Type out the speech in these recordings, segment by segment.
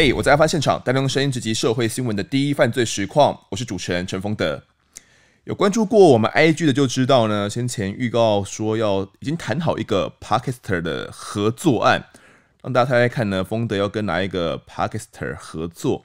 嘿，我在案发现场，带您用声音直击社会新闻的第一犯罪实况。我是主持人陈风德。有关注过我们 IG 的就知道呢，先前预告说要已经谈好一个 p a r k s t e r 的合作案，让大家猜猜看呢，风德要跟哪一个 p a r k s t e r 合作？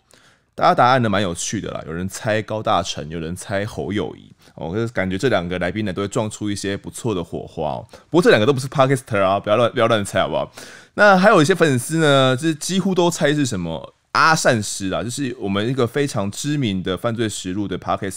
大家答案呢蛮有趣的啦，有人猜高大成，有人猜侯友谊，我感觉这两个来宾呢都会撞出一些不错的火花哦。不过这两个都不是 p a 斯特啊，不要乱不要乱猜好不好？那还有一些粉丝呢，就是几乎都猜是什么阿善师啊，就是我们一个非常知名的犯罪实录的 parker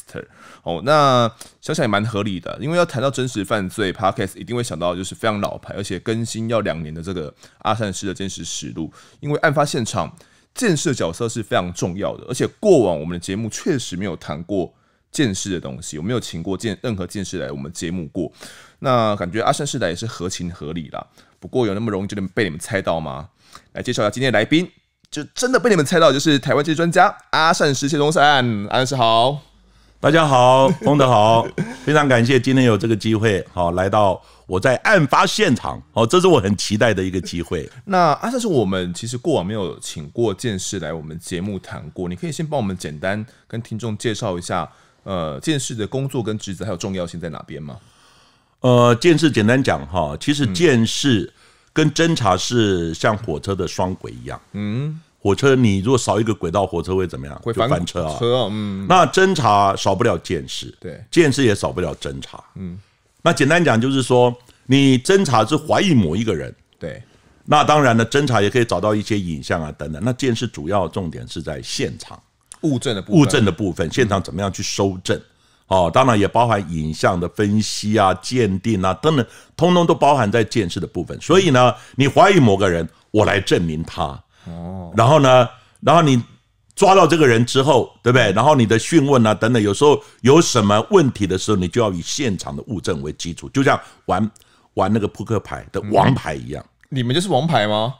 哦。那想想也蛮合理的，因为要谈到真实犯罪 p a r k e 一定会想到就是非常老牌，而且更新要两年的这个阿善师的真实实录，因为案发现场。建设角色是非常重要的，而且过往我们的节目确实没有谈过建设的东西，我没有请过建任何建设来我们节目过，那感觉阿善世代也是合情合理啦。不过有那么容易就能被你们猜到吗？来介绍一下今天的来宾，就真的被你们猜到，就是台湾些专家阿善师谢东山，阿善师好。大家好，风的好，非常感谢今天有这个机会，好来到我在案发现场，好，这是我很期待的一个机会。那阿瑟是我们其实过往没有请过剑士来我们节目谈过，你可以先帮我们简单跟听众介绍一下，呃，剑士的工作跟职责还有重要性在哪边吗？呃，剑士简单讲哈，其实剑士跟侦查是像火车的双轨一样，嗯。火车，你如果少一个轨道，火车会怎么样？会翻车啊！那侦查少不了见识，对，见识也少不了侦查。嗯，那简单讲就是说，你侦查是怀疑某一个人，对。那当然呢，侦查也可以找到一些影像啊等等。那见识主要重点是在现场物证的部分物证的部分，现场怎么样去收证？哦，当然也包含影像的分析啊、鉴定啊等等，通通都包含在见识的部分。所以呢，你怀疑某个人，我来证明他。哦，然后呢？然后你抓到这个人之后，对不对？然后你的讯问啊，等等，有时候有什么问题的时候，你就要以现场的物证为基础，就像玩玩那个扑克牌的王牌一样。你们就是王牌吗？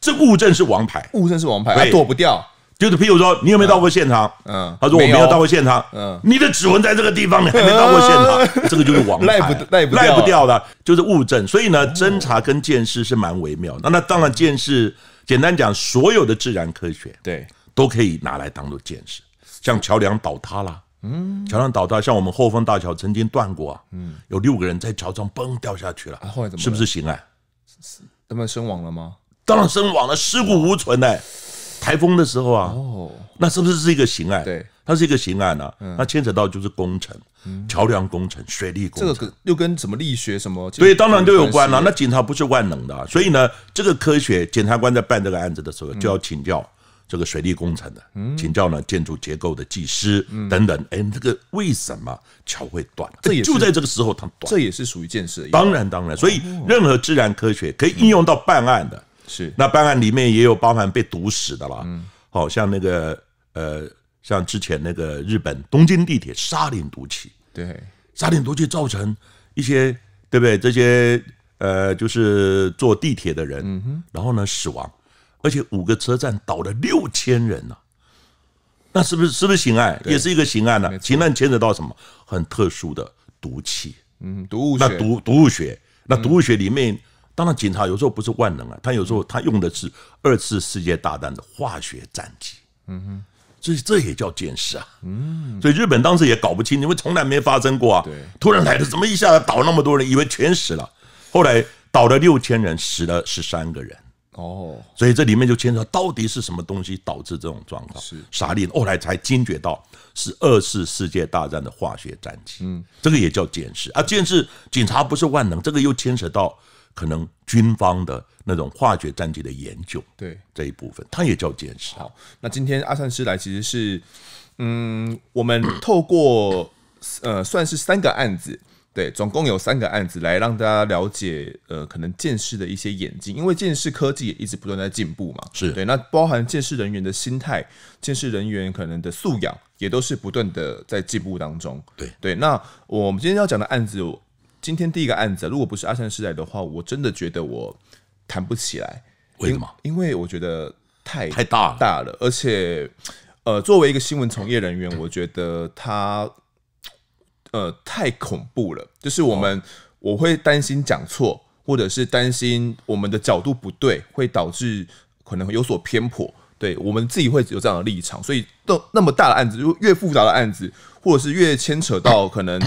这物证是王牌，物证是王牌，躲不掉。就是譬如说，你有没有到过现场？嗯，他说我没有到过现场。嗯，你的指纹在这个地方，你还没到过现场，这个就是王牌，赖不赖不掉的，就是物证。所以呢，侦查跟鉴识是蛮微妙。那那当然鉴识。简单讲，所有的自然科学对都可以拿来当做见识，像桥梁倒塌了，嗯，桥梁倒塌，像我们后方大桥曾经断过，啊，嗯，有六个人在桥上崩掉下去了，啊，后来怎么是不是行哎？他们身亡了吗？当然身亡了，尸骨无存哎！台风的时候啊，哦，那是不是是一个刑案？对。它是一个刑案啊，那牵扯到就是工程、桥梁工程、水利工程，这个又跟什么力学什么？对，当然都有关了。那警察不是万能的，所以呢，这个科学检察官在办这个案子的时候，就要请教这个水利工程的，请教呢建筑结构的技师等等。哎，这个为什么桥会断？这也就在这个时候它断，这也是属于建设。当然当然，所以任何自然科学可以应用到办案的，是那办案里面也有包含被毒死的了，好像那个呃。像之前那个日本东京地铁沙林毒气，对沙林毒气造成一些对不对？这些呃，就是坐地铁的人，然后呢死亡，而且五个车站倒了六千人呢。那是不是是不是刑案？也是一个刑案呢？刑案牵扯到什么？很特殊的毒气，嗯，毒物那毒毒物学，那毒物学里面，当然警察有时候不是万能啊，他有时候他用的是二次世界大战的化学战机。嗯哼。这这也叫见识啊，嗯，所以日本当时也搞不清，因为从来没发生过啊，对，突然来的，怎么一下子倒那么多人，以为全死了，后来倒了六千人，死了十三个人，哦，所以这里面就牵扯到底是什么东西导致这种状况，是啥令后来才惊觉到是二次世界大战的化学战机。嗯，这个也叫见识啊，见识警察不是万能，这个又牵扯到。可能军方的那种化学战机的研究，对这一部分，它也叫监视好，那今天阿善师来，其实是，嗯，我们透过呃，算是三个案子，对，总共有三个案子，来让大家了解呃，可能监视的一些眼睛，因为监视科技也一直不断在进步嘛，是对。那包含监视人员的心态，监视人员可能的素养，也都是不断的在进步当中。对对，那我们今天要讲的案子。今天第一个案子，如果不是阿三师来的话，我真的觉得我谈不起来。为什么？因为我觉得太太大大了，而且呃，作为一个新闻从业人员，我觉得他呃太恐怖了。就是我们我会担心讲错，或者是担心我们的角度不对，会导致可能会有所偏颇。对我们自己会有这样的立场，所以都那么大的案子，越复杂的案子，或者是越牵扯到可能。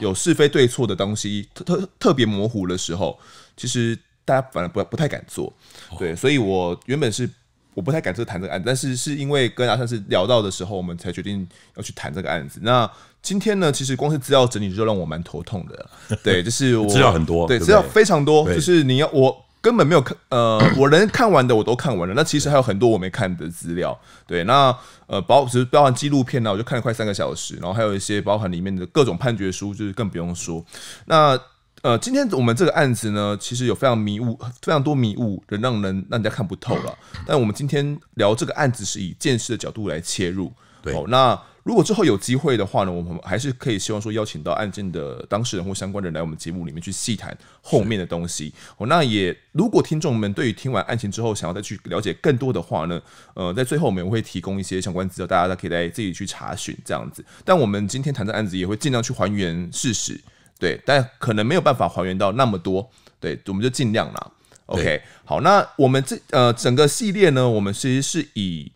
有是非对错的东西，特特特别模糊的时候，其实大家反而不不太敢做，对，所以我原本是我不太敢去谈这个案，子，但是是因为跟阿三是聊到的时候，我们才决定要去谈这个案子。那今天呢，其实光是资料整理就让我蛮头痛的，对，就是 资料很多，对，资料非常多，就是你要我。根本没有看，呃，我能看完的我都看完了。那其实还有很多我没看的资料，对。那呃，包括包含纪录片呢，我就看了快三个小时，然后还有一些包含里面的各种判决书，就是更不用说。那呃，今天我们这个案子呢，其实有非常迷雾，非常多迷雾，能让人让人家看不透了。但我们今天聊这个案子，是以见识的角度来切入，对。那如果之后有机会的话呢，我们还是可以希望说邀请到案件的当事人或相关人来我们节目里面去细谈后面的东西。哦，那也如果听众们对于听完案情之后想要再去了解更多的话呢，呃，在最后我们会提供一些相关资料，大家都可以自己去查询这样子。但我们今天谈的案子也会尽量去还原事实，对，但可能没有办法还原到那么多，对，我们就尽量啦。OK，好，那我们这呃整个系列呢，我们其实是以。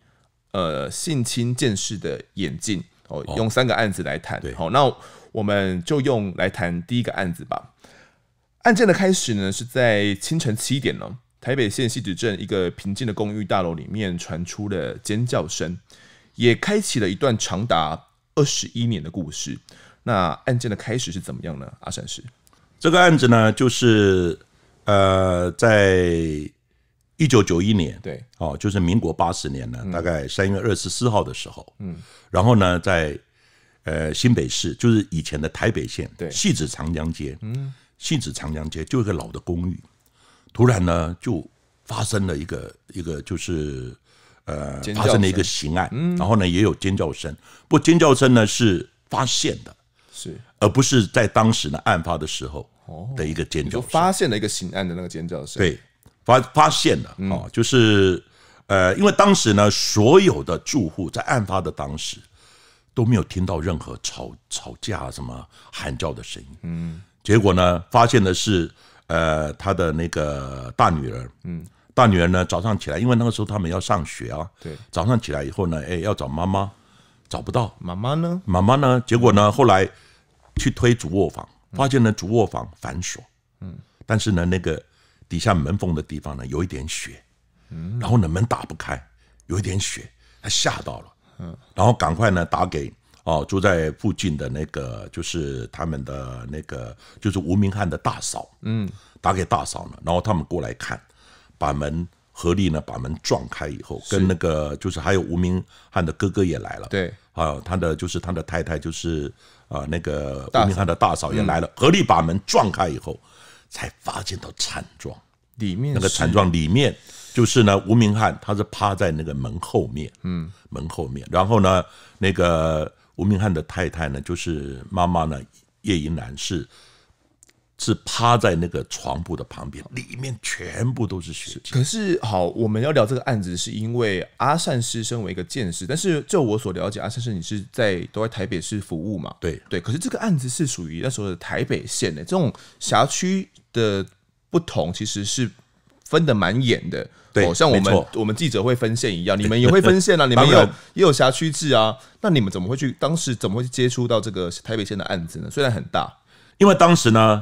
呃，性侵见事的眼镜哦，用三个案子来谈，好，那我们就用来谈第一个案子吧。案件的开始呢，是在清晨七点呢，台北县汐止镇一个平静的公寓大楼里面传出的尖叫声，也开启了一段长达二十一年的故事。那案件的开始是怎么样呢？阿善师，这个案子呢，就是呃，在。一九九一年，对哦，就是民国八十年呢，大概三月二十四号的时候，嗯，然后呢，在呃新北市，就是以前的台北县，对，戏子长江街，嗯，戏子长江街就一个老的公寓，突然呢就发生了一个一个就是呃发生了一个刑案，然后呢也有尖叫声，不尖叫声呢是发现的，是而不是在当时呢案发的时候哦的一个尖叫，就发现了一个刑案的那个尖叫声，对。发发现了啊，就是呃，因为当时呢，所有的住户在案发的当时都没有听到任何吵吵架、什么喊叫的声音。嗯，结果呢，发现的是呃，他的那个大女儿，嗯，大女儿呢早上起来，因为那个时候他们要上学啊，对，早上起来以后呢，哎，要找妈妈，找不到妈妈呢，妈妈呢，结果呢，后来去推主卧房，发现呢，主卧房反锁，嗯，但是呢，那个。底下门缝的地方呢，有一点血，嗯，然后呢门打不开，有一点血，他吓到了，嗯，然后赶快呢打给哦住在附近的那个，就是他们的那个，就是吴明汉的大嫂，嗯，打给大嫂呢，然后他们过来看，把门合力呢把门撞开以后，跟那个就是还有吴明汉的哥哥也来了，对，啊他的就是他的太太就是啊那个吴明汉的大嫂也来了，合力把门撞开以后。才发现到惨状，里面那个惨状里面就是呢，吴明翰他是趴在那个门后面，嗯，门后面，然后呢，那个吴明翰的太太呢，就是妈妈呢，叶银兰是是趴在那个床铺的旁边，里面全部都是血。可是好，我们要聊这个案子，是因为阿善师身为一个剑士，但是就我所了解，阿善师你是在都在台北市服务嘛？对对。可是这个案子是属于那时候的台北县的这种辖区。的不同其实是分的蛮严的，对，像我们我们记者会分线一样，你们也会分线啊，你们有也有辖区制啊，那你们怎么会去当时怎么会接触到这个台北县的案子呢？虽然很大，因为当时呢，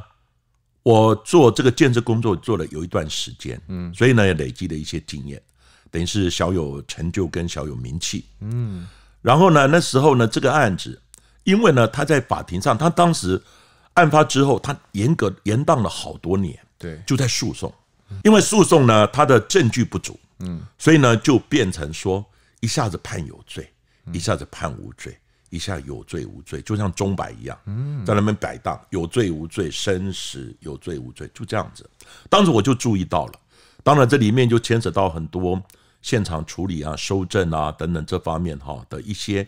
我做这个建设工作做了有一段时间，嗯，所以呢也累积了一些经验，等于是小有成就跟小有名气，嗯，然后呢那时候呢这个案子，因为呢他在法庭上他当时。案发之后，他严格严荡了好多年，对，就在诉讼，因为诉讼呢，他的证据不足，嗯，所以呢，就变成说一下子判有罪，一下子判无罪，一下有罪无罪，就像钟摆一样，在那边摆荡，有罪无罪，生死有罪无罪，就这样子。当时我就注意到了，当然这里面就牵涉到很多现场处理啊、收证啊等等这方面哈的一些。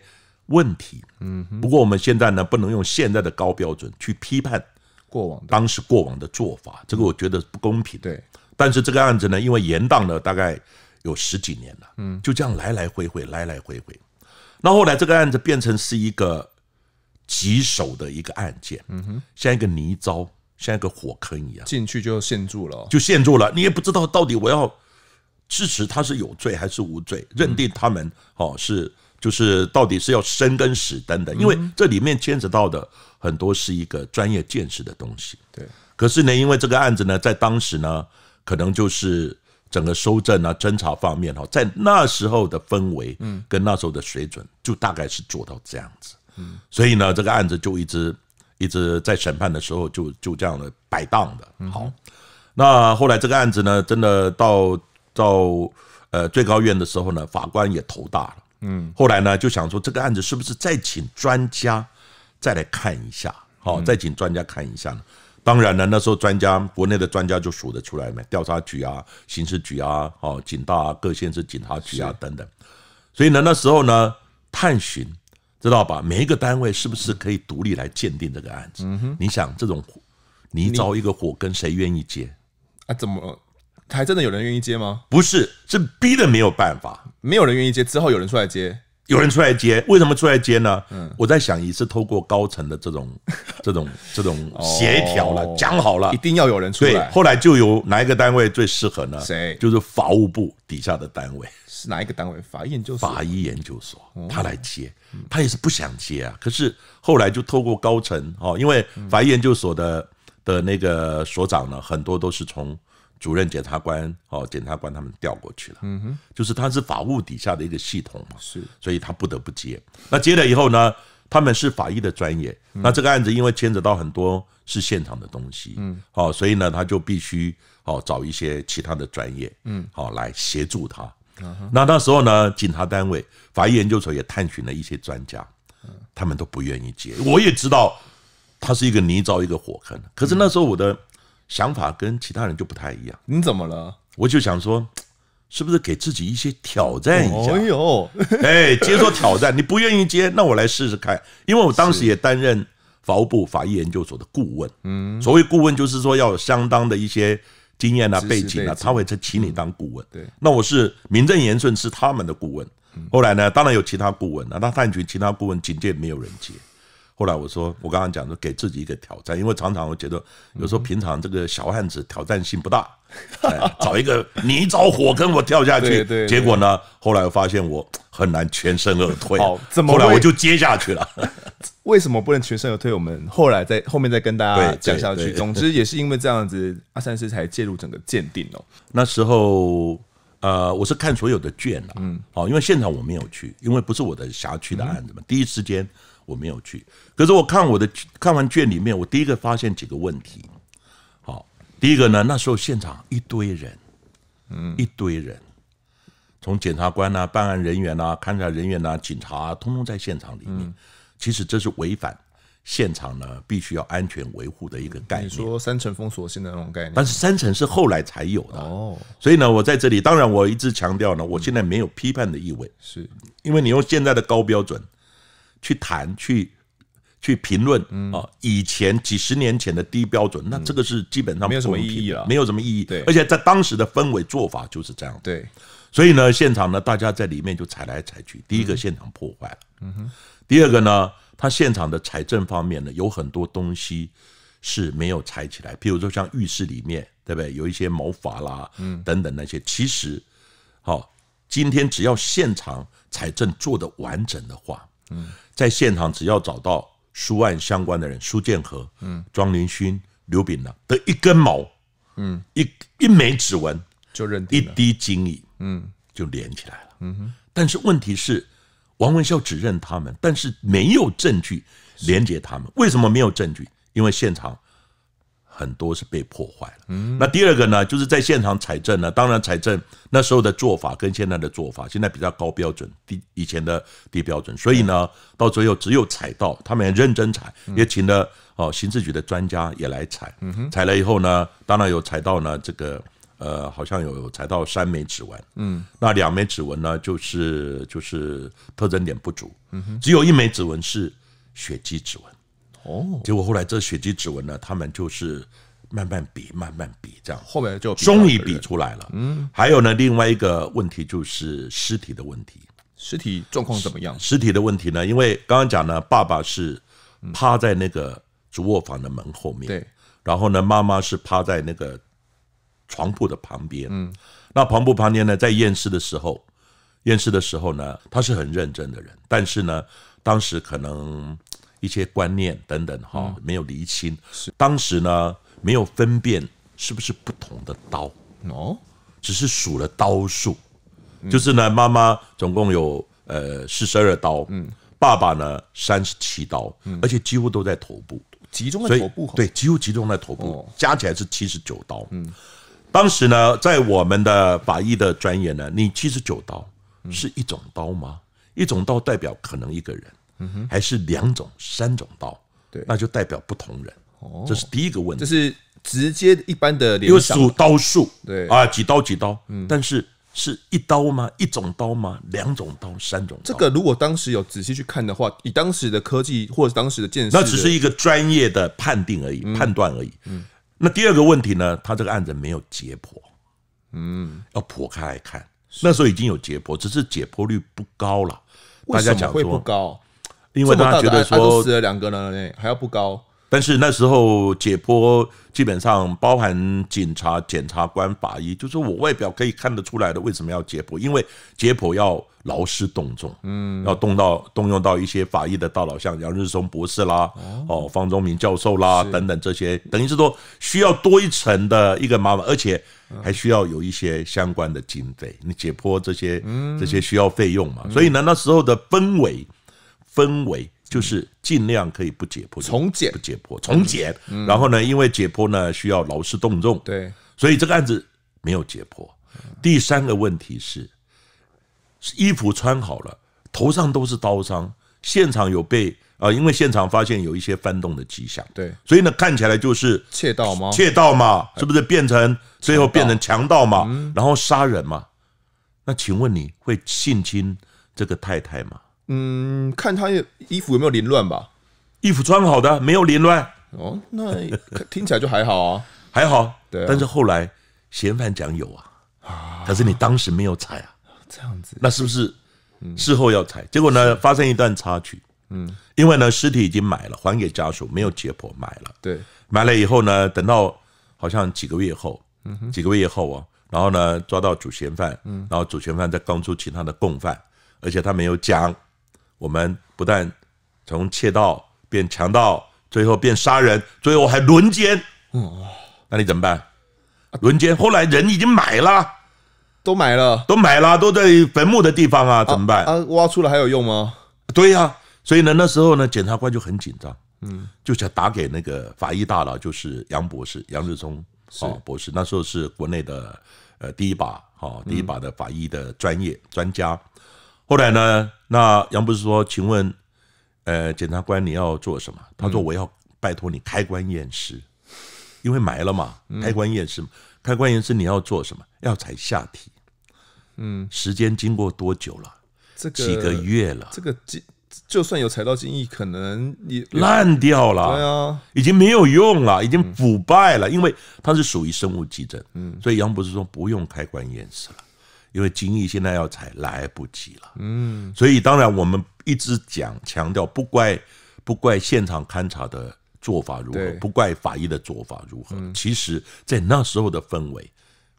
问题，嗯，不过我们现在呢，不能用现在的高标准去批判过往当时过往的做法，这个我觉得不公平。对，但是这个案子呢，因为延宕了大概有十几年了，嗯，就这样来来回回，来来回回。那后来这个案子变成是一个棘手的一个案件，嗯哼，像一个泥沼，像一个火坑一样，进去就陷住了，就陷住了。你也不知道到底我要支持他是有罪还是无罪，认定他们哦是。就是到底是要生跟死根的，因为这里面牵扯到的很多是一个专业见识的东西。对，可是呢，因为这个案子呢，在当时呢，可能就是整个收证啊、侦查方面哈，在那时候的氛围，嗯，跟那时候的水准，就大概是做到这样子。嗯，所以呢，这个案子就一直一直在审判的时候就就这样的摆荡的。好，那后来这个案子呢，真的到到呃最高院的时候呢，法官也头大了。嗯，后来呢，就想说这个案子是不是再请专家再来看一下？哦，再请专家看一下呢。当然呢，那时候专家国内的专家就数得出来嘛，调查局啊、刑事局啊、哦、警大啊、各县市警察局啊等等。所以呢，那时候呢，探寻知道吧？每一个单位是不是可以独立来鉴定这个案子？嗯哼，你想这种泥沼一个火跟谁愿意接啊？怎么还真的有人愿意接吗？不是，是逼的没有办法。没有人愿意接，之后有人出来接，有人出来接，为什么出来接呢？我在想，也是透过高层的这种、这种、这种协调了，讲好了，一定要有人出来。对，后来就有哪一个单位最适合呢？谁？就是法务部底下的单位。是哪一个单位？法研究所。法医研究所，他来接，他也是不想接啊。可是后来就透过高层哦，因为法医研究所的的那个所长呢，很多都是从。主任检察官哦，检察官他们调过去了，嗯哼，就是他是法务底下的一个系统嘛，是，所以他不得不接。那接了以后呢，他们是法医的专业，那这个案子因为牵扯到很多是现场的东西，嗯，哦，所以呢，他就必须哦找一些其他的专业，嗯，哦来协助他。那那时候呢，警察单位、法医研究所也探寻了一些专家，他们都不愿意接。我也知道，他是一个泥沼，一个火坑。可是那时候我的。想法跟其他人就不太一样。你怎么了？我就想说，是不是给自己一些挑战一下？哎呦，哎，接受挑战。你不愿意接，那我来试试看。因为我当时也担任法务部法医研究所的顾问。嗯，所谓顾问就是说要有相当的一些经验啊、背景啊，他会请你当顾问。对，那我是名正言顺是他们的顾问。后来呢，当然有其他顾问啊，他饭局其他顾问，警戒没有人接。后来我说，我刚刚讲的给自己一个挑战，因为常常我觉得有时候平常这个小汉子挑战性不大，找一个你找火跟我跳下去，结果呢，后来我发现我很难全身而退。后来我就接下去了？为什么不能全身而退？我们后来在后面再跟大家讲下去。总之也是因为这样子，阿三师才介入整个鉴定哦。那时候呃，我是看所有的卷了，嗯，好，因为现场我没有去，因为不是我的辖区的案子嘛，第一时间。我没有去，可是我看我的看完卷里面，我第一个发现几个问题。好，第一个呢，那时候现场一堆人，嗯，一堆人，从检察官呐、办案人员呐、勘察人员呐、警察啊，通通在现场里面。其实这是违反现场呢必须要安全维护的一个概念。你说三层封锁性的那种概念，但是三层是后来才有的哦。所以呢，我在这里，当然我一直强调呢，我现在没有批判的意味，是因为你用现在的高标准。去谈去去评论啊！以前几十年前的低标准，那这个是基本上没有什么意义了，没有什么意义。对，而且在当时的氛围做法就是这样。对，所以呢，现场呢，大家在里面就踩来踩去。第一个，现场破坏了。嗯哼。第二个呢，他现场的财政方面呢，有很多东西是没有踩起来，譬如说像浴室里面，对不对？有一些毛发啦，嗯，等等那些。其实，好，今天只要现场财政做的完整的话。嗯，在现场只要找到书案相关的人，苏建和、嗯，庄林勋、刘炳南的一根毛，嗯，一一枚指纹就认定，一滴精液，嗯，就连起来了。嗯哼，但是问题是，王文秀指认他们，但是没有证据连接他们。为什么没有证据？因为现场。很多是被破坏了。嗯，那第二个呢，就是在现场采证呢。当然，采证那时候的做法跟现在的做法，现在比较高标准，低以前的低标准。所以呢，到最后只有采到，他们认真采，也请了哦，刑事局的专家也来采。嗯哼，采了以后呢，当然有采到呢，这个呃，好像有采到三枚指纹。嗯，那两枚指纹呢，就是就是特征点不足。嗯哼，只有一枚指纹是血迹指纹。哦，结果后来这血迹指纹呢，他们就是慢慢比，慢慢比，这样后面就终于比出来了。嗯，还有呢，另外一个问题就是尸体的问题，尸体状况怎么样？尸体的问题呢，因为刚刚讲呢，爸爸是趴在那个主卧房的门后面，对，然后呢，妈妈是趴在那个床铺的旁边，嗯，那床铺旁边呢，在验尸的时候，验尸的时候呢，他是很认真的人，但是呢，当时可能。一些观念等等哈，没有厘清。当时呢，没有分辨是不是不同的刀哦，只是数了刀数。就是呢，妈妈总共有呃四十二刀，嗯，爸爸呢三十七刀，而且几乎都在头部，集中在头部，对，几乎集中在头部，加起来是七十九刀。嗯，当时呢，在我们的法医的专业呢，你七十九刀是一种刀吗？一种刀代表可能一个人。还是两种、三种刀，对，那就代表不同人，这是第一个问题，就是直接一般的联想，因为数刀数，对啊，几刀几刀，但是是一刀吗？一种刀吗？两种刀、三种刀？这个如果当时有仔细去看的话，以当时的科技或者当时的见识，那只是一个专业的判定而已，判断而已。嗯，那第二个问题呢？他这个案子没有解剖，嗯，要剖开来看，那时候已经有解剖，只是解剖率不高了。大家讲说不高。因为他觉得说死了两个呢，还要不高。但是那时候解剖基本上包含警察、检察官、法医，就是我外表可以看得出来的。为什么要解剖？因为解剖要劳师动众，嗯，要动到动用到一些法医的大佬，像杨日松博士啦，哦，方忠明教授啦等等这些，等于是说需要多一层的一个麻烦，而且还需要有一些相关的经费。你解剖这些，这些需要费用嘛？所以，呢，那时候的氛围？分为就是尽量可以不解剖，从简不解剖，从简。然后呢，因为解剖呢需要劳师动众，对，所以这个案子没有解剖。第三个问题是，衣服穿好了，头上都是刀伤，现场有被啊，因为现场发现有一些翻动的迹象，对，所以呢看起来就是窃盗吗？窃盗嘛，是不是变成最后变成强盗嘛？然后杀人嘛？那请问你会性侵这个太太吗？嗯，看他有衣服有没有凌乱吧？衣服穿好的，没有凌乱哦。那听起来就还好啊，还好。对，但是后来嫌犯讲有啊，啊，可是你当时没有踩啊，这样子，那是不是事后要裁。结果呢，发生一段插曲。嗯，因为呢，尸体已经买了，还给家属，没有解剖买了。对，买了以后呢，等到好像几个月后，嗯，几个月后哦，然后呢，抓到主嫌犯，嗯，然后主嫌犯再供出其他的共犯，而且他没有讲。我们不但从窃盗变强盗，最后变杀人，最后还轮奸。嗯，那你怎么办？轮奸，后来人已经买了，都买了，都买了，都在坟墓的地方啊，怎么办？啊，挖出来还有用吗？对呀，所以呢，那时候呢，检察官就很紧张，嗯，就想打给那个法医大佬，就是杨博士，杨志忠哦，博士，那时候是国内的呃第一把哈，第一把的法医的专业专家。后来呢？那杨博士说：“请问，呃，检察官你要做什么？”他说：“我要拜托你开棺验尸，因为埋了嘛。开棺验尸，开棺验尸你要做什么？要采下体。嗯，时间经过多久了？这个几个月了。这个就就算有采到精液，可能你烂掉了，对啊，已经没有用了，已经腐败了，因为它是属于生物寄证。嗯，所以杨博士说不用开棺验尸了。”因为精义现在要采来不及了，嗯，所以当然我们一直讲强调不怪不怪现场勘察的做法如何，不怪法医的做法如何，其实在那时候的氛围。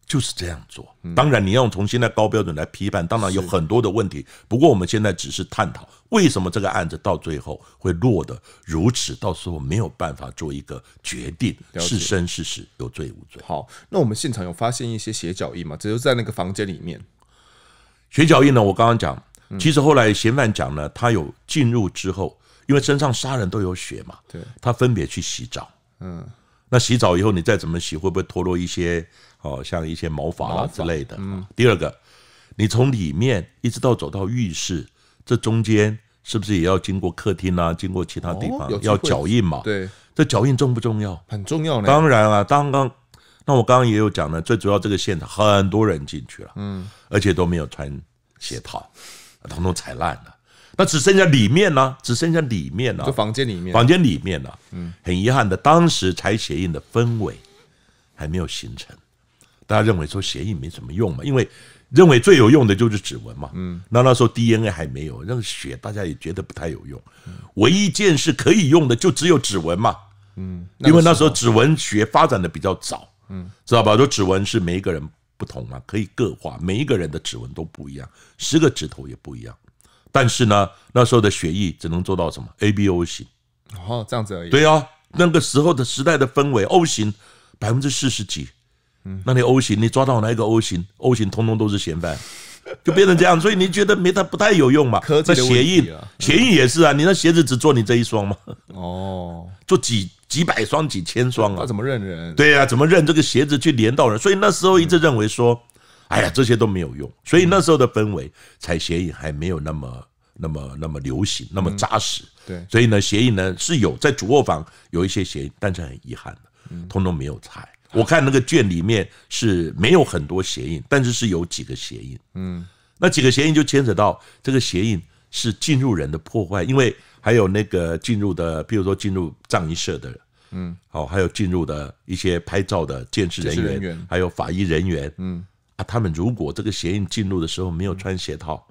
就是这样做，当然你要从现在高标准来批判，当然有很多的问题。不过我们现在只是探讨为什么这个案子到最后会落得如此，到时候没有办法做一个决定是生是死，有罪无罪。好，那我们现场有发现一些血脚印吗？就是在那个房间里面。血脚印呢？我刚刚讲，其实后来嫌犯讲呢，他有进入之后，因为身上杀人都有血嘛，对他分别去洗澡，嗯。那洗澡以后你再怎么洗，会不会脱落一些哦，像一些毛发啊之类的？嗯。第二个，你从里面一直到走到浴室，这中间是不是也要经过客厅啊？经过其他地方要脚印嘛？对。这脚印重不重要？很重要。当然啊，刚刚那我刚刚也有讲了，最主要这个现场很多人进去了，嗯，而且都没有穿鞋套，统统踩烂了。那只剩下里面呢？只剩下里面呢？房间里面，房间里面呢？嗯，很遗憾的，当时采血印的氛围还没有形成。大家认为说协印没什么用嘛，因为认为最有用的就是指纹嘛。嗯，那那时候 DNA 还没有，那个血大家也觉得不太有用。唯一一件事可以用的，就只有指纹嘛。嗯，因为那时候指纹学发展的比较早。嗯，知道吧？说指纹是每一个人不同嘛，可以个化，每一个人的指纹都不一样，十个指头也不一样。但是呢，那时候的血液只能做到什么？A、B、O 型哦，这样子而已。对啊，那个时候的时代的氛围，O 型百分之四十几。嗯，那你 O 型，你抓到哪一个 O 型？O 型通通都是嫌犯，就变成这样。所以你觉得没它不太有用嘛？这血印，血印也是啊。你那鞋子只做你这一双吗？哦，做几几百双、几千双啊？那怎么认人？对呀，怎么认这个鞋子去连到人？所以那时候一直认为说。哎呀，这些都没有用，所以那时候的氛鞋印还没有那么、那么、那么流行，那么扎实。对，所以呢，鞋印呢是有在主卧房有一些鞋印，但是很遗憾的，通通没有拆。我看那个卷里面是没有很多鞋印，但是是有几个鞋印。嗯，那几个鞋印就牵扯到这个鞋印是进入人的破坏，因为还有那个进入的，譬如说进入藏衣社的人，嗯，好，还有进入的一些拍照的建证人员，还有法医人员，嗯。啊，他们如果这个鞋印进入的时候没有穿鞋套，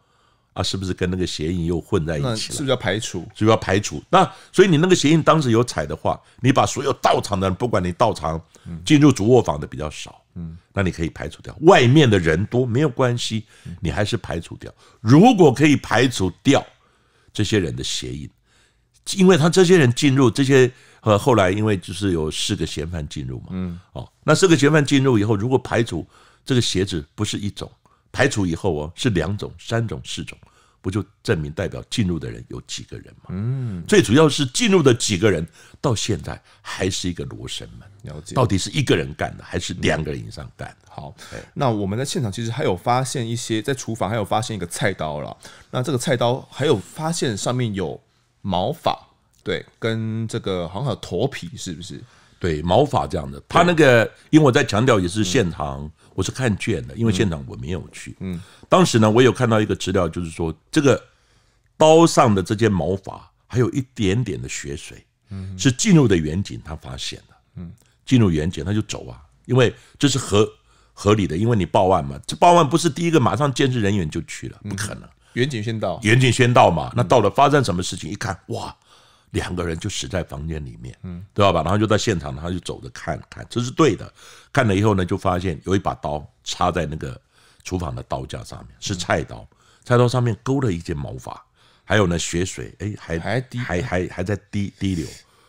啊，是不是跟那个鞋印又混在一起？了？是不是要排除？是不是要排除。那所以你那个鞋印当时有踩的话，你把所有到场的人，不管你到场进入主卧房的比较少，嗯，那你可以排除掉。外面的人多没有关系，你还是排除掉。如果可以排除掉这些人的鞋印，因为他这些人进入这些和后来，因为就是有四个嫌犯进入嘛，嗯，哦，那四个嫌犯进入以后，如果排除。这个鞋子不是一种，排除以后哦，是两种、三种、四种，不就证明代表进入的人有几个人吗？嗯，最主要是进入的几个人到现在还是一个罗生门，了解？到底是一个人干的还是两个人以上干？好，那我们在现场其实还有发现一些，在厨房还有发现一个菜刀了，那这个菜刀还有发现上面有毛发，对，跟这个好像有驼皮，是不是？对毛发这样的，他那个，因为我在强调也是现场，我是看卷的，因为现场我没有去。嗯，当时呢，我有看到一个资料，就是说这个刀上的这些毛发还有一点点的血水，嗯，是进入的远景他发现的，嗯，进入远景他就走啊，因为这是合合理的，因为你报案嘛，这报案不是第一个马上监视人员就去了，不可能，远景先到，远景先到嘛，那到了发生什么事情，一看，哇！两个人就死在房间里面，嗯，对吧？吧，然后就在现场，他就走着看看，这是对的。看了以后呢，就发现有一把刀插在那个厨房的刀架上面，是菜刀，菜刀上面勾了一件毛发，还有呢血水，哎，还还还还还在滴滴流，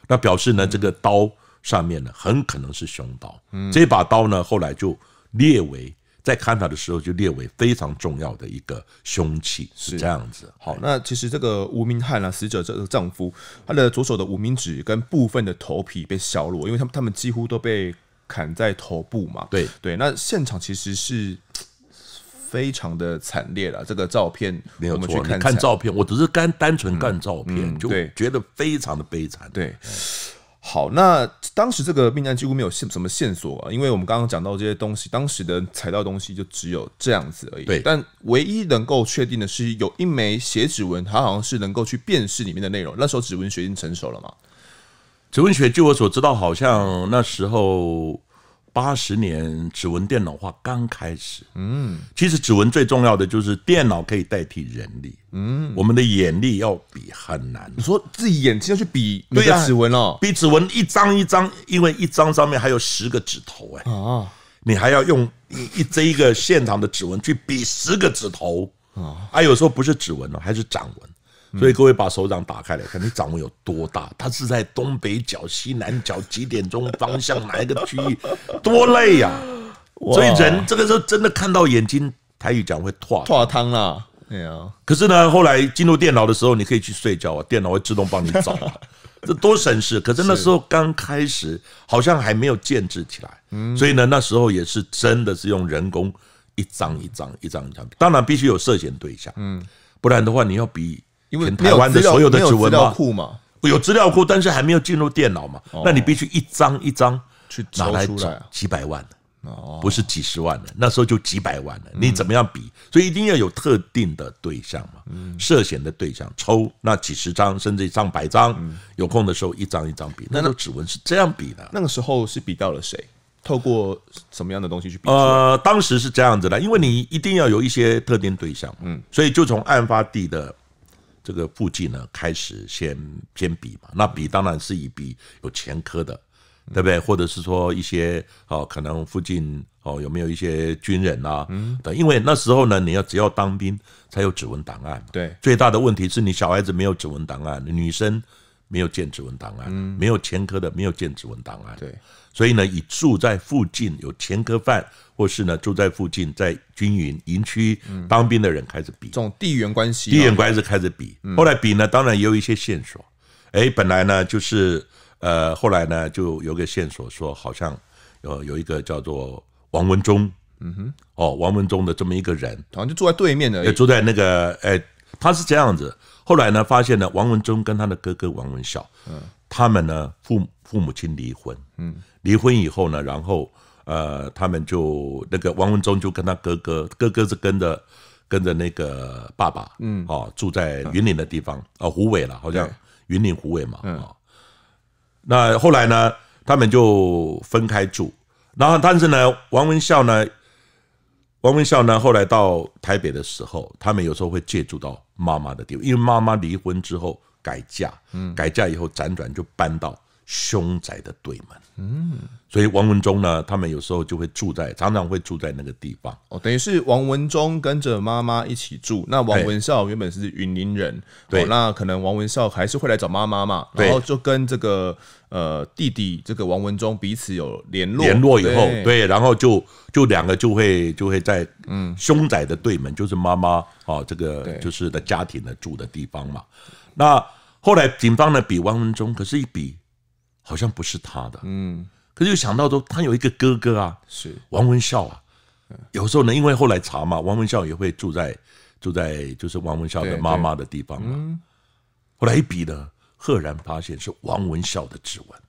那表示呢这个刀上面呢很可能是凶刀。这把刀呢后来就列为。在看他的时候就列为非常重要的一个凶器，是这样子。好，那其实这个无名汉啊，死者这个丈夫，他的左手的无名指跟部分的头皮被削落，因为他他们几乎都被砍在头部嘛。对对，那现场其实是非常的惨烈了。这个照片没有错，看照片，我只是干单纯看照片，就觉得非常的悲惨。对。好，那当时这个命案几乎没有线什么线索啊，因为我们刚刚讲到这些东西，当时的采到东西就只有这样子而已。对，但唯一能够确定的是有一枚鞋指纹，它好像是能够去辨识里面的内容。那时候指纹学已经成熟了嘛？指纹学据我所知道，好像那时候。八十年，指纹电脑化刚开始。嗯，其实指纹最重要的就是电脑可以代替人力。嗯，我们的眼力要比很难。你说自己眼睛要去比你的指纹哦，比指纹一张一张，因为一张上面还有十个指头哎。啊，你还要用一这一个现场的指纹去比十个指头啊？还有时候不是指纹哦，还是掌纹。所以各位把手掌打开来看，你掌纹有多大？它是在东北角、西南角几点钟方向哪一个区域？多累呀！所以人这个时候真的看到眼睛，台语讲会拓汤啦。对啊。可是呢，后来进入电脑的时候，你可以去睡觉啊，电脑会自动帮你找，这多省事。可是那时候刚开始，好像还没有建制起来，所以呢，那时候也是真的，是用人工一张一张一张一张。当然必须有涉嫌对象，嗯，不然的话你要比。因为台湾的所有的指纹库嘛，有资料库，但是还没有进入电脑嘛。那你必须一张一张去拿来几百万的，不是几十万的，那时候就几百万的。你怎么样比？所以一定要有特定的对象嘛，涉嫌的对象，抽那几十张甚至上百张，有空的时候一张一张比。那个候指纹是这样比的。那个时候是比到了谁？透过什么样的东西去比？呃，当时是这样子的，因为你一定要有一些特定对象，嗯，所以就从案发地的。这个附近呢，开始先先比嘛，那比当然是一比有前科的，对不对？或者是说一些哦，可能附近哦有没有一些军人啊？嗯，对，因为那时候呢，你要只要当兵才有指纹档案。对，最大的问题是你小孩子没有指纹档案，女生。没有建指纹档案，没有前科的，没有建指纹档案。对，所以呢，以住在附近有前科犯，或是呢住在附近在军营营区当兵的人开始比这种地缘关系，地缘关系开始比。后来比呢，当然也有一些线索。哎，本来呢就是呃，后来呢就有个线索说，好像有有一个叫做王文忠，嗯哼，哦，王文忠的这么一个人，好像就住在对面的，住在那个哎，他是这样子。后来呢，发现呢，王文忠跟他的哥哥王文孝，嗯，他们呢，父父母亲离婚，嗯，离婚以后呢，然后呃，他们就那个王文忠就跟他哥哥，哥哥是跟着跟着那个爸爸，嗯，哦，住在云林的地方，哦，湖尾了，好像云林湖尾嘛，那后来呢，他们就分开住，然后但是呢，王文孝呢。王文孝呢？后来到台北的时候，他们有时候会借助到妈妈的地位，因为妈妈离婚之后改嫁，嗯，改嫁以后辗转就搬到凶宅的对门。嗯，所以王文忠呢，他们有时候就会住在，常常会住在那个地方。哦，等于是王文忠跟着妈妈一起住。那王文绍原本是云林人，对，那可能王文绍还是会来找妈妈嘛。然后就跟这个呃弟弟，这个王文忠彼此有联络联络以后，对，然后就就两个就会就会在嗯凶宅的对门，就是妈妈哦这个就是的家庭的住的地方嘛。那后来警方呢比王文忠，可是一比。好像不是他的，嗯，可是又想到说他有一个哥哥啊，是王文孝啊。有时候呢，因为后来查嘛，王文孝也会住在住在就是王文孝的妈妈的地方嘛。后来一比呢，赫然发现是王文孝的指纹。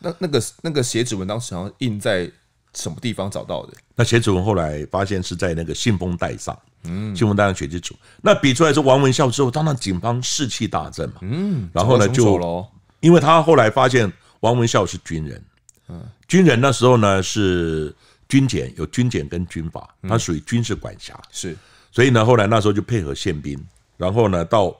那那个那个写指纹当时好像印在什么地方找到的？那写指纹后来发现是在那个信封袋上，嗯，信封袋上血迹处。那比出来是王文孝之后，当然警方士气大振嘛，嗯，然后呢就，因为他后来发现。王文孝是军人，嗯，军人那时候呢是军检，有军检跟军法，他属于军事管辖，是。所以呢，后来那时候就配合宪兵，然后呢到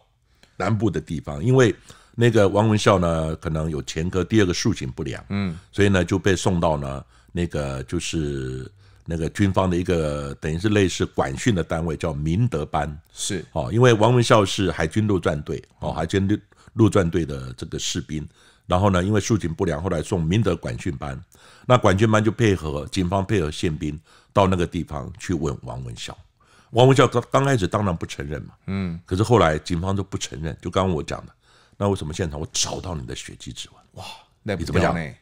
南部的地方，因为那个王文孝呢可能有前科，第二个素行不良，嗯，所以呢就被送到呢那个就是那个军方的一个等于是类似管训的单位叫明德班，是。哦，因为王文孝是海军陆战队，哦，海军陆陆战队的这个士兵。然后呢？因为素警不良，后来送明德管训班。那管训班就配合警方配合宪兵到那个地方去问王文孝。王文孝刚刚开始当然不承认嘛。嗯。可是后来警方都不承认，就刚刚我讲的。那为什么现场我找到你的血迹指纹？哇，你怎么讲呢？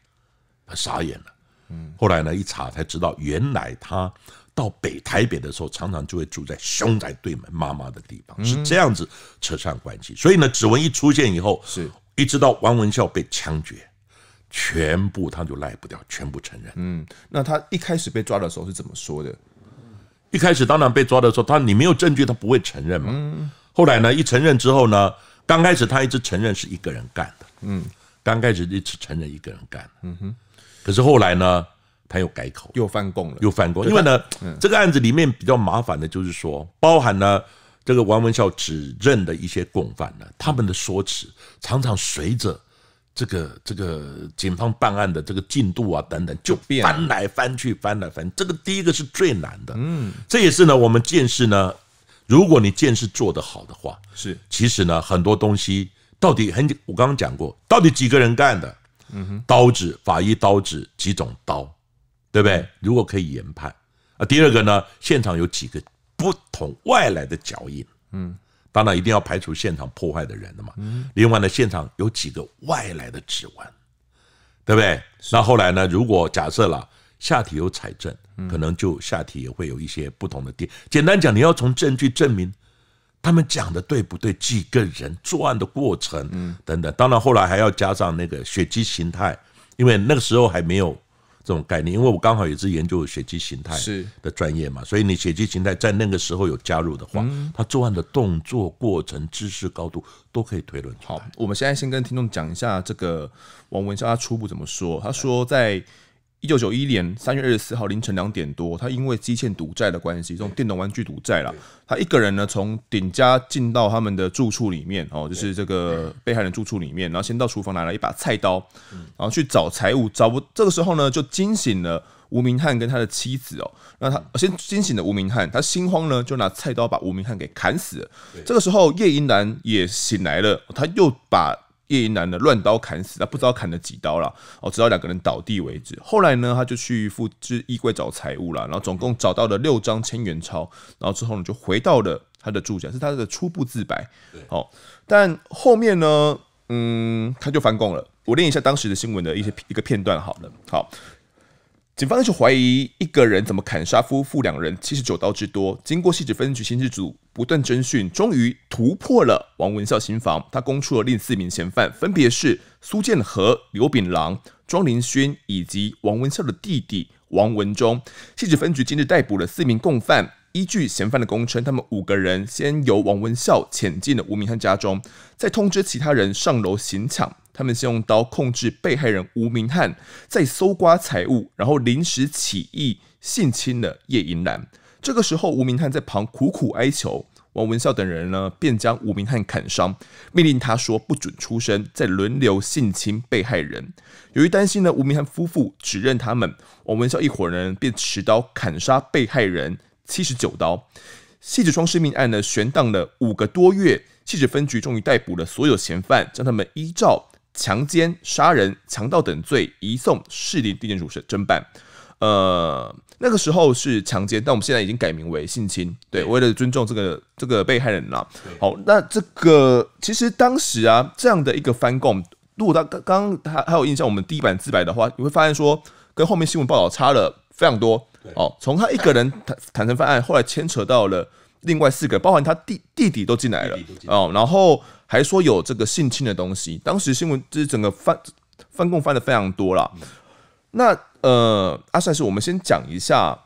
他傻眼了。嗯。后来呢，一查才知道，原来他到北台北的时候，常常就会住在凶宅对门妈妈的地方，是这样子扯上关系。所以呢，指纹一出现以后是。一直到王文孝被枪决，全部他就赖不掉，全部承认。嗯，那他一开始被抓的时候是怎么说的？一开始当然被抓的时候，他你没有证据，他不会承认嘛。嗯。后来呢？一承认之后呢？刚开始他一直承认是一个人干的。嗯。刚开始一直承认一个人干。嗯哼。可是后来呢？他又改口，又翻供了，又翻供。因为呢，这个案子里面比较麻烦的就是说，包含了。这个王文孝指认的一些共犯呢，他们的说辞常常随着这个这个警方办案的这个进度啊等等，就翻来翻去，翻来翻。这个第一个是最难的，嗯，这也是呢，我们见识呢，如果你见识做得好的话，是，其实呢，很多东西到底很，我刚刚讲过，到底几个人干的，嗯哼，刀子，法医刀子，几种刀，对不对？如果可以研判啊，第二个呢，现场有几个。不同外来的脚印，嗯，当然一定要排除现场破坏的人的嘛。嗯，另外呢，现场有几个外来的指纹，对不对？那后来呢，如果假设了下体有踩证，可能就下体也会有一些不同的点。简单讲，你要从证据证明他们讲的对不对，几个人作案的过程，嗯，等等。当然后来还要加上那个血迹形态，因为那个时候还没有。这种概念，因为我刚好也是研究血迹形态是的专业嘛，所以你血迹形态在那个时候有加入的话，他作案的动作过程知识高度都可以推论出。好，我们现在先跟听众讲一下这个王文潇他初步怎么说，他说在。一九九一年三月二十四号凌晨两点多，他因为积欠赌债的关系，这种电动玩具赌债啦，他一个人呢从顶家进到他们的住处里面哦，就是这个被害人住处里面，然后先到厨房拿了一把菜刀，然后去找财物，找不这个时候呢就惊醒了吴明翰跟他的妻子哦，那他先惊醒了吴明翰，他心慌呢就拿菜刀把吴明翰给砍死，这个时候叶银兰也醒来了，他又把。叶云男呢，乱刀砍死，他不知道砍了几刀了，哦，直到两个人倒地为止。后来呢，他就去复制衣柜找财物了，然后总共找到了六张千元钞，然后之后呢，就回到了他的住家，是他的初步自白。好，但后面呢，嗯，他就翻供了。我念一下当时的新闻的一些一个片段好了，好。警方一直怀疑一个人怎么砍杀夫妇两人七十九刀之多。经过细致分局刑事组不断侦讯，终于突破了王文孝心房，他供出了另四名嫌犯，分别是苏建和、刘炳郎、庄林勋以及王文孝的弟弟王文忠。细致分局今日逮捕了四名共犯。依据嫌犯的供称，他们五个人先由王文孝潜进了吴明汉家中，再通知其他人上楼行抢。他们先用刀控制被害人吴明汉，再搜刮财物，然后临时起意性侵了叶银兰。这个时候，吴明汉在旁苦苦哀求，王文孝等人呢便将吴明汉砍伤，命令他说不准出声，再轮流性侵被害人。由于担心呢吴明汉夫妇指认他们，王文孝一伙人便持刀砍杀被害人。七十九刀，细指双尸命案呢悬档了五个多月，细指分局终于逮捕了所有嫌犯，将他们依照强奸、杀人、强盗等罪移送市林地检署审侦办。呃，那个时候是强奸，但我们现在已经改名为性侵，对，为了尊重这个这个被害人啦。好，那这个其实当时啊，这样的一个翻供，如果他刚刚他还有印象，我们第一版自白的话，你会发现说跟后面新闻报道差了非常多。哦，从他一个人坦坦诚犯案，后来牵扯到了另外四个，包含他弟弟弟都进来了哦，然后还说有这个性侵的东西。当时新闻就是整个翻翻供翻的非常多了。那呃，阿帅是我们先讲一下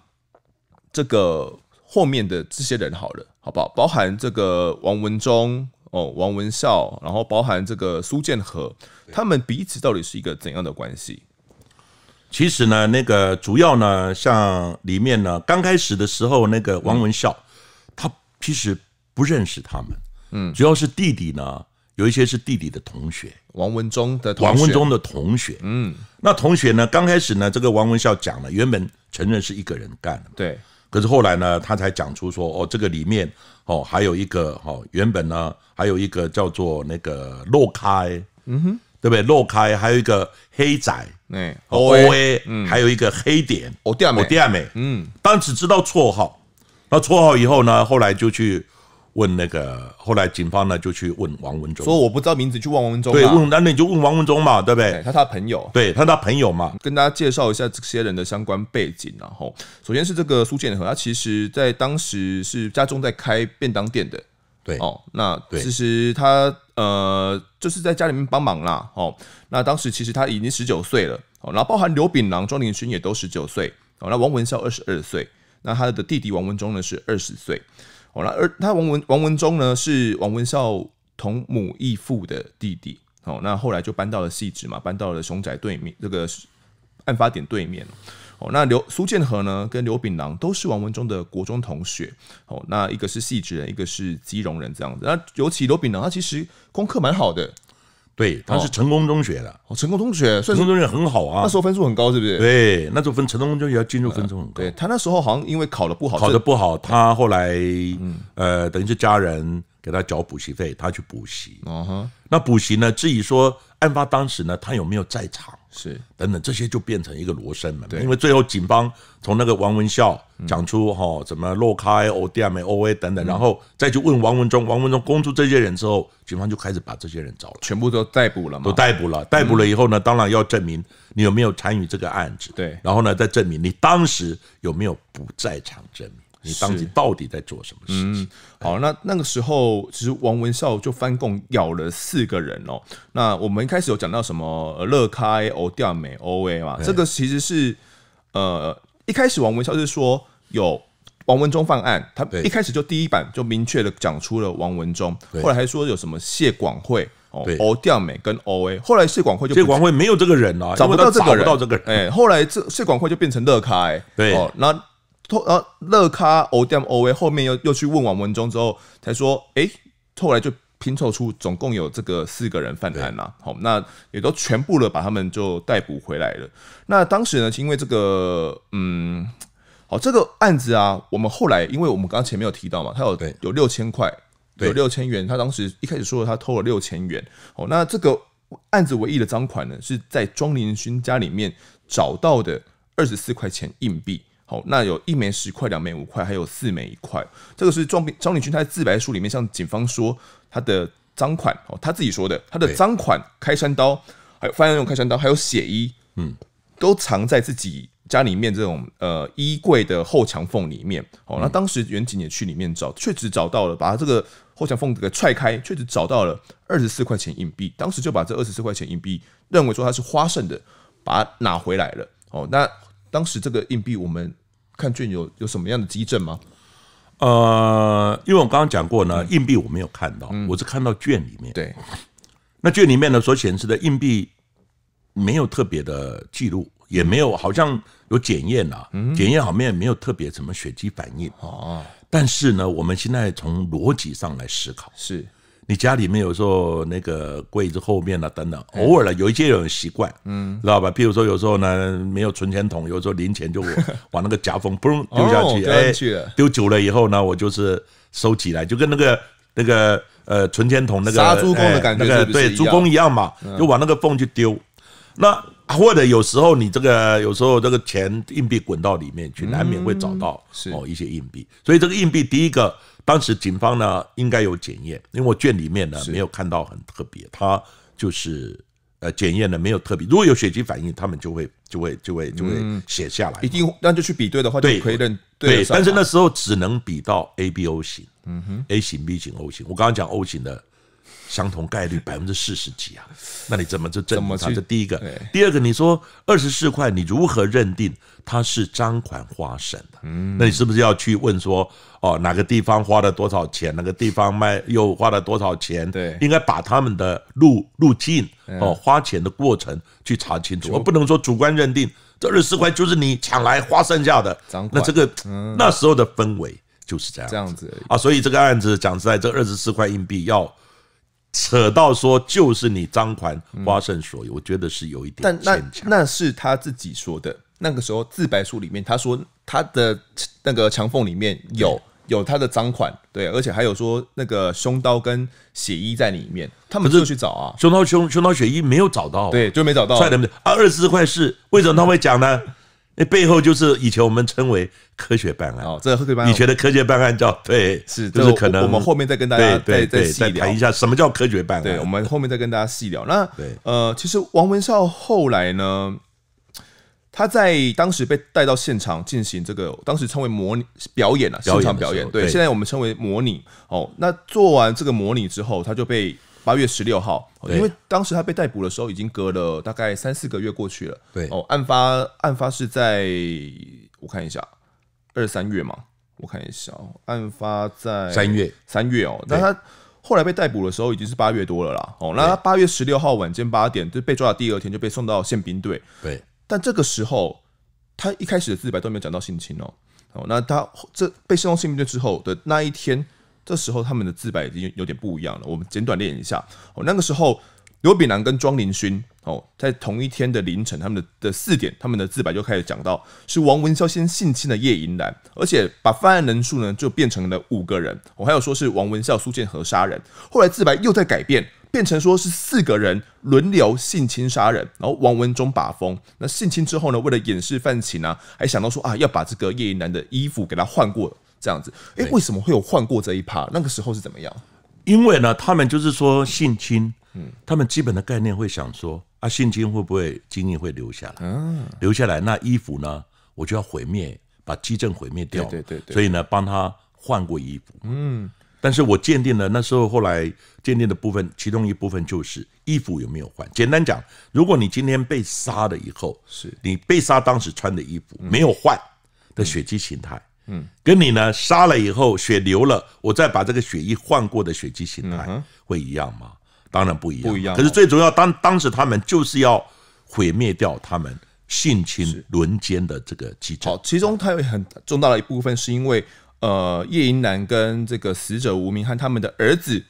这个后面的这些人好了，好不好？包含这个王文忠哦，王文孝，然后包含这个苏建和，他们彼此到底是一个怎样的关系？其实呢，那个主要呢，像里面呢，刚开始的时候，那个王文孝，他其实不认识他们，嗯，主要是弟弟呢，有一些是弟弟的同学，王文忠的，王文忠的同学，嗯，那同学呢，刚开始呢，这个王文孝讲了，原本承认是一个人干的，对，可是后来呢，他才讲出说，哦，这个里面，哦，还有一个，哦，原本呢，还有一个叫做那个洛开，嗯哼。对不对？落开还有一个黑仔，哎，O A，嗯，还有一个黑点，我第二没，我第二没，嗯。但只知道绰号，那绰号以后呢？后来就去问那个，后来警方呢就去问王文忠，说我不知道名字去问王文忠，对，问，那你就问王文忠嘛，对不对？他他朋友，对，他他朋友嘛，跟大家介绍一下这些人的相关背景，然后首先是这个苏建和，他其实，在当时是家中在开便当店的。对哦，那其实他呃就是在家里面帮忙啦。哦，那当时其实他已经十九岁了。哦，然后包含刘炳郎、庄鼎勋也都十九岁。哦，那王文孝二十二岁，那他的弟弟王文忠呢是二十岁。哦，那而他王文王文忠呢是王文孝同母异父的弟弟。哦，那后来就搬到了细址嘛，搬到了熊仔对面这个案发点对面。哦，那刘苏建和呢？跟刘炳郎都是王文忠的国中同学。哦，那一个是戏止人，一个是基隆人，这样子。那尤其刘炳郎，他其实功课蛮好的，对，他是成功中学的。哦，成功中学，成功中学很好啊，那时候分数很高，是不是？对，那就分成功中学要进入分数很高。对他那时候好像因为考的不好，考的不好，他后来呃，等于是家人给他缴补习费，他去补习。哦那补习呢？至于说案发当时呢，他有没有在场？是，等等，这些就变成一个罗生门，因为最后警方从那个王文孝讲出哈，什么洛开、欧 D M O A 等等，然后再去问王文忠，王文忠供出这些人之后，警方就开始把这些人找了，全部都逮捕了，都逮捕了，逮捕了以后呢，当然要证明你有没有参与这个案子，对，然后呢再证明你当时有没有不在场证。你当时到底在做什么事情？好，那那个时候其实王文绍就翻供咬了四个人哦。那我们一开始有讲到什么乐开、欧吊美、欧 A 嘛？这个其实是呃，一开始王文绍是说有王文忠犯案，他一开始就第一版就明确的讲出了王文忠，后来还说有什么谢广惠、欧吊美跟欧 A，后来谢广惠就谢广惠没有这个人啊，找不到这个人，找不到这个人。哎，后来这谢广惠就变成乐开，对，那。偷，后乐咖 D M O A 后面又又去问王文忠之后才说，哎，后来就拼凑出总共有这个四个人犯案了。好，那也都全部了，把他们就逮捕回来了。那当时呢，因为这个，嗯，好，这个案子啊，我们后来因为我们刚刚前面有提到嘛，他有有六千块，有六千元，他当时一开始说他偷了六千元。哦，那这个案子唯一的赃款呢，是在庄林勋家里面找到的二十四块钱硬币。好，那有一枚十块，两枚五块，还有四枚一块。这个是张张立军他在自白书里面向警方说他的赃款哦，他自己说的，他的赃款、开山刀，还发现用开山刀，还有血衣，嗯，都藏在自己家里面这种呃衣柜的后墙缝里面。好，那当时远警也去里面找，确实找到了，把他这个后墙缝给踹开，确实找到了二十四块钱硬币。当时就把这二十四块钱硬币认为说他是花剩的，把它拿回来了。哦，那当时这个硬币我们。看卷有有什么样的机震吗？呃，因为我刚刚讲过呢，硬币我没有看到，我是看到卷里面。对，那卷里面呢所显示的硬币没有特别的记录，也没有好像有检验啊，检验好没没有特别什么血迹反应哦。但是呢，我们现在从逻辑上来思考是。你家里面有时候那个柜子后面啊等等，偶尔了有一些人习惯，嗯，知道吧？比如说有时候呢没有存钱筒，有时候零钱就 往那个夹缝嘣丢下去，丢久了以后呢，我就是收起来，就跟那个那个呃存钱筒那个杀猪工的感觉，对，猪工一样嘛，就往那个缝去丢。那或者有时候你这个有时候这个钱硬币滚到里面去，难免会找到哦一些硬币，所以这个硬币第一个。当时警方呢应该有检验，因为我卷里面呢没有看到很特别，他就是呃检验呢没有特别，如果有血迹反应，他们就会就会就会就会写下来，一定那就去比对的话，对可以认对，但是那时候只能比到 A、B、O 型，嗯哼，A 型、B 型、O 型，我刚刚讲 O 型的。相同概率百分之四十几啊？那你怎么就证明它？这第一个，第二个，你说二十四块，你如何认定它是赃款花剩的？嗯，那你是不是要去问说，哦，哪个地方花了多少钱？哪个地方卖又花了多少钱？对，应该把他们的路路径哦，花钱的过程去查清楚。我不能说主观认定这二十四块就是你抢来花剩下的。那这个那时候的氛围就是这样这样子啊。所以这个案子讲实在，这二十四块硬币要。扯到说就是你赃款花胜所有，我觉得是有一点，但那那是他自己说的，那个时候自白书里面他说他的那个墙缝里面有有他的赃款，对，而且还有说那个凶刀跟血衣在里面，他们就去找啊，凶刀凶凶刀血衣没有找到，对，就没找到，怪什啊？二十四块是为什么他会讲呢？那背后就是以前我们称为科学办案哦，这以前的科学办案叫对，是就是可能我们后面再跟大家再再细聊一下什么叫科学办案，对，我们后面再跟大家细聊。那呃，其实王文绍后来呢，他在当时被带到现场进行这个，当时称为模拟表演了现场表演，对，现在我们称为模拟哦。那做完这个模拟之后，他就被。八月十六号，因为当时他被逮捕的时候，已经隔了大概三四个月过去了。对哦，案发案发是在我看一下二三月嘛，我看一下，哦，案发在三月三月哦。那他后来被逮捕的时候，已经是八月多了啦。哦，那他八月十六号晚间八点，就被抓的第二天就被送到宪兵队。对，但这个时候他一开始的自白都没有讲到性侵哦。哦，那他这被送到宪兵队之后的那一天。这时候他们的自白已经有点不一样了。我们简短练一下。哦，那个时候刘炳南跟庄林勋哦，在同一天的凌晨，他们的的四点，他们的自白就开始讲到是王文潇先性侵了叶银兰，而且把犯案人数呢就变成了五个人。我还有说是王文孝、苏建和杀人，后来自白又在改变，变成说是四个人轮流性侵杀人，然后王文忠把风。那性侵之后呢，为了掩饰犯情啊，还想到说啊要把这个叶银兰的衣服给他换过。这样子，哎，为什么会有换过这一趴？那个时候是怎么样？因为呢，他们就是说性侵，嗯，他们基本的概念会想说啊，性侵会不会精液会留下来？嗯，留下来，那衣服呢，我就要毁灭，把基证毁灭掉。对对。所以呢，帮他换过衣服。嗯，但是我鉴定的那时候，后来鉴定的部分，其中一部分就是衣服有没有换。简单讲，如果你今天被杀了以后，是你被杀当时穿的衣服没有换的血迹形态。嗯，跟你呢杀了以后血流了，我再把这个血液换过的血迹形态会一样吗？当然不一样。不一样。可是最主要，当当时他们就是要毁灭掉他们性侵轮奸的这个基证。好，其中它有很重大的一部分是因为，呃，叶银南跟这个死者吴明翰他们的儿子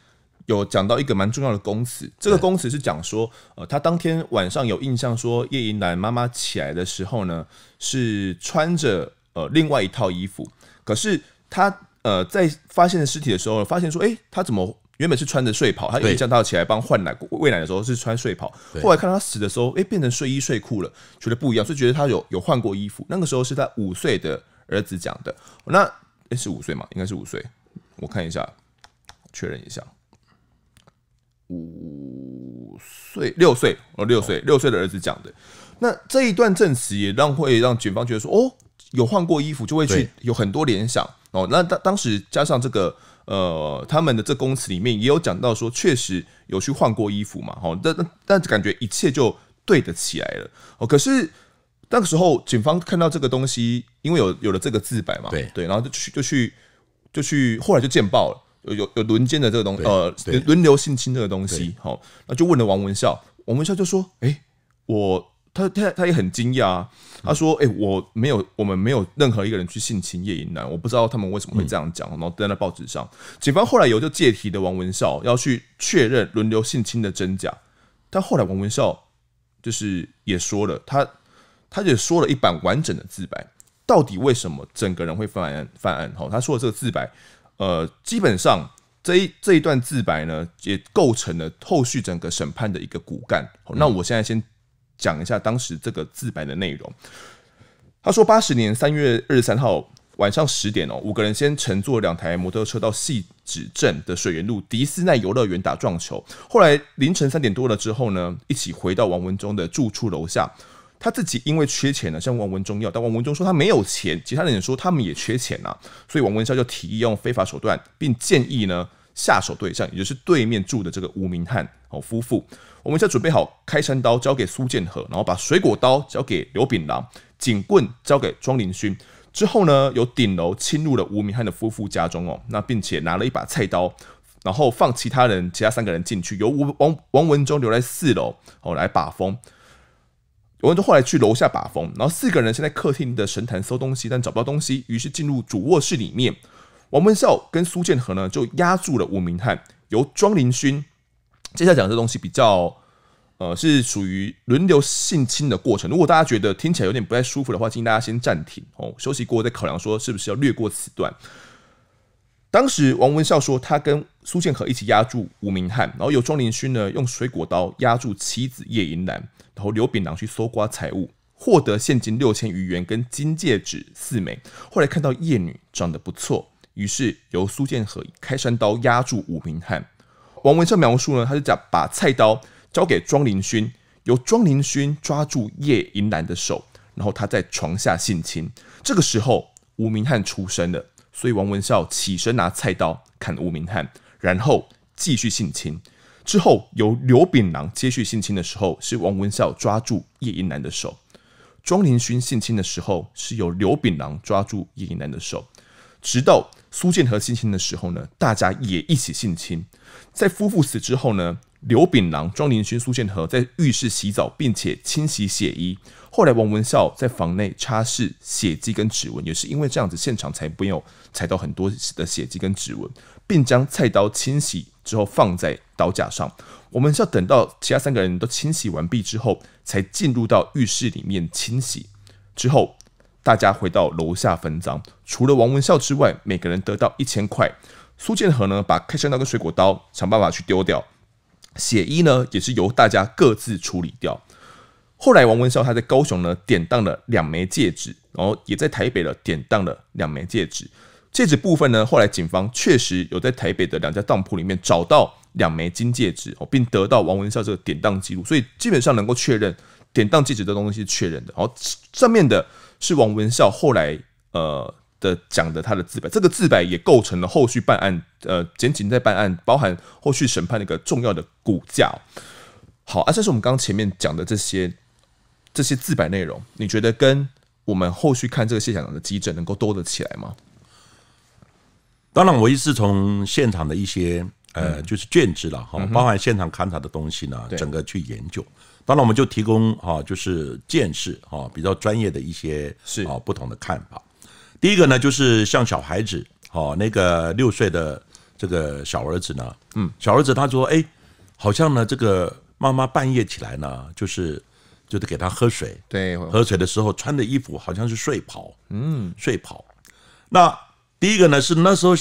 有讲到一个蛮重要的公词。这个公词是讲说，呃，他当天晚上有印象说，叶银兰妈妈起来的时候呢是穿着。呃，另外一套衣服。可是他呃，在发现尸体的时候，发现说，哎，他怎么原本是穿着睡袍？他叫他起来帮换奶喂奶的时候是穿睡袍，后来看他死的时候，哎，变成睡衣睡裤了，觉得不一样，所以觉得他有有换过衣服。那个时候是他五岁的儿子讲的。那哎是五岁嘛？应该是五岁。我看一下，确认一下，五岁六岁哦，六岁六岁的儿子讲的。那这一段证词也让会让警方觉得说，哦。有换过衣服，就会去有很多联想哦。那当当时加上这个呃，他们的这公司里面也有讲到说，确实有去换过衣服嘛，哈。但但那感觉一切就对得起来了哦。可是那个时候，警方看到这个东西，因为有有了这个自白嘛，对对，然后就去就去就去，后来就见报了，有有有轮奸的这个东呃，轮流性侵这个东西，好，那就问了王文孝，王文孝就说，哎，我。他他他也很惊讶，他说：“哎，我没有，我们没有任何一个人去性侵叶银南，我不知道他们为什么会这样讲，然后登在报纸上。”警方后来有就借题的王文孝要去确认轮流性侵的真假，但后来王文孝就是也说了，他他也说了一版完整的自白，到底为什么整个人会犯案犯案？好，他说的这个自白，呃，基本上这一这一段自白呢，也构成了后续整个审判的一个骨干。那我现在先。讲一下当时这个自白的内容。他说：“八十年三月二十三号晚上十点哦，五个人先乘坐两台摩托车到溪址镇的水源路迪斯奈游乐园打撞球。后来凌晨三点多了之后呢，一起回到王文忠的住处楼下。他自己因为缺钱呢，向王文忠要，但王文忠说他没有钱。其他人也说他们也缺钱啊，所以王文孝就提议用非法手段，并建议呢下手对象，也就是对面住的这个吴明汉哦夫妇。”我们先准备好开山刀，交给苏建和，然后把水果刀交给刘炳郎，警棍交给庄林勋。之后呢，由顶楼侵入了吴明汉的夫妇家中哦，那并且拿了一把菜刀，然后放其他人，其他三个人进去，由吴王王文忠留在四楼哦来把风。王文忠后来去楼下把风，然后四个人先在客厅的神坛搜东西，但找不到东西，于是进入主卧室里面。王文孝跟苏建和呢就压住了吴明汉，由庄林勋。接下来讲这东西比较，呃，是属于轮流性侵的过程。如果大家觉得听起来有点不太舒服的话，建议大家先暂停哦，休息过再考量说是不是要略过此段。当时王文孝说，他跟苏建和一起压住吴明汉，然后由庄林勋呢用水果刀压住妻子叶银兰，然后刘炳郎去搜刮财物，获得现金六千余元跟金戒指四枚。后来看到叶女长得不错，于是由苏建和开山刀压住吴明汉。王文孝描述呢，他就讲把菜刀交给庄林勋，由庄林勋抓住叶银兰的手，然后他在床下性侵。这个时候吴明翰出声了，所以王文孝起身拿菜刀砍吴明翰，然后继续性侵。之后由刘炳郎接续性侵的时候，是王文孝抓住叶银兰的手；庄林勋性侵的时候，是由刘炳郎抓住叶银兰的手，直到。苏建和性侵的时候呢，大家也一起性侵。在夫妇死之后呢，刘炳郎、庄林勋、苏建和在浴室洗澡，并且清洗血衣。后来王文孝在房内擦拭血迹跟指纹，也是因为这样子，现场才没有踩到很多的血迹跟指纹，并将菜刀清洗之后放在刀架上。我们是要等到其他三个人都清洗完毕之后，才进入到浴室里面清洗。之后。大家回到楼下分赃，除了王文孝之外，每个人得到一千块。苏建和呢，把开山刀跟水果刀想办法去丢掉。血衣呢，也是由大家各自处理掉。后来，王文孝他在高雄呢典当了两枚戒指，然后也在台北的典当了两枚戒指。戒指部分呢，后来警方确实有在台北的两家当铺里面找到两枚金戒指哦，并得到王文孝这个典当记录，所以基本上能够确认典当戒指这东西是确认的。后上面的。是王文孝后来呃的讲的他的自白，这个自白也构成了后续办案呃，检警在办案，包含后续审判的一个重要的骨架。好，啊，这是我们刚前面讲的这些这些自白内容，你觉得跟我们后续看这个现场的机证能够多得起来吗？当然，我也是从现场的一些呃，就是卷子了哈，包含现场勘查的东西呢，整个去研究。当然，我们就提供啊，就是见识啊，比较专业的一些是啊，不同的看法。第一个呢，就是像小孩子啊，那个六岁的这个小儿子呢，嗯，小儿子他说，哎，好像呢，这个妈妈半夜起来呢，就是就是给他喝水，对，喝水的时候穿的衣服好像是睡袍，嗯，睡袍。那第一个呢，是那时候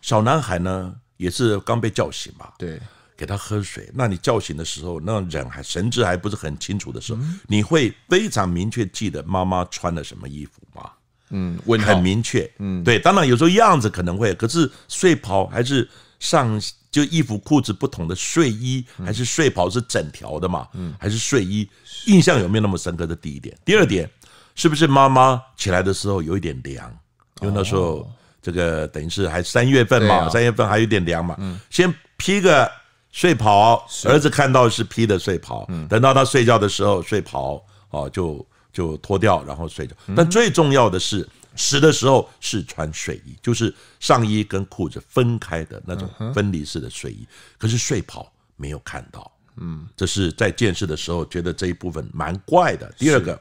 小男孩呢也是刚被叫醒嘛，对。给他喝水，那你叫醒的时候，那人还神志还不是很清楚的时候，你会非常明确记得妈妈穿了什么衣服吗？嗯，很明确。嗯，对，当然有时候样子可能会，可是睡袍还是上就衣服裤子不同的睡衣还是睡袍是整条的嘛？嗯，还是睡衣，印象有没有那么深刻？这第一点，第二点是不是妈妈起来的时候有一点凉？因为那时候这个等于是还三月份嘛，三月份还有点凉嘛，嗯，先披个。睡袍，儿子看到是披的睡袍，等到他睡觉的时候，睡袍哦就就脱掉，然后睡着。但最重要的是，死的时候是穿睡衣，就是上衣跟裤子分开的那种分离式的睡衣。可是睡袍没有看到，嗯，这是在见识的时候觉得这一部分蛮怪的。第二个，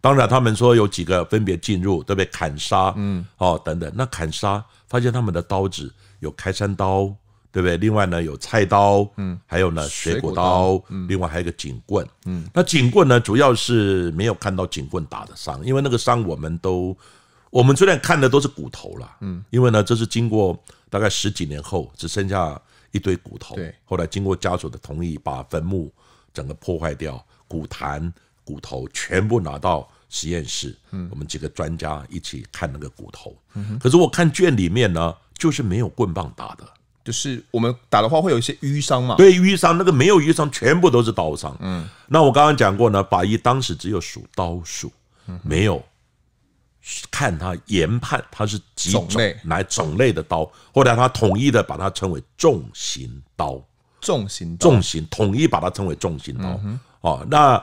当然他们说有几个分别进入都被砍杀，嗯哦等等，那砍杀发现他们的刀子有开山刀。对不对？另外呢，有菜刀，嗯，还有呢水果刀，另外还有一个警棍，嗯，那警棍呢，主要是没有看到警棍打的伤，因为那个伤我们都我们虽然看的都是骨头了，嗯，因为呢，这是经过大概十几年后，只剩下一堆骨头，对，后来经过家属的同意，把坟墓整个破坏掉，骨坛骨头全部拿到实验室，嗯，我们几个专家一起看那个骨头，嗯，可是我看卷里面呢，就是没有棍棒打的。就是我们打的话会有一些瘀伤嘛，对瘀伤，那个没有瘀伤，全部都是刀伤。嗯，那我刚刚讲过呢，法医当时只有数刀数，没有看他研判，他是几种来种类的刀。后来他统一的把它称为重型刀，重型重型统一把它称为重型刀。哦，那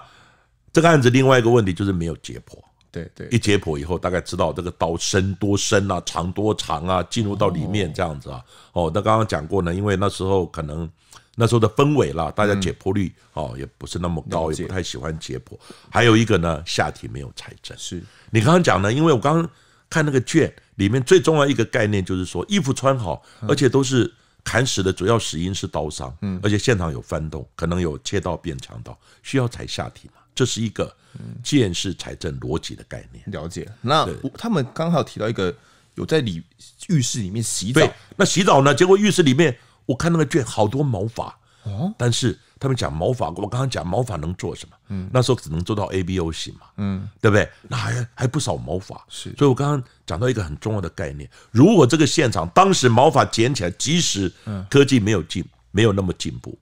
这个案子另外一个问题就是没有解剖。对对，一解剖以后大概知道这个刀深多深啊，长多长啊，进入到里面这样子啊。哦，那刚刚讲过呢，因为那时候可能那时候的氛围啦，大家解剖率哦也不是那么高，也不太喜欢解剖。还有一个呢，下体没有裁正。是你刚刚讲呢，因为我刚刚看那个卷里面最重要一个概念就是说衣服穿好，而且都是砍死的主要死因是刀伤，嗯，而且现场有翻动，可能有切刀变强刀，需要裁下体。这是一个建设财政逻辑的概念。了解。那他们刚好提到一个，有在里浴室里面洗澡。那洗澡呢？结果浴室里面，我看那个卷好多毛发。哦。但是他们讲毛发，我刚刚讲毛发能做什么？嗯。那时候只能做到 A B O 型嘛。嗯。对不对？那还还不少毛发。是。所以我刚刚讲到一个很重要的概念：如果这个现场当时毛发捡起来，即使科技没有进，没有那么进步。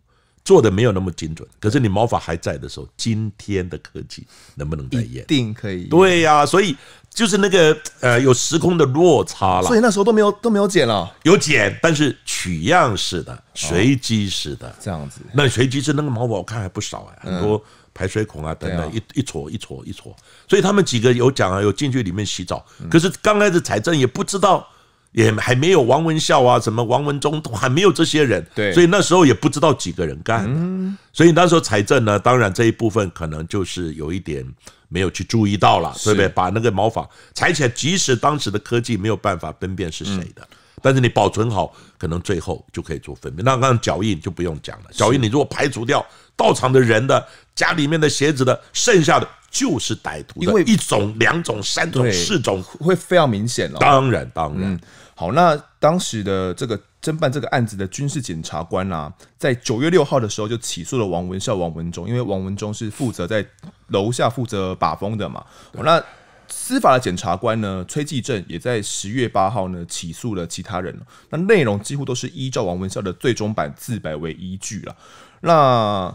做的没有那么精准，可是你毛发还在的时候，今天的科技能不能再演？一定可以。对呀，所以就是那个呃，有时空的落差了。所以那时候都没有都没有剪了，有剪，但是取样式的、随机式的这样子。那随机是那个毛发，我看还不少哎，很多排水孔啊等等，一一撮一撮一撮。所以他们几个有讲啊，有进去里面洗澡，可是刚开始财政也不知道。也还没有王文孝啊，什么王文忠都还没有这些人，对，所以那时候也不知道几个人干，所以那时候财政呢，当然这一部分可能就是有一点没有去注意到了，对不对？把那个毛发裁起来，即使当时的科技没有办法分辨是谁的，但是你保存好，可能最后就可以做分辨。那那脚印就不用讲了，脚印你如果排除掉到场的人的、家里面的鞋子的，剩下的就是歹徒，因为一种、两种、三种、四种会非常明显了。当然，当然。好，那当时的这个侦办这个案子的军事检察官啊，在九月六号的时候就起诉了王文孝、王文忠，因为王文忠是负责在楼下负责把风的嘛。那司法的检察官呢，崔继正也在十月八号呢起诉了其他人。那内容几乎都是依照王文孝的最终版自白为依据了。那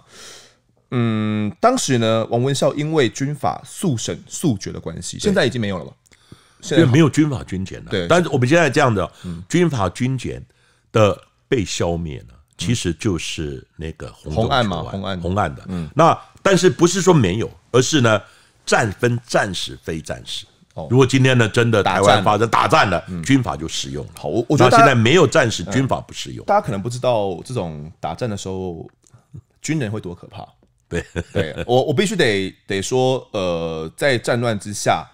嗯，当时呢，王文孝因为军法速审速决的关系，现在已经没有了吧？因为没有军法军检了，但是我们现在这样的军法军检的被消灭了，其实就是那个红案嘛，红案的。嗯，那但是不是说没有，而是呢，战分战时非战时。如果今天呢真的台湾发生打战了，军法就适用。好，我觉得现在没有战时，军法不适用。大家可能不知道，这种打战的时候，军人会多可怕。对，对我我必须得得说，呃，在战乱之下。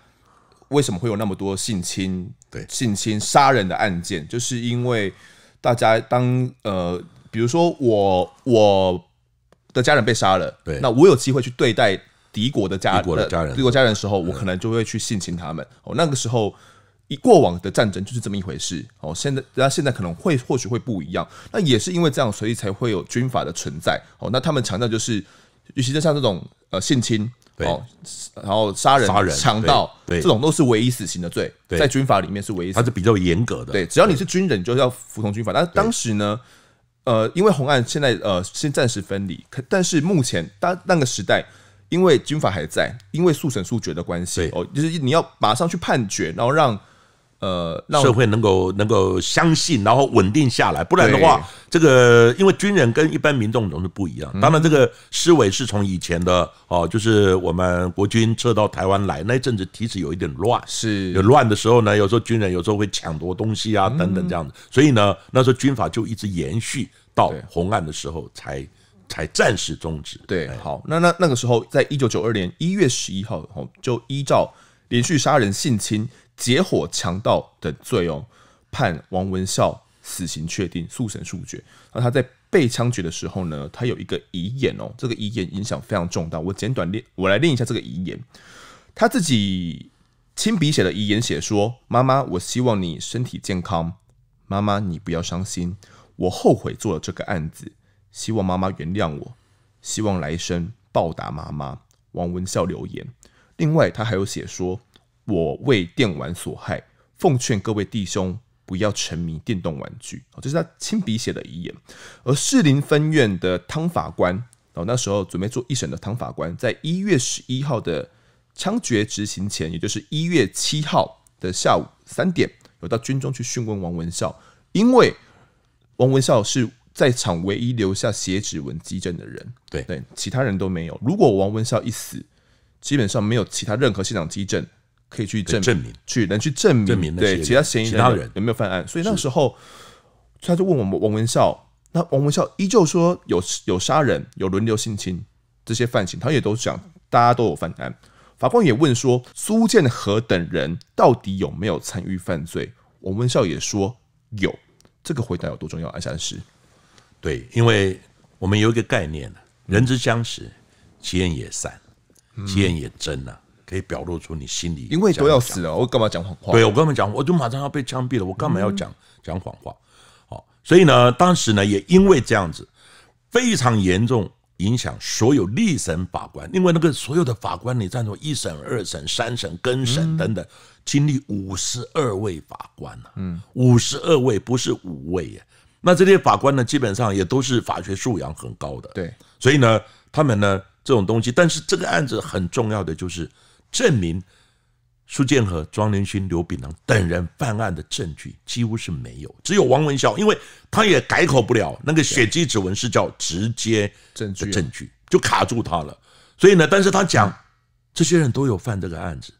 为什么会有那么多性侵、对性侵、杀人的案件？就是因为大家当呃，比如说我我的家人被杀了，对，那我有机会去对待敌国的家的家人、敌国家人的时候，我可能就会去性侵他们。哦，那个时候一过往的战争就是这么一回事。哦，现在人家现在可能会或许会不一样，那也是因为这样，所以才会有军法的存在。哦，那他们强调就是，尤其就像这种呃性侵。哦，然后杀人、强盗，这种都是唯一死刑的罪，在军法里面是唯一。它是比较严格的，对，只要你是军人，就要服从军法。但是当时呢，呃，因为红案现在呃先暂时分离，可但是目前当那个时代，因为军法还在，因为速审速决的关系，哦，就是你要马上去判决，然后让。呃，社会能够能够相信，然后稳定下来，不然的话，这个因为军人跟一般民众总是不一样。当然，这个思维是从以前的哦，就是我们国军撤到台湾来那一阵子，其实有一点乱，是有乱的时候呢。有时候军人有时候会抢夺东西啊，等等这样子。所以呢，那时候军法就一直延续到红案的时候才才暂时终止。对，好，那那那个时候，在一九九二年一月十一号，就依照连续杀人、性侵。结伙强盗的罪哦，判王文孝死刑确定，速审速决。那他在被枪决的时候呢，他有一个遗言哦，这个遗言影响非常重大。我简短练，我来念一下这个遗言。他自己亲笔写的遗言写说：“妈妈，我希望你身体健康，妈妈你不要伤心，我后悔做了这个案子，希望妈妈原谅我，希望来生报答妈妈。”王文孝留言。另外，他还有写说。我为电玩所害，奉劝各位弟兄不要沉迷电动玩具。哦，这是他亲笔写的遗言。而士林分院的汤法官，哦，那时候准备做一审的汤法官，在一月十一号的枪决执行前，也就是一月七号的下午三点，有到军中去讯问王文孝，因为王文孝是在场唯一留下写指纹击证的人。对对，其他人都没有。如果王文孝一死，基本上没有其他任何现场击证。可以去证明，去能去证明对其他嫌疑人有没有犯案？所以那时候，他就问我们王文孝，那王文孝依旧说有有杀人、有轮流性侵这些犯行，他也都讲大家都有犯案。法官也问说苏建和等人到底有没有参与犯罪？王文孝也说有。这个回答有多重要？安三石，对，因为我们有一个概念人之相识，言也善，其言也真呢。可以表露出你心里，因为都要死了，我干嘛讲谎话？对我跟他们讲，我就马上要被枪毙了，我干嘛要讲讲谎话？好，所以呢，当时呢，也因为这样子，非常严重影响所有立审法官。另外，那个所有的法官，你站住一审、二审、三审、跟审等等，经历五十二位法官嗯，五十二位，不是五位耶。那这些法官呢，基本上也都是法学素养很高的。对，所以呢，他们呢，这种东西，但是这个案子很重要的就是。证明苏建和、庄连勋、刘炳郎等人犯案的证据几乎是没有，只有王文孝，因为他也改口不了。那个血迹指纹是叫直接证据，证据就卡住他了。所以呢，但是他讲这些人都有犯这个案子，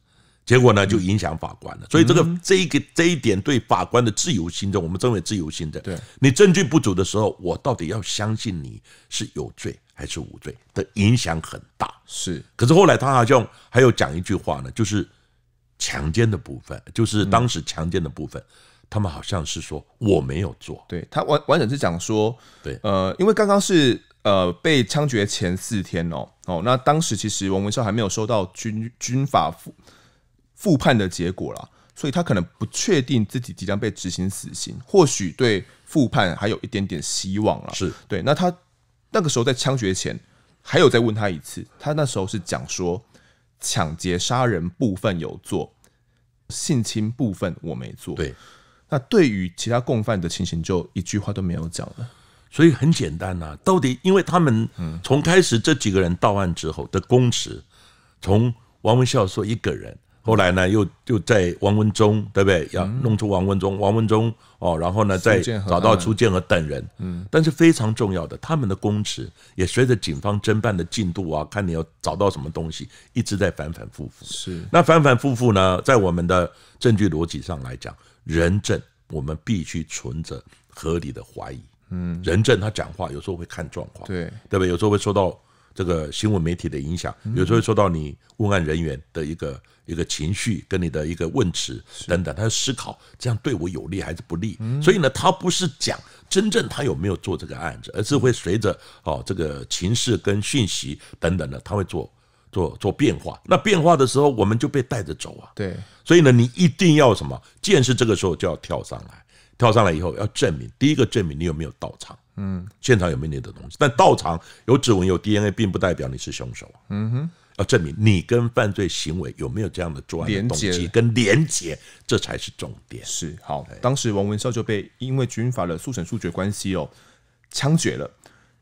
结果呢就影响法官了。所以这个这一个这一点对法官的自由心的，我们称为自由心的。对，你证据不足的时候，我到底要相信你是有罪。还是无罪的影响很大，是。可是后来他好像还有讲一句话呢，就是强奸的部分，就是当时强奸的部分，他们好像是说我没有做。对他完完整是讲说，对，呃，因为刚刚是呃被枪决前四天哦，哦，那当时其实王文绍还没有收到军军法复复判的结果啦，所以他可能不确定自己即将被执行死刑，或许对复判还有一点点希望了。是对，那他。那个时候在枪决前，还有再问他一次，他那时候是讲说，抢劫杀人部分有做，性侵部分我没做。对，那对于其他共犯的情形，就一句话都没有讲了。所以很简单呐，到底因为他们从开始这几个人到案之后的供词，从王文孝说一个人。后来呢，又就在王文忠，对不对？要弄出王文忠，王文忠哦，然后呢，再找到朱建和等人。嗯，但是非常重要的，他们的供词也随着警方侦办的进度啊，看你要找到什么东西，一直在反反复复。是。那反反复复呢，在我们的证据逻辑上来讲，人证我们必须存着合理的怀疑。嗯，人证他讲话有时候会看状况。对。对不对？有时候会受到这个新闻媒体的影响，有时候会受到你问案人员的一个。一个情绪跟你的一个问词等等，他思考这样对我有利还是不利？所以呢，他不是讲真正他有没有做这个案子，而是会随着哦这个情势跟讯息等等的，他会做做做变化。那变化的时候，我们就被带着走啊。对，所以呢，你一定要什么？见识，这个时候，就要跳上来，跳上来以后要证明，第一个证明你有没有到场，嗯，现场有没有你的东西？但到场有指纹有 DNA，并不代表你是凶手嗯哼。要证明你跟犯罪行为有没有这样的作案动机跟连结，这才是重点。是好，当时王文孝就被因为军法的速审速决关系哦，枪决了，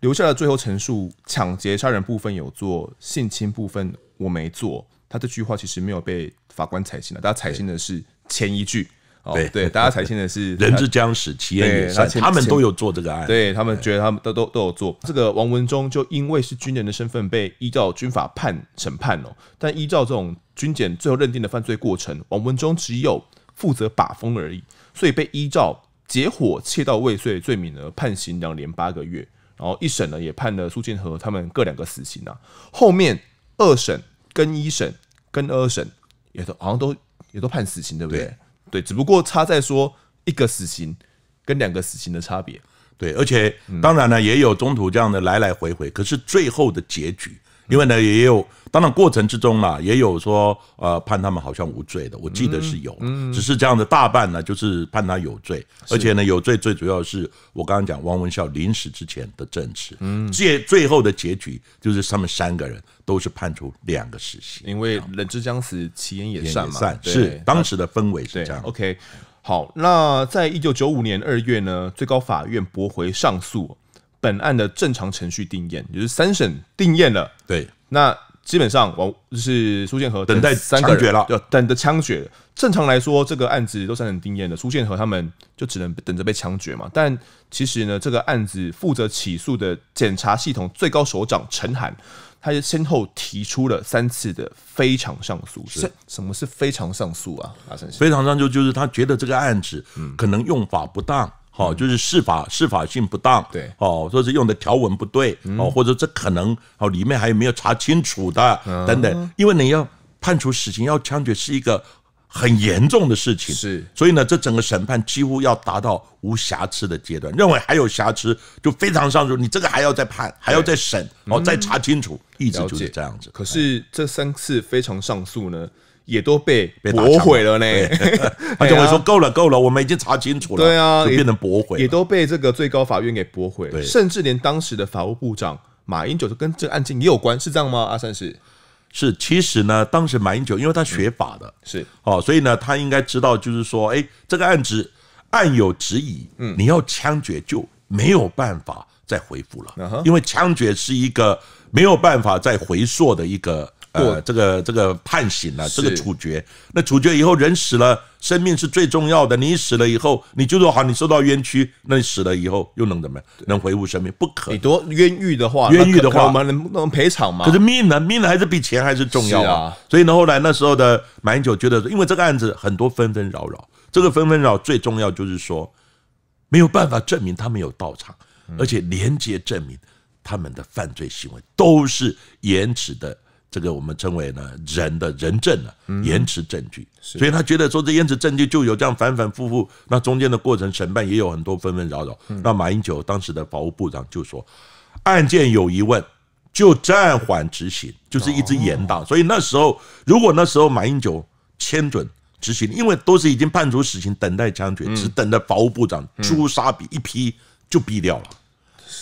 留下了最后陈述：抢劫杀人部分有做，性侵部分我没做。他这句话其实没有被法官采信了，大家采信的是前一句。对对，大家才现在是 人之将死，其言也善。他们都有做这个案，对他们觉得他们都都都有做。这个王文忠就因为是军人的身份被依照军法判审判了，但依照这种军检最后认定的犯罪过程，王文忠只有负责把风而已，所以被依照结伙窃盗未遂罪名而判刑两年八个月。然后一审呢也判了苏建和他们各两个死刑啊。后面二审跟一审跟二审也都好像都也都判死刑，对不对？对，只不过差在说一个死刑跟两个死刑的差别。对，而且当然呢，也有中途这样的来来回回，可是最后的结局。因为呢，也有当然过程之中啦，也有说呃判他们好像无罪的，我记得是有，只是这样的大半呢就是判他有罪，而且呢有罪最主要是我刚刚讲王文孝临死之前的证词，结最后的结局就是他们三个人都是判处两个死刑，因为人之将死，其言也善嘛，是当时的氛围是这样。OK，好，那在一九九五年二月呢，最高法院驳回上诉。本案的正常程序定验，就是三审定验了。对，那基本上我就是苏建和等待三枪决了，要等着枪决正常来说，这个案子都三审定验了，苏建和他们就只能等着被枪决嘛。但其实呢，这个案子负责起诉的检察系统最高首长陈涵。他就先后提出了三次的非常上诉。是，什么是非常上诉啊？非常上诉就是他觉得这个案子可能用法不当。好，就是释法释法性不当，对，哦，说是用的条文不对，哦，或者这可能哦里面还有没有查清楚的等等，因为你要判处死刑要枪决是一个很严重的事情，是，所以呢，这整个审判几乎要达到无瑕疵的阶段，认为还有瑕疵就非常上诉，你这个还要再判还要再审哦再查清楚，一直就是这样子。可是这三次非常上诉呢？也都被驳回了呢。他就会说：“够了，够了，我们已经查清楚了。”对啊，就变成驳回，也都被这个最高法院给驳回。对，甚至连当时的法务部长马英九都跟这个案件也有关，是这样吗？阿三，是是。其实呢，当时马英九因为他学法的，是哦，所以呢，他应该知道，就是说，哎，这个案子案有疑义，嗯，你要枪决就没有办法再回复了，因为枪决是一个没有办法再回溯的一个。呃，这个这个判刑了，这个处决，那处决以后人死了，生命是最重要的。你死了以后，你就说好你受到冤屈，那你死了以后又能怎么样？能恢复生命？不可能。多冤狱的话，冤狱的话，我们能能赔偿吗？可是命呢？命还是比钱还是重要啊。所以呢，后来那时候的马英九觉得，因为这个案子很多纷纷扰扰，这个纷纷扰最重要就是说，没有办法证明他们有到场，而且连接证明他们的犯罪行为都是延迟的。这个我们称为呢人的人政啊，延迟证据，所以他觉得说这延迟证据就有这样反反复复，那中间的过程审判也有很多纷纷扰扰。那马英九当时的法务部长就说，案件有疑问就暂缓执行，就是一直延档。所以那时候如果那时候马英九签准执行，因为都是已经判处死刑等待枪决，只等着法务部长朱砂笔一批就毙掉了。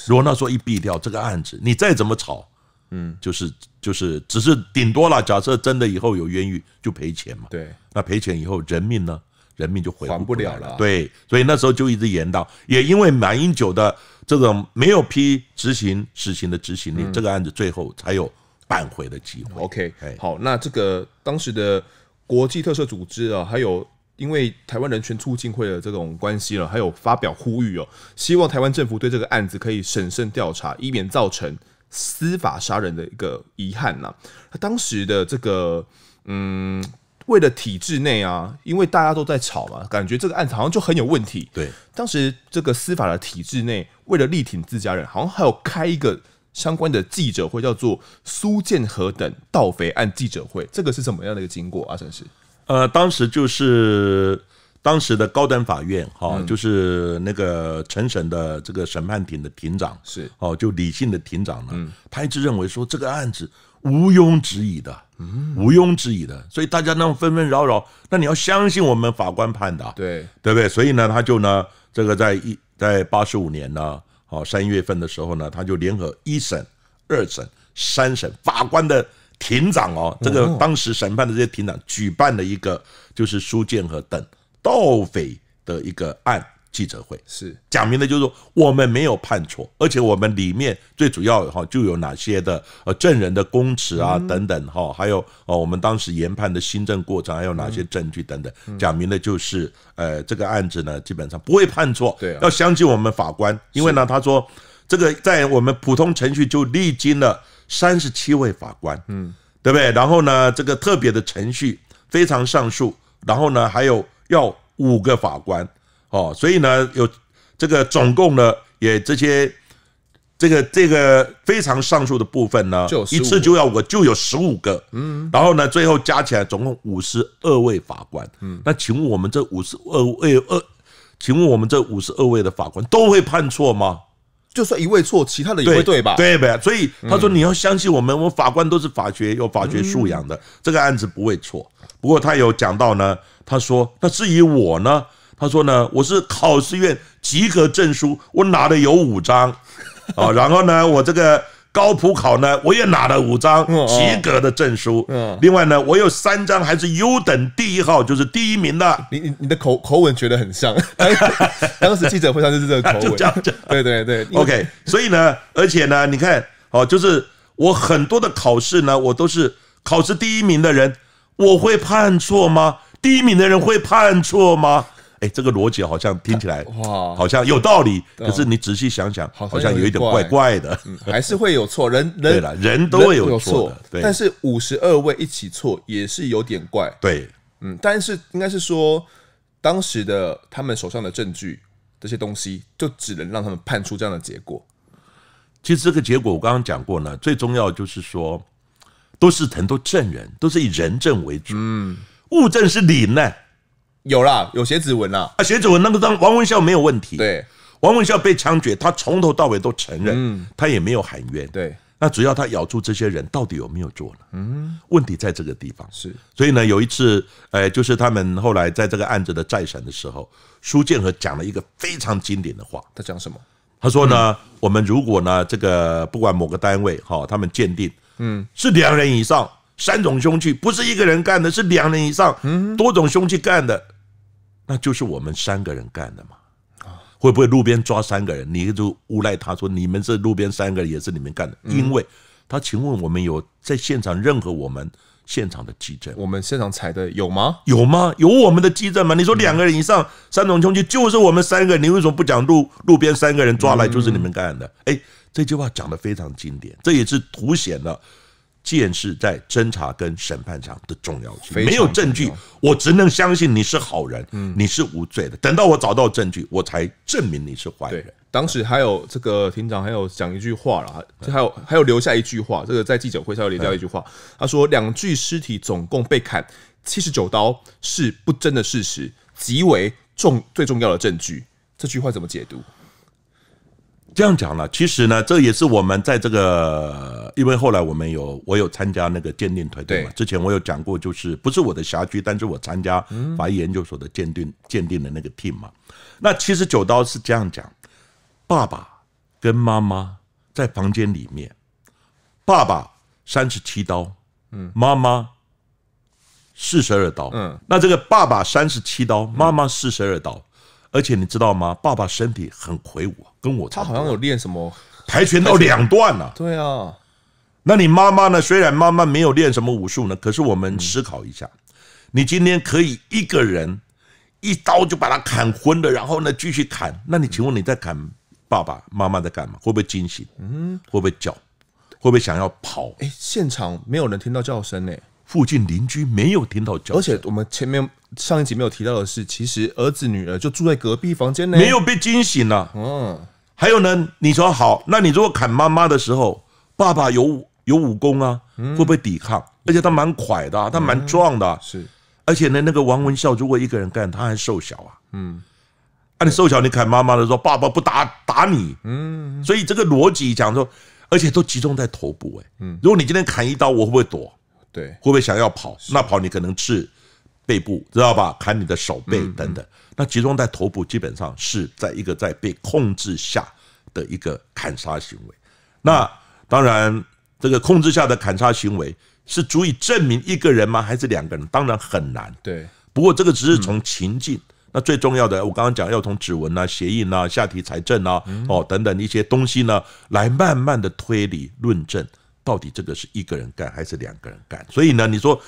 如果那候一毙掉这个案子，你再怎么吵。嗯，就是就是，只是顶多了。假设真的以后有冤狱，就赔钱嘛。对，那赔钱以后人命呢？人命就还不了了。对，所以那时候就一直延到，也因为满英九的这种没有批执行死刑的执行力，这个案子最后才有挽回的机会。OK，好，那这个当时的国际特色组织啊，还有因为台湾人权促进会的这种关系了，还有发表呼吁哦，希望台湾政府对这个案子可以审慎调查，以免造成。司法杀人的一个遗憾呐，当时的这个嗯，为了体制内啊，因为大家都在吵嘛，感觉这个案子好像就很有问题。对，当时这个司法的体制内为了力挺自家人，好像还有开一个相关的记者会，叫做“苏建和等盗匪案记者会”，这个是什么样的一个经过啊？算是，呃，当时就是。当时的高等法院哈，就是那个陈审的这个审判庭的庭长是哦，就理性的庭长呢，他一直认为说这个案子毋庸置疑的，毋庸置疑的，所以大家那么纷纷扰扰，那你要相信我们法官判的，对对不对？所以呢，他就呢，这个在一在八十五年呢，哦三月份的时候呢，他就联合一审、二审、三审法官的庭长哦，这个当时审判的这些庭长举办了一个就是书剑和等。盗匪的一个案记者会是讲明的，就是说我们没有判错，而且我们里面最主要哈，就有哪些的呃证人的供词啊等等哈，还有哦我们当时研判的新证过程，还有哪些证据等等，讲明的就是呃这个案子呢，基本上不会判错。对，要相信我们法官，因为呢他说这个在我们普通程序就历经了三十七位法官，嗯，对不对？然后呢，这个特别的程序非常上诉，然后呢还有。要五个法官哦，所以呢，有这个总共呢，也这些这个这个非常上述的部分呢，一次就要我就有十五个，嗯，然后呢，最后加起来总共五十二位法官，嗯，那请问我们这五十二位二，请问我们这五十二位的法官都会判错吗？就算一位错，其他的也会对吧？对呗，所以他说你要相信我们，我们法官都是法学有法学素养的，这个案子不会错。不过他有讲到呢，他说那至于我呢，他说呢，我是考试院及格证书，我拿的有五张，啊，然后呢，我这个。高普考呢，我也拿了五张及格的证书。嗯，另外呢，我有三张还是优等第一号，就是第一名的。你你你的口口吻觉得很像，当时记者会上就是这个口吻，对对对。OK，所以呢，而且呢，你看，哦，就是我很多的考试呢，我都是考试第一名的人，我会判错吗？第一名的人会判错吗？哎，这个逻辑好像听起来，哇，好像有道理。可是你仔细想想，好像有一点怪怪的。还是会有错，人 人了，人都会有错，但是五十二位一起错也是有点怪。对，嗯，但是应该是说，当时的他们手上的证据这些东西，就只能让他们判出这样的结果。其实这个结果我刚刚讲过呢，最重要就是说，都是很多证人，都是以人证为主，嗯，物证是零呢。有啦，有写指纹啦。啊，写指纹，那个当王文孝没有问题。对，王文孝被枪决，他从头到尾都承认，他也没有喊冤。对，那只要他咬住这些人，到底有没有做呢？嗯，问题在这个地方。是，所以呢，有一次，哎，就是他们后来在这个案子的再审的时候，苏建和讲了一个非常经典的话。他讲什么？他说呢，我们如果呢，这个不管某个单位哈，他们鉴定，嗯，是两人以上，三种凶器，不是一个人干的，是两人以上，多种凶器干的。那就是我们三个人干的嘛，会不会路边抓三个人，你就诬赖他说你们这路边三个人也是你们干的？因为他请问我们有在现场任何我们现场的击证，我们现场采的有吗？有吗？有我们的击证吗？你说两个人以上三种凶器就是我们三个，你为什么不讲路路边三个人抓来就是你们干的？哎，这句话讲的非常经典，这也是凸显了。见识在侦查跟审判场的重要性，没有证据，我只能相信你是好人，你是无罪的。等到我找到证据，我才证明你是坏人。当时还有这个庭长，还有讲一句话了，还有还有留下一句话，这个在记者会上有留下一句话，他说：“两具尸体总共被砍七十九刀，是不争的事实，极为重最重要的证据。”这句话怎么解读？这样讲了，其实呢，这也是我们在这个，因为后来我们有我有参加那个鉴定团队嘛，之前我有讲过，就是不是我的辖区，但是我参加法医研究所的鉴定鉴定的那个 team 嘛。那七十九刀是这样讲：爸爸跟妈妈在房间里面，爸爸三十七刀，嗯，妈妈四十二刀，嗯，那这个爸爸三十七刀，妈妈四十二刀。而且你知道吗？爸爸身体很魁梧，跟我他好像有练什么跆拳道两段呢。对啊，那你妈妈呢？虽然妈妈没有练什么武术呢，可是我们思考一下，你今天可以一个人一刀就把他砍昏了，然后呢继续砍。那你请问你在砍爸爸妈妈在干嘛？会不会惊醒？嗯，会不会叫？会不会想要跑？哎，现场没有人听到叫声呢。附近邻居没有听到叫，而且我们前面。上一集没有提到的是，其实儿子女儿就住在隔壁房间内，没有被惊醒了。嗯，还有呢，你说好，那你如果砍妈妈的时候，爸爸有有武功啊，会不会抵抗？而且他蛮快的，他蛮壮的，是。而且呢，那个王文孝如果一个人干，他还瘦小啊。嗯，那你瘦小，你砍妈妈的时候，爸爸不打打你。嗯，所以这个逻辑讲说，而且都集中在头部哎。嗯，如果你今天砍一刀，我会不会躲？对，会不会想要跑？那跑你可能是。背部知道吧？砍你的手背等等，那集中在头部，基本上是在一个在被控制下的一个砍杀行为。那当然，这个控制下的砍杀行为是足以证明一个人吗？还是两个人？当然很难。对，不过这个只是从情境。那最重要的，我刚刚讲要从指纹啊、鞋印啊、下体财政啊、哦等等一些东西呢，来慢慢的推理论证，到底这个是一个人干还是两个人干？所以呢，你说。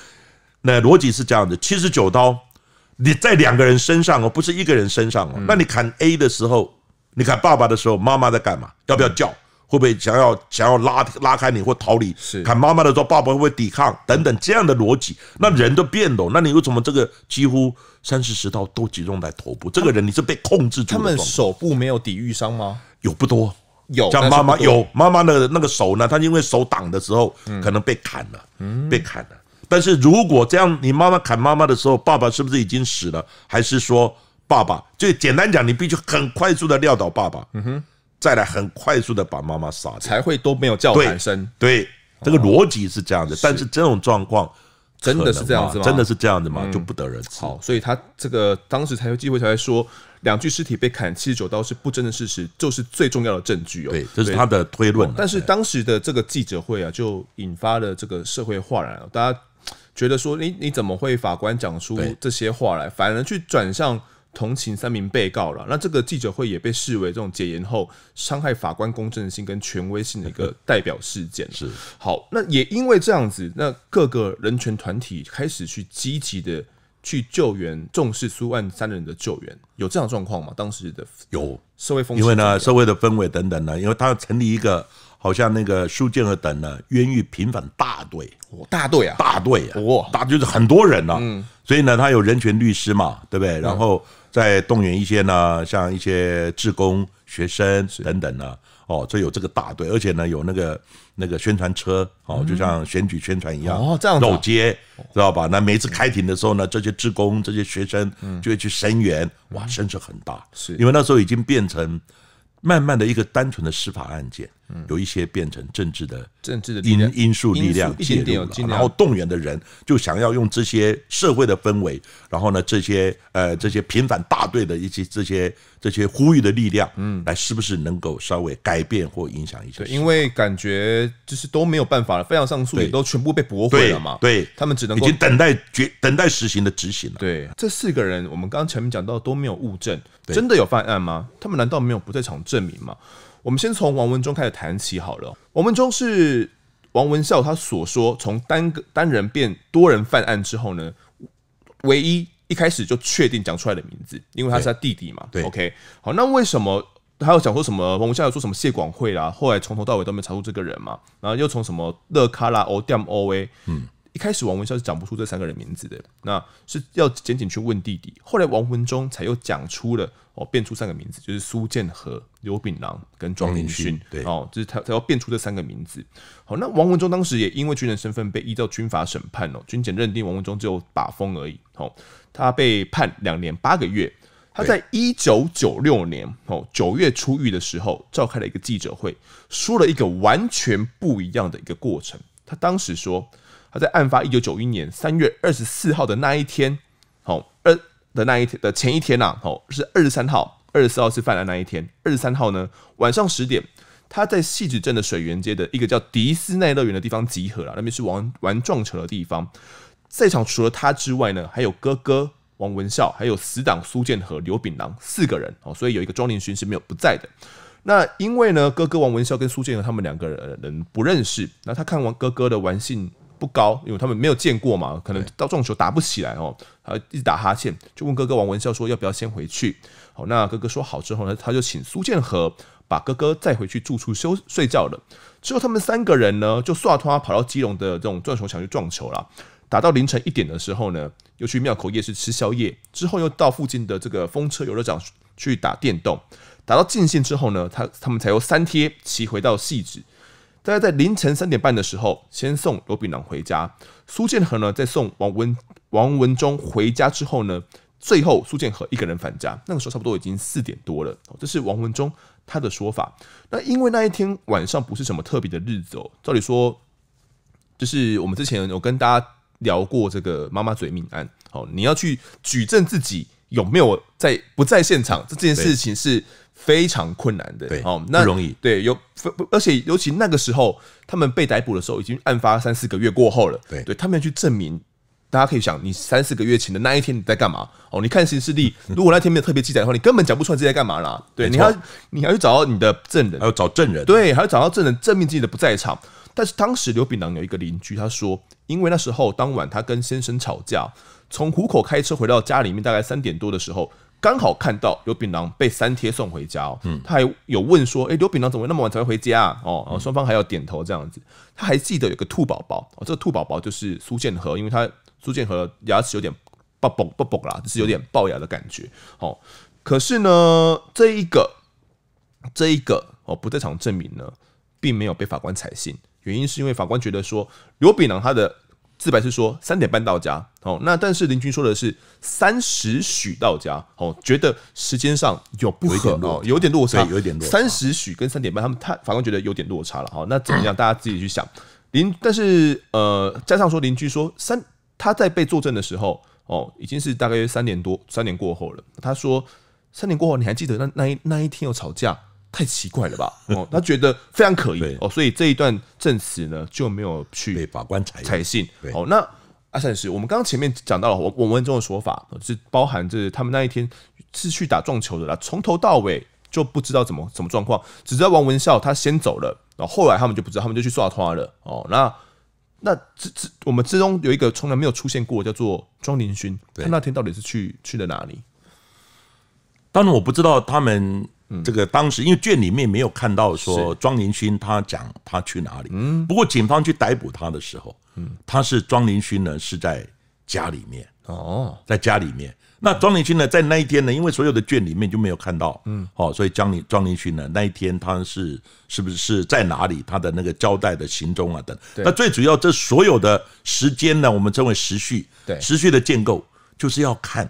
那逻辑是这样的，七十九刀，你在两个人身上哦，不是一个人身上哦。那你砍 A 的时候，你砍爸爸的时候，妈妈在干嘛？要不要叫？会不会想要想要拉拉开你或逃离？是砍妈妈的时候，爸爸会不会抵抗？等等这样的逻辑，那人都变了。那你为什么这个几乎三四十刀都集中在头部？这个人你是被控制？住他们手部没有抵御伤吗？有不多，有。像妈妈有妈妈的那个手呢，她因为手挡的时候，可能被砍了，被砍了。但是如果这样，你妈妈砍妈妈的时候，爸爸是不是已经死了？还是说爸爸就简单讲，你必须很快速的撂倒爸爸，嗯哼，再来很快速的把妈妈杀才会都没有叫喊声。对，这个逻辑是这样的。但是这种状况真的是这样子吗？真的是这样子吗？就不得人知。好，所以他这个当时才有机会才说，两具尸体被砍七十九刀是不争的事实，就是最重要的证据哦。对，这是他的推论。但是当时的这个记者会啊，就引发了这个社会哗然，大家。觉得说你你怎么会法官讲出这些话来，反而去转向同情三名被告了？那这个记者会也被视为这种解严后伤害法官公正性跟权威性的一个 代表事件。是好，那也因为这样子，那各个人权团体开始去积极的去救援，重视苏万三人的救援，有这样状况吗？当时的有社会风因为呢社会的氛围等等呢，因为他要成立一个。好像那个苏建和等呢，冤狱平反大队，大队啊，大队啊，大就是很多人啊，嗯，所以呢，他有人权律师嘛，对不对？然后再动员一些呢，像一些职工、学生等等呢。哦，这有这个大队，而且呢，有那个那个宣传车，哦，就像选举宣传一样，哦，这样走街，知道吧？那每次开庭的时候呢，这些职工、这些学生就会去声援，哇，声势很大，是，因为那时候已经变成慢慢的一个单纯的司法案件。有一些变成政治的政治的因因素力量介入了，然后动员的人就想要用这些社会的氛围，然后呢，这些呃，这些平反大队的一些这些这些呼吁的力量，嗯，来是不是能够稍微改变或影响一些？因为感觉就是都没有办法了，非常上诉也都全部被驳回了嘛，对他们只能已经等待决等待实行的执行了。对，这四个人我们刚刚前面讲到都没有物证，真的有犯案吗？他们难道没有不在场证明吗？我们先从王文忠开始谈起好了。王文忠是王文孝他所说从单个单人变多人犯案之后呢，唯一一开始就确定讲出来的名字，因为他是他弟弟嘛。对，OK，好，那为什么他有讲说什么王文孝又说什么谢广惠啦？后来从头到尾都没查出这个人嘛。然后又从什么勒卡拉欧 M 欧威，嗯，一开始王文孝是讲不出这三个人名字的，那是要紧紧去问弟弟。后来王文忠才又讲出了。哦，变出三个名字，就是苏建和、刘炳郎跟庄林勋。对，哦，就是他，他要变出这三个名字。好，那王文忠当时也因为军人身份被依照军法审判哦，军检认定王文忠只有把风而已。哦，他被判两年八个月。他在一九九六年哦九月出狱的时候，召开了一个记者会，说了一个完全不一样的一个过程。他当时说，他在案发一九九一年三月二十四号的那一天。的那一天的前一天啊，哦，是二十三号，二十四号是犯案那一天。二十三号呢，晚上十点，他在戏子镇的水源街的一个叫迪斯奈乐园的地方集合了，那边是玩玩撞球的地方。在场除了他之外呢，还有哥哥王文孝，还有死党苏建和刘炳郎四个人。哦，所以有一个庄林勋是没有不在的。那因为呢，哥哥王文孝跟苏建和他们两个人不认识，那他看完哥哥的玩性不高，因为他们没有见过嘛，可能到撞球打不起来哦。他一直打哈欠就问哥哥王文孝说要不要先回去？好，那哥哥说好之后呢，他就请苏建和把哥哥载回去住处休睡觉了。之后他们三个人呢就刷通跑到基隆的这种撞球场去撞球了。打到凌晨一点的时候呢，又去庙口夜市吃宵夜，之后又到附近的这个风车游乐场去打电动，打到尽兴之后呢，他他们才由三贴骑回到戏子，大家在凌晨三点半的时候，先送罗炳郎回家。苏建和呢，在送王文王文忠回家之后呢，最后苏建和一个人返家。那个时候差不多已经四点多了。这是王文忠他的说法。那因为那一天晚上不是什么特别的日子哦，照理说，就是我们之前有跟大家聊过这个“妈妈嘴命案”。哦，你要去举证自己有没有在不在现场，这件事情是。非常困难的哦，那容易。对，有，而且尤其那个时候，他们被逮捕的时候，已经案发三四个月过后了。对，对，他们要去证明。大家可以想，你三四个月前的那一天你在干嘛？哦，你看刑事历，如果那天没有特别记载的话，你根本讲不出来自己在干嘛啦。对，你要，你要去找到你的证人，还要找证人。对，还要找到证人证明自己的不在场。但是当时刘炳郎有一个邻居，他说，因为那时候当晚他跟先生吵架，从虎口开车回到家里面，大概三点多的时候。刚好看到刘炳郎被三贴送回家哦，嗯，他还有问说，哎，刘炳郎怎么那么晚才会回家啊？哦，然后双方还要点头这样子，他还记得有个兔宝宝哦，这个兔宝宝就是苏建和，因为他苏建和牙齿有点爆嘣爆嘣啦，就是有点龅牙的感觉哦。可是呢，这一个这一个哦不在场证明呢，并没有被法官采信，原因是因为法官觉得说刘炳郎他的。自白是说三点半到家哦，那但是邻居说的是三时许到家哦，觉得时间上有不合哦，有点落差，有点落三时许跟三点半，他们判法官觉得有点落差了哈。那怎么样？大家自己去想。邻，但是呃，加上说邻居说三，他在被作证的时候哦，已经是大概三点多，三点过后了。他说三点过后，你还记得那那一那一天有吵架？太奇怪了吧？哦，他觉得非常可疑哦，所以这一段证词呢就没有去被法官采采信。哦，那阿善师，我们刚刚前面讲到了我我文中的说法，是包含着他们那一天是去打撞球的啦，从头到尾就不知道怎么怎么状况，只知道王文孝他先走了，然后后来他们就不知道，他们就去刷花了。哦，那那之之我们之中有一个从来没有出现过，叫做庄林勋，他那天到底是去去了哪里？当然我不知道他们。这个当时因为卷里面没有看到说庄林勋他讲他去哪里，嗯，不过警方去逮捕他的时候，嗯，他是庄林勋呢是在家里面哦，在家里面。那庄林勋呢在那一天呢，因为所有的卷里面就没有看到，嗯，哦，所以庄林庄林勋呢那一天他是是不是在哪里，他的那个交代的行踪啊等。那最主要这所有的时间呢，我们称为时序，对，时序的建构就是要看。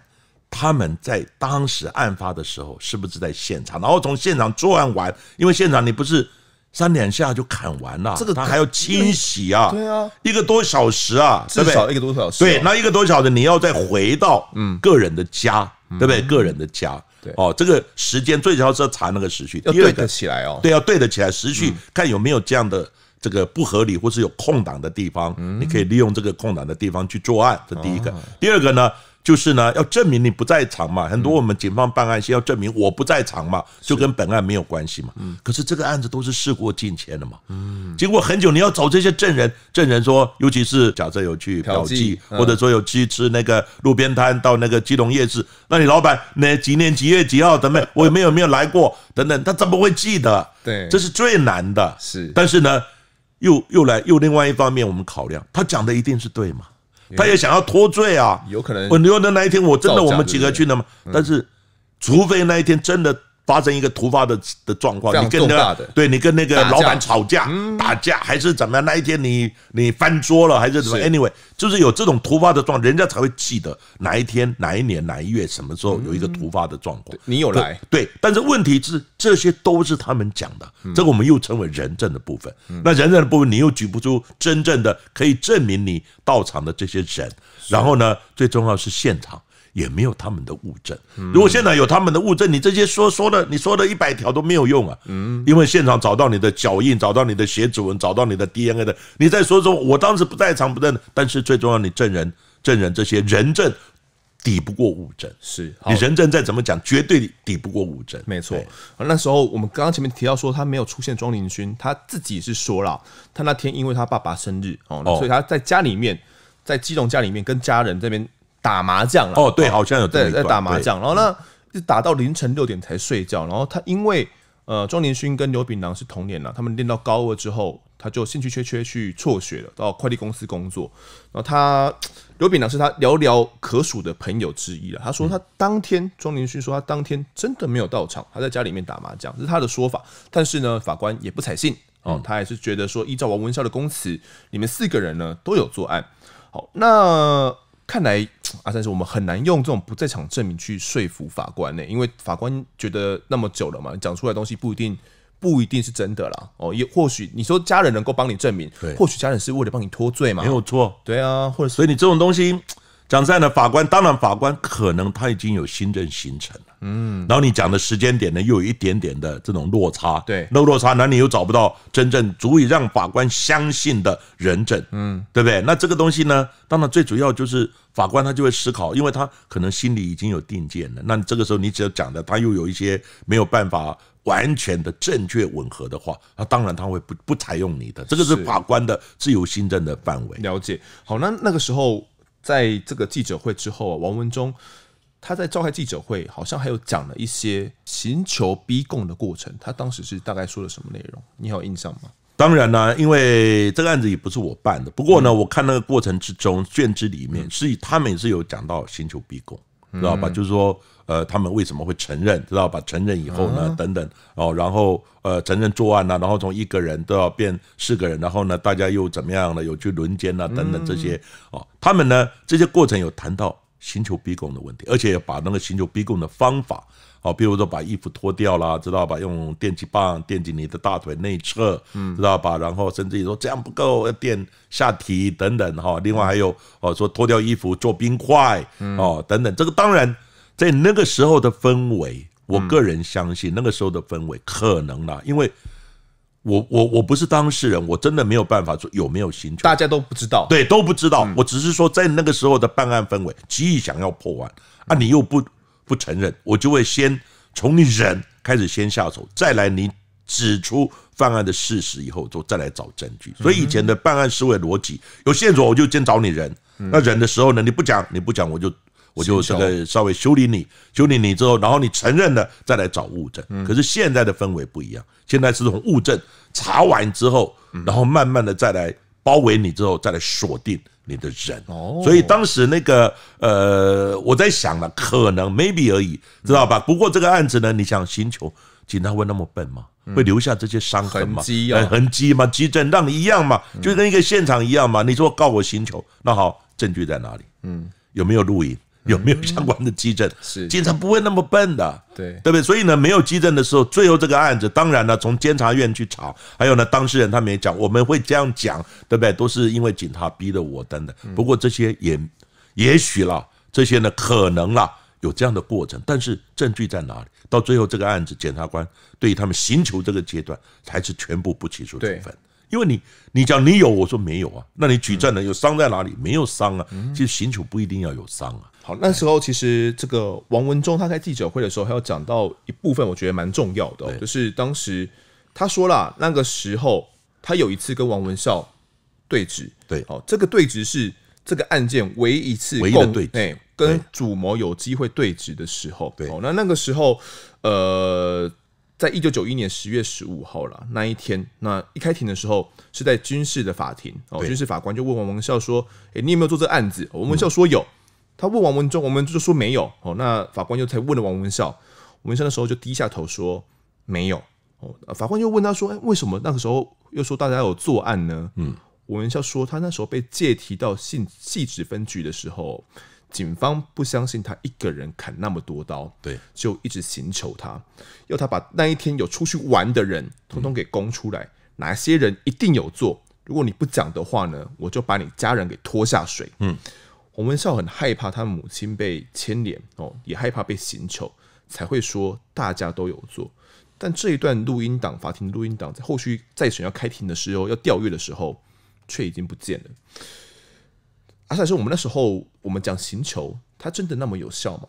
他们在当时案发的时候是不是在现场？然后从现场作案完，因为现场你不是三两下就砍完了，这个还要清洗啊，对啊，一个多小时啊，至少一个多小时。对，那一个多小时你要再回到个人的家，对不对？个人的家，对哦，这个时间最主要是查那个时序要对得起来哦，对，要对得起来时序，看有没有这样的这个不合理或是有空档的地方，你可以利用这个空档的地方去作案，这第一个。第二个呢？就是呢，要证明你不在场嘛。很多我们警方办案需要证明我不在场嘛，就跟本案没有关系嘛。可是这个案子都是事过境迁了嘛。嗯。经过很久，你要找这些证人，证人说，尤其是假设有去嫖妓，或者说有去吃那个路边摊，到那个基隆夜市，那你老板那几年几月几号等等，我有没有没有来过等等，他怎么会记得？对，这是最难的。是。但是呢，又又来又另外一方面，我们考量他讲的一定是对吗？他也想要脱罪啊，有可能。我留的那一天，我真的我们几个去的嘛？但是，除非那一天真的。发生一个突发的的状况，你跟那对你跟那个老板吵架、打架还是怎么样？那一天你你翻桌了还是怎么？Anyway，就是有这种突发的状，人家才会记得哪一天、哪一年、哪一月什么时候有一个突发的状况。你有来对，但是问题是这些都是他们讲的，这个我们又称为人证的部分。那人证的部分，你又举不出真正的可以证明你到场的这些人。然后呢，最重要是现场。也没有他们的物证。如果现场有他们的物证，你这些说说的，你说的一百条都没有用啊。嗯，因为现场找到你的脚印，找到你的鞋指纹，找到你的 DNA 的，你在说说我当时不在场不认，但是最重要，你证人证人这些人证抵不过物证。是你人证再怎么讲，绝对抵不过物证。没错。那时候我们刚刚前面提到说，他没有出现庄林勋，他自己是说了，他那天因为他爸爸生日哦，所以他在家里面，在基隆家里面跟家人这边。打麻将了哦，对，好像有在在打麻将，然后那一直打到凌晨六点才睡觉，然后他因为呃，庄连勋跟刘炳郎是同年了，他们练到高二之后，他就兴趣缺缺去辍学了，到快递公司工作。然后他刘炳郎是他寥寥可数的朋友之一了。他说他当天庄连勋说他当天真的没有到场，他在家里面打麻将是他的说法，但是呢，法官也不采信哦，他还是觉得说依照王文孝的供词，你们四个人呢都有作案。好，那看来。阿三是我们很难用这种不在场证明去说服法官呢，因为法官觉得那么久了嘛，讲出来东西不一定不一定是真的啦。哦，也或许你说家人能够帮你证明，或许家人是为了帮你脱罪嘛，没有错，对啊，或者所以你这种东西。讲在呢，法官当然法官可能他已经有新政形成了，嗯，然后你讲的时间点呢又有一点点的这种落差，对，落落差，那你又找不到真正足以让法官相信的人证，嗯，对不对？那这个东西呢，当然最主要就是法官他就会思考，因为他可能心里已经有定见了。那这个时候你只要讲的他又有一些没有办法完全的正确吻合的话，那当然他会不不采用你的，这个是法官的自由心证的范围。了解。好，那那个时候。在这个记者会之后，王文忠他在召开记者会，好像还有讲了一些寻求逼供的过程。他当时是大概说了什么内容？你有印象吗？当然啦，因为这个案子也不是我办的。不过呢，我看那个过程之中，卷子里面是他们也是有讲到寻求逼供，知道吧？就是说。呃，他们为什么会承认？知道吧？承认以后呢，等等哦，然后呃，承认作案呢，然后从一个人都要变四个人，然后呢，大家又怎么样呢？有去轮奸啊，等等这些哦，他们呢这些过程有谈到刑求逼供的问题，而且把那个刑求逼供的方法，哦，比如说把衣服脱掉了，知道吧？用电击棒电击你的大腿内侧，嗯，知道吧？然后甚至于说这样不够，要电下体等等哈。另外还有哦，说脱掉衣服做冰块哦，等等，这个当然。在那个时候的氛围，我个人相信那个时候的氛围可能啦，因为我我我不是当事人，我真的没有办法说有没有刑趣。大家都不知道，对，都不知道。我只是说在那个时候的办案氛围，急于想要破案啊，你又不不承认，我就会先从你人开始先下手，再来你指出犯案的事实以后，就再来找证据。所以以前的办案思维逻辑，有线索我就先找你人，那人的时候呢，你不讲你不讲我就。我就这个稍微修理你，修理你之后，然后你承认了，再来找物证。可是现在的氛围不一样，现在是从物证查完之后，然后慢慢的再来包围你之后，再来锁定你的人。所以当时那个呃，我在想了，可能 maybe 而已，知道吧？不过这个案子呢，你想寻求警察会那么笨吗？会留下这些伤痕吗？痕迹吗？基证让你一样吗？就跟一个现场一样吗？你说告我寻求，那好，证据在哪里？嗯，有没有录音？有没有相关的激证？是警察不会那么笨的，对对不对？所以呢，没有激证的时候，最后这个案子，当然呢，从监察院去查，还有呢，当事人他们也讲，我们会这样讲，对不对？都是因为警察逼的我等等。不过这些也也许了，这些呢可能了有这样的过程，但是证据在哪里？到最后这个案子，检察官对他们寻求这个阶段，才是全部不起诉的部分。因为你，你讲你有，我说没有啊。那你举证呢？有伤在哪里？没有伤啊。其实刑求不一定要有伤啊。好，那时候其实这个王文忠他在记者会的时候，还有讲到一部分，我觉得蛮重要的，就是当时他说了，那个时候他有一次跟王文孝对峙，对，哦，这个对峙是这个案件唯一一次，对，跟主谋有机会对峙的时候。对，哦，那那个时候，呃。在一九九一年十月十五号了那一天，那一开庭的时候是在军事的法庭哦，军事法官就问王文孝说：“哎，你有没有做这案子？”王文孝说有。他问王文忠，王文忠就说没有。哦，那法官就才问了王文孝，文孝那时候就低下头说没有。哦，法官又问他说：“哎，为什么那个时候又说大家有作案呢？”嗯，王文孝说他那时候被借题到信信指分局的时候。警方不相信他一个人砍那么多刀，对，就一直寻求他，要他把那一天有出去玩的人，通通给供出来。哪些人一定有做？如果你不讲的话呢，我就把你家人给拖下水。嗯，洪文孝很害怕他母亲被牵连哦，也害怕被刑求，才会说大家都有做。但这一段录音档，法庭录音档，在后续再审要开庭的时候要调阅的时候，却已经不见了。而且说我们那时候我们讲刑求，它真的那么有效吗？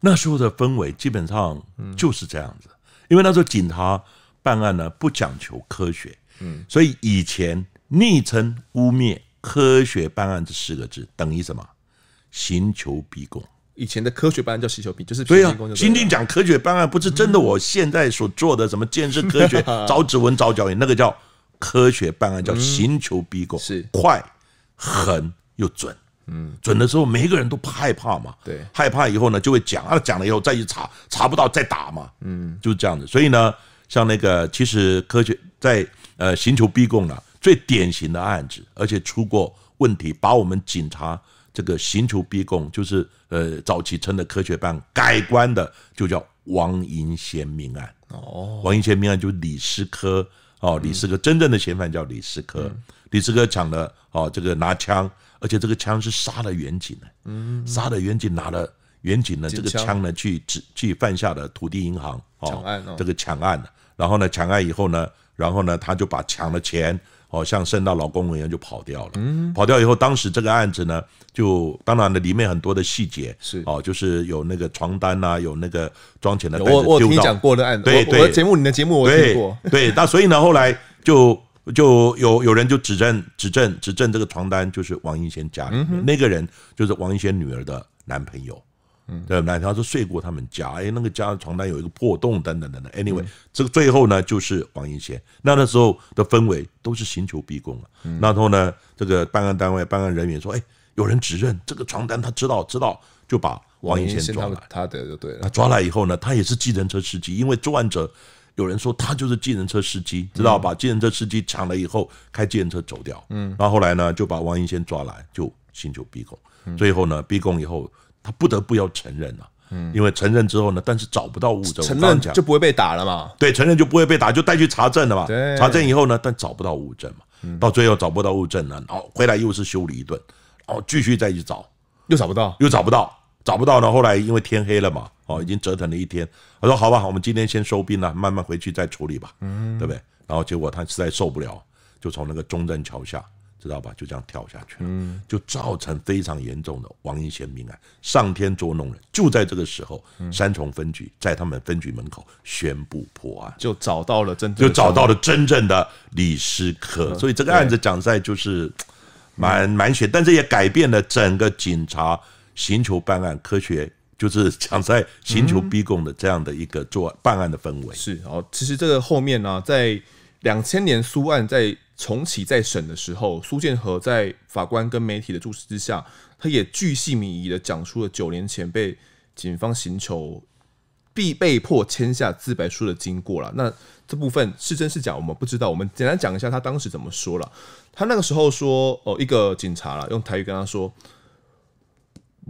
那时候的氛围基本上就是这样子，因为那时候警察办案呢不讲求科学，嗯，所以以前昵称污蔑科学办案这四个字等于什么？刑求逼供。以前的科学办案叫刑求逼，就是对呀。新进讲科学办案不是真的，我现在所做的什么建设科学、找指纹、找脚印，那个叫科学办案，叫刑求逼供，是快。狠又准，嗯，准的时候每一个人都害怕嘛，对，害怕以后呢就会讲，啊，讲了以后再去查，查不到再打嘛，嗯，就是这样子。所以呢，像那个其实科学在呃刑求逼供啊，最典型的案子，而且出过问题，把我们警察这个刑求逼供，就是呃早期称的科学班改观的，就叫王银贤命案。哦，王银贤命案就是李思科哦，李思科真正的嫌犯叫李思科。李志哥抢了哦，这个拿枪，而且这个枪是杀了远景的，嗯，杀了远景拿了远景的这个枪呢，去指去犯下了土地银行抢哦，这个抢案，然后呢抢案以后呢，然后呢他就把抢的钱哦像剩到老公一员就跑掉了，嗯，跑掉以后当时这个案子呢，就当然呢里面很多的细节是哦，就是有那个床单啊，有那个装钱的袋子丢到，我我听讲过的案子，对对，节目你的节目我听过，对，那所以呢后来就。就有有人就指证指证指证这个床单就是王英先家里面那个人就是王英先女儿的男朋友，对吧？他说睡过他们家，哎，那个家床单有一个破洞，等等等等。Anyway，这个最后呢就是王英先。那那时候的氛围都是刑求逼供了。那后呢，这个办案单位办案人员说，哎，有人指认这个床单，他知道知道，就把王英先抓了。他的就对。他抓来以后呢，他也是计程车司机，因为作案者。有人说他就是程车司机，知道把程车司机抢了以后开程车走掉。嗯，那后来呢就把王银先抓来就刑求逼供，最后呢逼供以后他不得不要承认了。嗯，因为承认之后呢，但是找不到物证，承认就不会被打了嘛。对，承认就不会被打，就带去查证了嘛。查证以后呢，但找不到物证嘛，到最后找不到物证了，哦，回来又是修理一顿，哦，继续再去找，又找不到，又找不到。找不到呢，后来因为天黑了嘛，哦，已经折腾了一天。他说：“好吧，我们今天先收兵了，慢慢回去再处理吧，嗯，对不对？”然后结果他实在受不了，就从那个中正桥下，知道吧？就这样跳下去了，就造成非常严重的王英贤命案。上天捉弄人，就在这个时候，三重分局在他们分局门口宣布破案，就找到了真，就找到了真正的李思科。所以这个案子讲在就是蛮蛮血，但是也改变了整个警察。刑求办案科学，就是抢在刑求逼供的这样的一个做办案的氛围。是哦，其实这个后面呢，在两千年苏案在重启再审的时候，苏建和在法官跟媒体的注视之下，他也巨细靡遗的讲出了九年前被警方刑求必被迫签下自白书的经过了。那这部分是真是假，我们不知道。我们简单讲一下他当时怎么说了。他那个时候说：“哦，一个警察了，用台语跟他说。”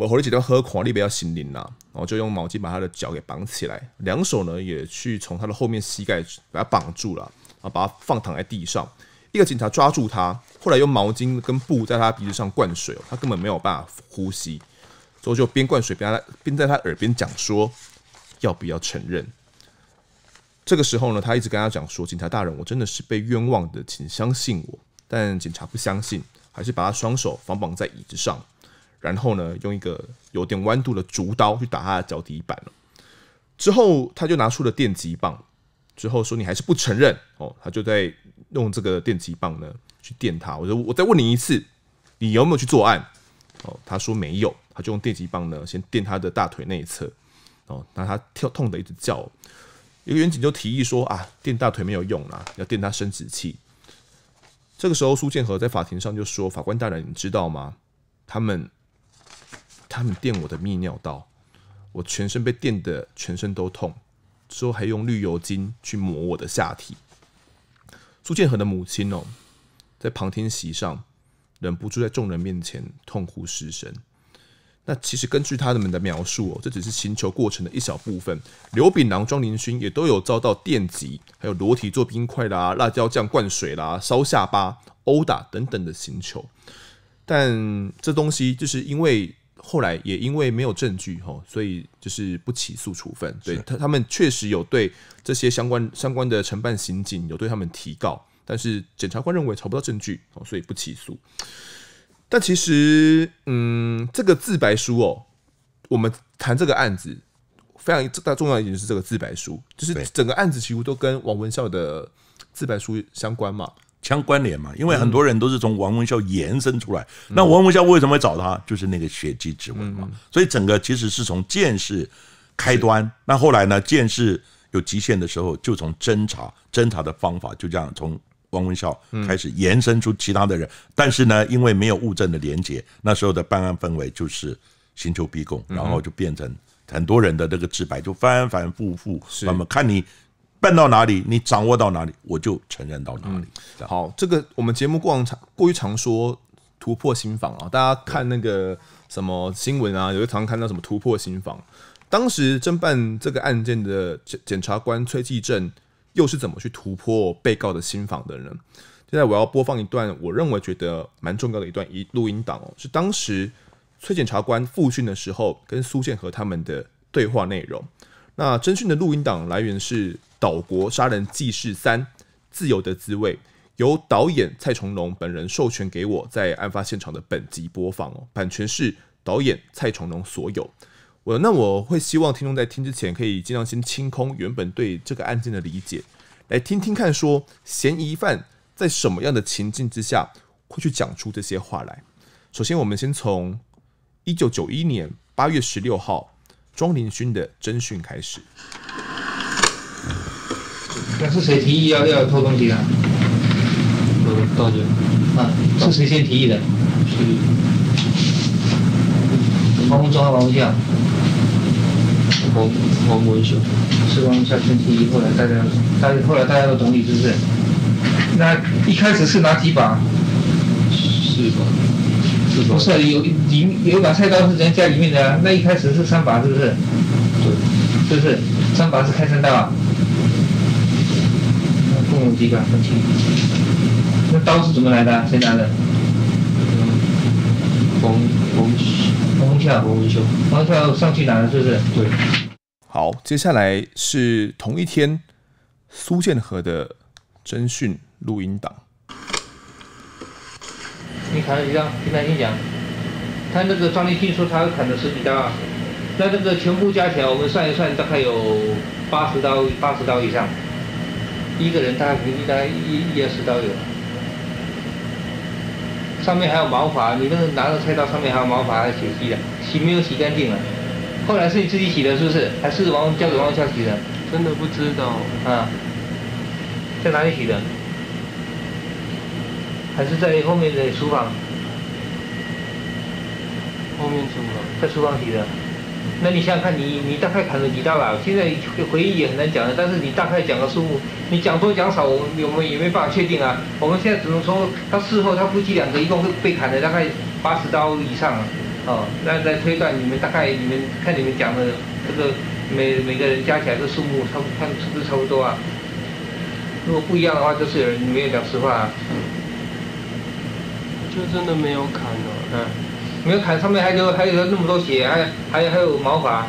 我火力警察喝狂力不要心凌啦，然后就用毛巾把他的脚给绑起来，两手呢也去从他的后面膝盖把他绑住了，然后把他放躺在地上。一个警察抓住他，后来用毛巾跟布在他鼻子上灌水，他根本没有办法呼吸，之后就边灌水边在边在他耳边讲说要不要承认。这个时候呢，他一直跟他讲说警察大人，我真的是被冤枉的，请相信我。但警察不相信，还是把他双手反绑在椅子上。然后呢，用一个有点弯度的竹刀去打他的脚底板之后，他就拿出了电击棒，之后说：“你还是不承认哦。”他就在用这个电击棒呢，去电他。我说：“我再问你一次，你有没有去作案？”哦，他说没有。他就用电击棒呢，先电他的大腿内侧。哦，那他跳痛的一直叫。有个远警就提议说：“啊，电大腿没有用啦，要电他生殖器。”这个时候，苏建和在法庭上就说法官大人，你知道吗？他们。他们电我的泌尿道，我全身被电的，全身都痛，之后还用绿油精去抹我的下体。苏建和的母亲哦，在旁听席上忍不住在众人面前痛哭失声。那其实根据他们的描述哦，这只是行球过程的一小部分。刘炳郎、庄林勋也都有遭到电击，还有裸体做冰块啦、辣椒酱灌水啦、烧下巴、殴打等等的行球。但这东西就是因为。后来也因为没有证据哈，所以就是不起诉处分。对他他们确实有对这些相关相关的承办刑警有对他们提告，但是检察官认为查不到证据哦，所以不起诉。但其实，嗯，这个自白书哦，我们谈这个案子非常大重要一点就是这个自白书，就是整个案子几乎都跟王文孝的自白书相关嘛。相关联嘛，因为很多人都是从王文孝延伸出来。那王文孝为什么会找他？就是那个血迹指纹嘛。所以整个其实是从见识开端。那后来呢，见识有极限的时候，就从侦查，侦查的方法就这样从王文孝开始延伸出其他的人。但是呢，因为没有物证的连接，那时候的办案氛围就是刑求逼供，然后就变成很多人的那个自白就反反复复。那么看你。办到哪里，你掌握到哪里，我就承认到哪里。好，这个我们节目过往常过于常说突破新房啊，大家看那个什么新闻啊，有一常看到什么突破新房。当时侦办这个案件的检检察官崔继正又是怎么去突破被告的心房的呢？现在我要播放一段我认为觉得蛮重要的一段一录音档哦，是当时崔检察官复讯的时候跟苏建和他们的对话内容。那真讯的录音档来源是岛国《杀人记事三：自由的滋味》，由导演蔡崇隆本人授权给我在案发现场的本集播放哦，版权是导演蔡崇隆所有。我那我会希望听众在听之前可以尽量先清空原本对这个案件的理解，来听听看说嫌疑犯在什么样的情境之下会去讲出这些话来。首先，我们先从一九九一年八月十六号。庄林勋的征讯开始。那是谁提议要要偷东西的？我带队。啊，是谁先提议的？是。王木庄还是王木匠？王王木修是王木匠先提议，后来大家，他后来大家都懂你是不是？那一开始是拿几把？四把。不是有，里有有把菜刀是人家里面的啊。那一开始是三把，是不是？对。是不是？三把是开山刀。共五个，分清那刀是怎么来的？谁拿的？冯红红下红修，红下上去拿的，是不是？对。好，接下来是同一天苏建和的侦讯录音档。你砍了几刀？听他先讲。他那个张立新说他砍了十几刀啊，那这个全部加起来我们算一算，大概有八十刀，八十刀以上。一个人大概平均大概一一二十刀有。上面还有毛发，你那个拿着菜刀上面还有毛发，还血迹的，洗没有洗干净了。后来是你自己洗的，是不是？还是王交给王家洗的？真的不知道。啊。在哪里洗的？还是在后面的书房。后面书房。在书房洗的。那你想想看，你你大概砍了几刀了？现在回忆也很难讲了，但是你大概讲个数目，你讲多讲少，我们也没办法确定啊。我们现在只能从他事后，他夫妻两个一共被砍了大概八十刀以上啊，哦，那来推断你们大概你们看你们讲的这个每每个人加起来的数目，差不看是不是差不多啊？如果不一样的话，就是有人没有讲实话啊。就真的没有砍了。嗯，没有砍，上面还留，还有那么多血，还还还有毛发。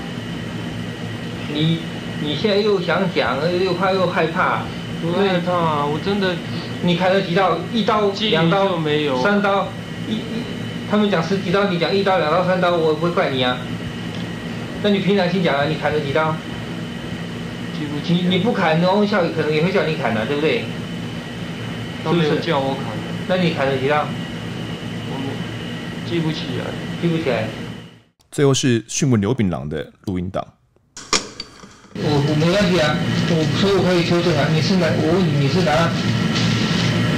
你你现在又想讲，又怕又害怕。我害怕我真的。你砍了几刀？一刀、两刀都没有。三刀，一、一，他们讲十几刀，你讲一刀、两刀、三刀，我不会怪你啊。那你平常心讲啊，你砍了几刀？记不清。你不砍，我笑可能也会叫你砍的，对不对？都没是叫我砍。的。那你砍了几刀？记不起来，记不起来。最后是讯问刘炳郎的录音档。我我没问题啊，我所以我可以纠正啊。你是哪？我问你你是哪？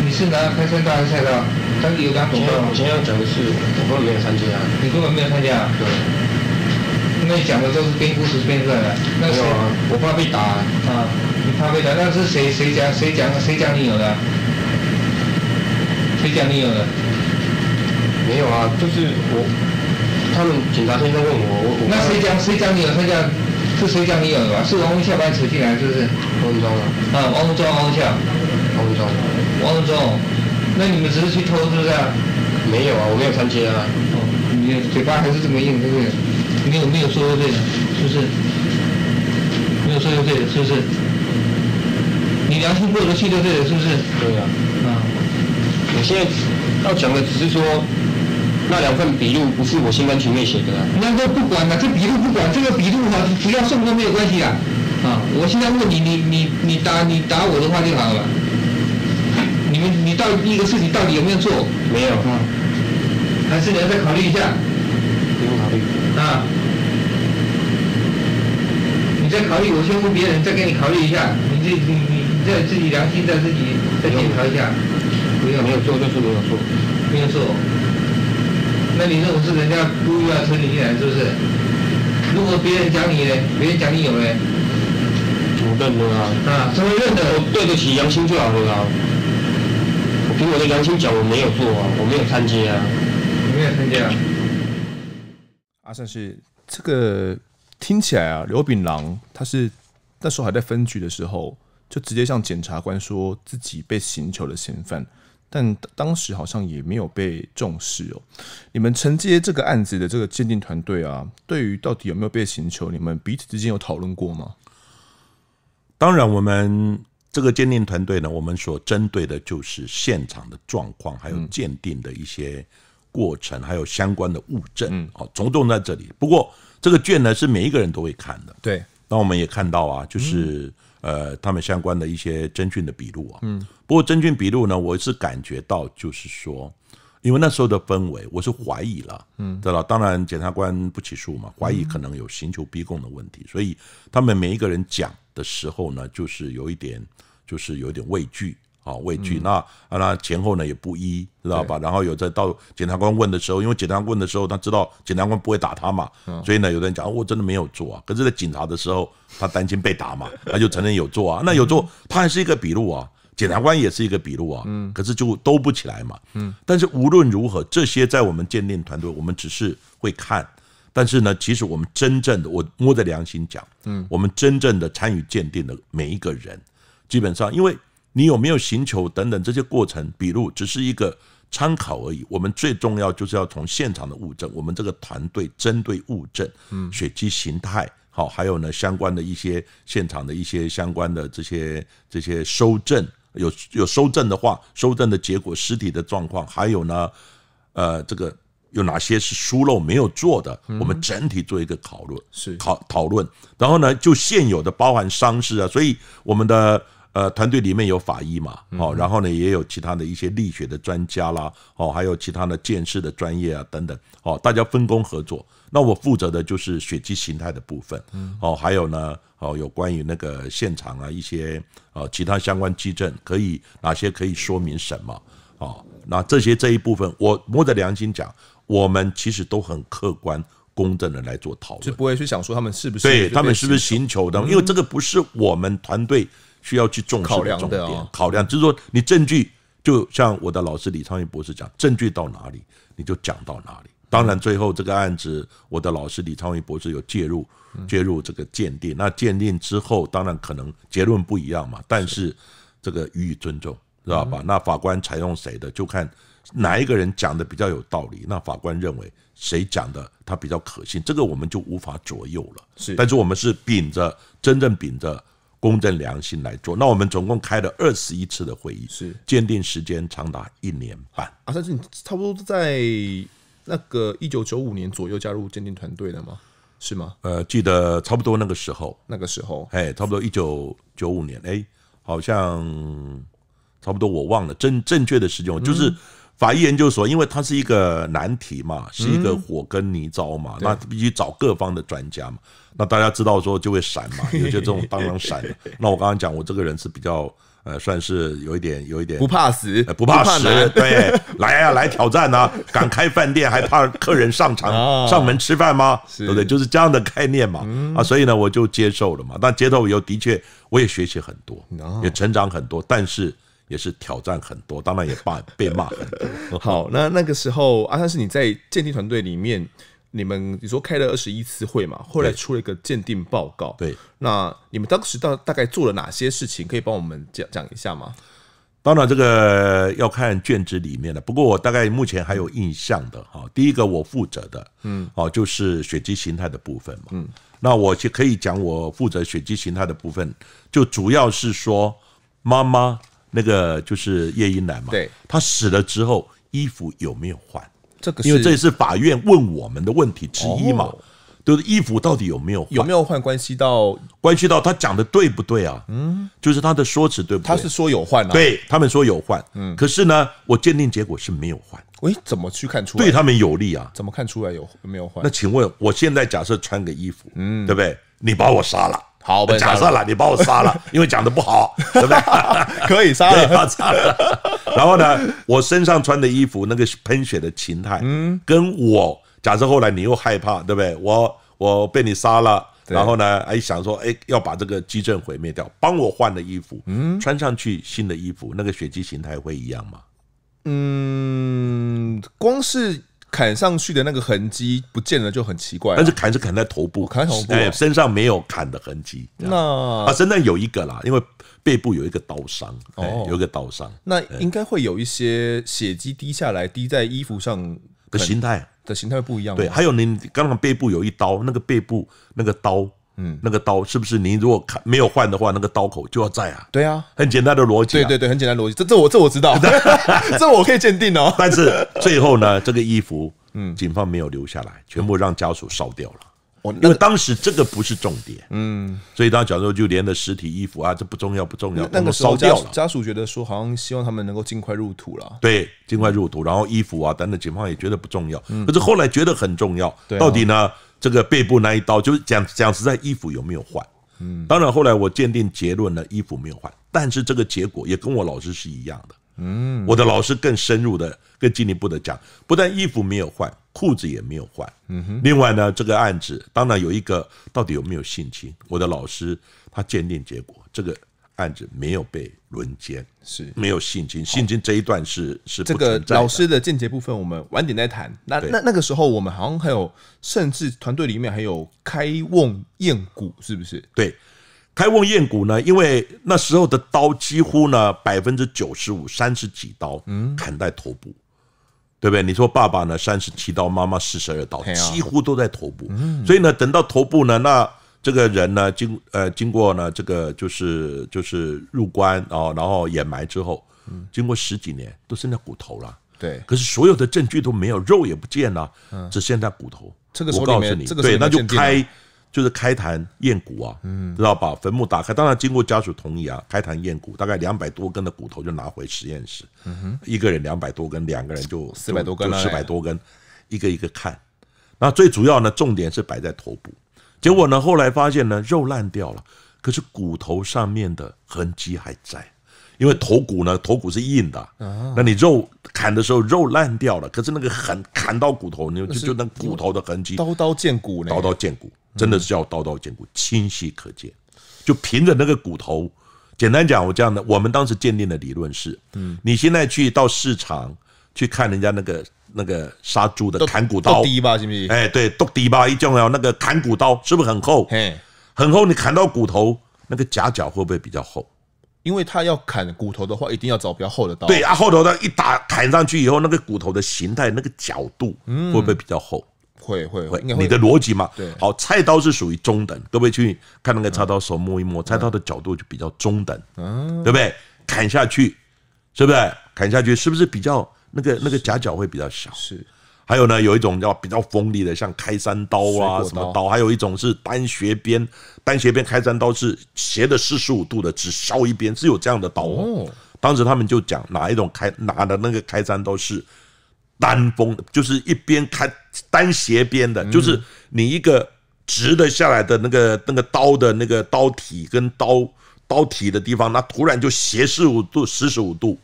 你是哪？开山大还是菜刀？哪里有两桶半？我先要讲的是，我根本没有参加，你根本没有参加。啊。对。那讲的都是编故事编出来的。那有啊，我怕被打。啊，你怕被打？那是谁？谁讲？谁讲？谁讲你有的？谁讲你有的？没有啊，就是我，他们警察先生问我，我我那谁讲谁讲你有谁加？是谁讲你有的吧？是王威下班扯进来是不是？王文中啊？啊，王文下。王文中，王文中。那你们只是去偷是不是？没有啊，我没有参加啊。哦，你嘴巴还是这么硬对不对？没有没有说错对的，是不是？没有说错对的，是不是？你良心过得去就对了，是不是？对啊。啊，我现在要讲的只是说。那两份笔录不是我心甘情愿写的，那都不管了，这笔录不管，这个笔录哈，不要送都没有关系啊。啊，我现在问你，你你你打你打我的话就好了。你们，你到第一个事情到底有没有做？没有啊，还是你要再考虑一下？不用考虑啊。你再考虑，我先问别人，再给你考虑一下。你自己，你你再自己良心再自己再检查一下。没有，没有做就是没有做。没有做。那你这种是人家故意要扯你进来是不是？如果别人讲你呢？别人讲你有呢？我认得啊。啊，怎么认得？我对得起良心就好啊。我凭我的良心讲，我没有做啊，我没有看见啊。没有看见啊。阿善是这个听起来啊，刘炳郎他是那时候还在分局的时候，就直接向检察官说自己被刑求的嫌犯。但当时好像也没有被重视哦。你们承接这个案子的这个鉴定团队啊，对于到底有没有被刑求，你们彼此之间有讨论过吗？当然，我们这个鉴定团队呢，我们所针对的就是现场的状况，还有鉴定的一些过程，还有相关的物证，好，着重在这里。不过这个卷呢，是每一个人都会看的。对，那我们也看到啊，就是。呃，他们相关的一些真菌的笔录啊，嗯，不过真菌笔录呢，我是感觉到就是说，因为那时候的氛围，我是怀疑了，嗯，对了，当然检察官不起诉嘛，怀疑可能有刑求逼供的问题，所以他们每一个人讲的时候呢，就是有一点，就是有一点畏惧。啊，畏惧那啊，那前后呢也不一，知道吧？然后有在到检察官问的时候，因为检察官问的时候，他知道检察官不会打他嘛，所以呢，有的人讲我真的没有做，啊。可是在警察的时候，他担心被打嘛，他就承认有做啊。那有做，他还是一个笔录啊，检察官也是一个笔录啊，嗯，可是就都不起来嘛，嗯。但是无论如何，这些在我们鉴定团队，我们只是会看，但是呢，其实我们真正的，我摸着良心讲，嗯，我们真正的参与鉴定的每一个人，基本上因为。你有没有寻求等等这些过程笔录，只是一个参考而已。我们最重要就是要从现场的物证，我们这个团队针对物证，嗯，血迹形态，好，还有呢相关的一些现场的一些相关的这些这些收证，有有收证的话，收证的结果，尸体的状况，还有呢，呃，这个有哪些是疏漏没有做的，我们整体做一个讨论，是讨讨论。然后呢，就现有的包含伤势啊，所以我们的。呃，团队里面有法医嘛，哦，然后呢，也有其他的一些力学的专家啦，哦，还有其他的建事的专业啊，等等，哦，大家分工合作。那我负责的就是血迹形态的部分，哦，还有呢，哦，有关于那个现场啊，一些呃，其他相关基证可以哪些可以说明什么，哦，那这些这一部分，我摸着良心讲，我们其实都很客观公正的来做讨论，就不会去想说他们是不是对他们是不是寻求的，因为这个不是我们团队。需要去重视的点，考量就是说，你证据就像我的老师李昌钰博士讲，证据到哪里你就讲到哪里。当然，最后这个案子，我的老师李昌钰博士有介入介入这个鉴定。那鉴定之后，当然可能结论不一样嘛，但是这个予以尊重，知道吧？那法官采用谁的，就看哪一个人讲的比较有道理。那法官认为谁讲的他比较可信，这个我们就无法左右了。是，但是我们是秉着真正秉着。公正良心来做，那我们总共开了二十一次的会议，是鉴定时间长达一年半。啊，但是你差不多在那个一九九五年左右加入鉴定团队的吗？是吗？呃，记得差不多那个时候，那个时候，哎，差不多一九九五年，哎，好像差不多我忘了正正确的时间，就是法医研究所，因为它是一个难题嘛，是一个火跟泥沼嘛，那必须找各方的专家嘛。那大家知道说就会闪嘛，有些这种当然闪。那我刚刚讲，我这个人是比较呃，算是有一点有一点不怕死，不怕死，对，来啊，来挑战啊，敢开饭店还怕客人上场上门吃饭吗？对不对？就是这样的概念嘛啊，所以呢，我就接受了嘛。但接受以后，的确我也学习很多，也成长很多，但是也是挑战很多，当然也骂被骂很多。好，那那个时候，阿三是你在鉴定团队里面。你们你说开了二十一次会嘛？后来出了一个鉴定报告。对，那你们当时大大概做了哪些事情？可以帮我们讲讲一下吗？当然，这个要看卷子里面的。不过我大概目前还有印象的哈。第一个我负责的，嗯，哦，就是血迹形态的部分嘛。嗯，那我就可以讲我负责血迹形态的部分，就主要是说妈妈那个就是叶英兰嘛，对，她死了之后衣服有没有换？这个因为这也是法院问我们的问题之一嘛，就是衣服到底有没有有没有换关系到关系到他讲的对不对啊？嗯，就是他的说辞对不对？他是说有换，对他们说有换，嗯，可是呢，我鉴定结果是没有换。喂，怎么去看出对他们有利啊？怎么看出来有没有换？那请问我现在假设穿个衣服，嗯，对不对？你把我杀了。我假设了你，把我杀了，因为讲的不好，对不对？可以杀，了，杀。然后呢，我身上穿的衣服，那个喷血的形态，嗯，跟我假设后来你又害怕，对不对？我我被你杀了，然后呢，哎想说，哎要把这个基阵毁灭掉，帮我换了衣服，嗯，穿上去新的衣服，那个血迹形态会一样吗？嗯，光是。砍上去的那个痕迹不见得就很奇怪，但是砍是砍在头部，砍头部，哎，身上没有砍的痕迹。那啊，身上有一个啦，因为背部有一个刀伤，哦，有一个刀伤。那应该会有一些血迹滴下来，滴在衣服上的形态的形态不一样。对，还有你刚刚背部有一刀，那个背部那个刀。嗯，那个刀是不是您如果看没有换的话，那个刀口就要在啊？对啊，很简单的逻辑。对对对，很简单逻辑。这这我这我知道，这我可以鉴定哦。但是最后呢，这个衣服，嗯，警方没有留下来，全部让家属烧掉了。因为当时这个不是重点，嗯，所以当时候说就连的尸体衣服啊，这不重要，不重要，那个烧掉了。家属觉得说，好像希望他们能够尽快入土了。对，尽快入土，然后衣服啊，等等，警方也觉得不重要，可是后来觉得很重要。到底呢？这个背部那一刀，就是讲讲实在，衣服有没有换？嗯，当然后来我鉴定结论呢，衣服没有换，但是这个结果也跟我老师是一样的。嗯，我的老师更深入的、更进一步的讲，不但衣服没有换，裤子也没有换。嗯哼，另外呢，这个案子当然有一个到底有没有性侵，我的老师他鉴定结果这个。案子没有被轮奸，是没有性侵，性侵这一段是是这个老师的间接部分，我们晚点再谈。那那那个时候，我们好像还有，甚至团队里面还有开瓮验骨，是不是？对，开瓮验骨呢，因为那时候的刀几乎呢百分之九十五三十几刀，嗯，砍在头部，对不对？你说爸爸呢三十七刀，妈妈四十二刀，几乎都在头部，所以呢，等到头部呢，那。这个人呢，经呃经过呢，这个就是就是入棺哦，然后掩埋之后，经过十几年，都剩下骨头了。对，可是所有的证据都没有，肉也不见了，只剩下骨头。这个我告诉你，对，那就开就是开坛验骨啊，知道把坟墓打开。当然，经过家属同意啊，开坛验骨，大概两百多根的骨头就拿回实验室。嗯哼，一个人两百多根，两个人就四百多根，四百多根，一个一个看。那最主要呢，重点是摆在头部。结果呢？后来发现呢，肉烂掉了，可是骨头上面的痕迹还在，因为头骨呢，头骨是硬的。那你肉砍的时候肉烂掉了，可是那个痕砍到骨头，你就就那骨头的痕迹。刀刀见骨呢？刀刀见骨，真的是叫刀刀见骨，清晰可见。就凭着那个骨头，简单讲，我这样的，我们当时鉴定的理论是：嗯，你现在去到市场去看人家那个。那个杀猪的砍骨刀，剁吧，是不是？哎，对，剁刀吧，一定要那个砍骨刀是不是很厚？很厚，你砍到骨头，那个夹角会不会比较厚？因为他要砍骨头的话，一定要找比较厚的刀。对啊，厚头的一打砍上去以后，那个骨头的形态，那个角度会不会比较厚？会会会，你的逻辑嘛。对，好，菜刀是属于中等，各位去看那个菜刀，手摸一摸，菜刀的角度就比较中等，嗯，对不对？砍下去，是不是？砍下去是不是比较？那个那个夹角会比较小，是。还有呢，有一种叫比较锋利的，像开山刀啊，什么刀。还有一种是单斜边，单斜边开山刀是斜的四十五度的，只削一边，是有这样的刀。哦。当时他们就讲哪一种开拿的那个开山刀是单锋，就是一边开单斜边的，就是你一个直的下来的那个那个刀的那个刀体跟刀刀体的地方，那突然就斜四五度，四十五度。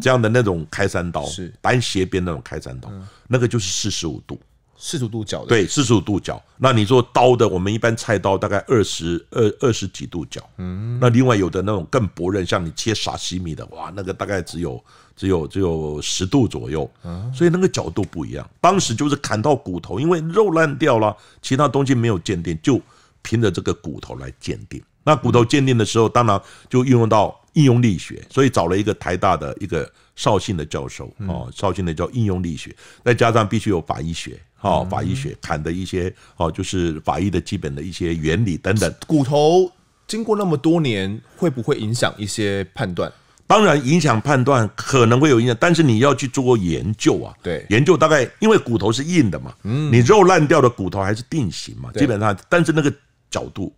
这样的那种开山刀，是单斜边那种开山刀，那个就是四十五度，四十五度角。对，四十五度角。那你说刀的，我们一般菜刀大概二十二二十几度角。嗯，那另外有的那种更薄刃，像你切沙西米的，哇，那个大概只有只有只有十度左右。所以那个角度不一样。当时就是砍到骨头，因为肉烂掉了，其他东西没有鉴定，就凭着这个骨头来鉴定。那骨头鉴定的时候，当然就运用到。应用力学，所以找了一个台大的一个绍兴的教授哦，绍兴的叫应用力学，再加上必须有法医学哦，法医学砍的一些哦，就是法医的基本的一些原理等等。骨头经过那么多年，会不会影响一些判断？当然影响判断，可能会有影响，但是你要去做研究啊。对，研究大概因为骨头是硬的嘛，嗯，你肉烂掉的骨头还是定型嘛，基本上，但是那个角度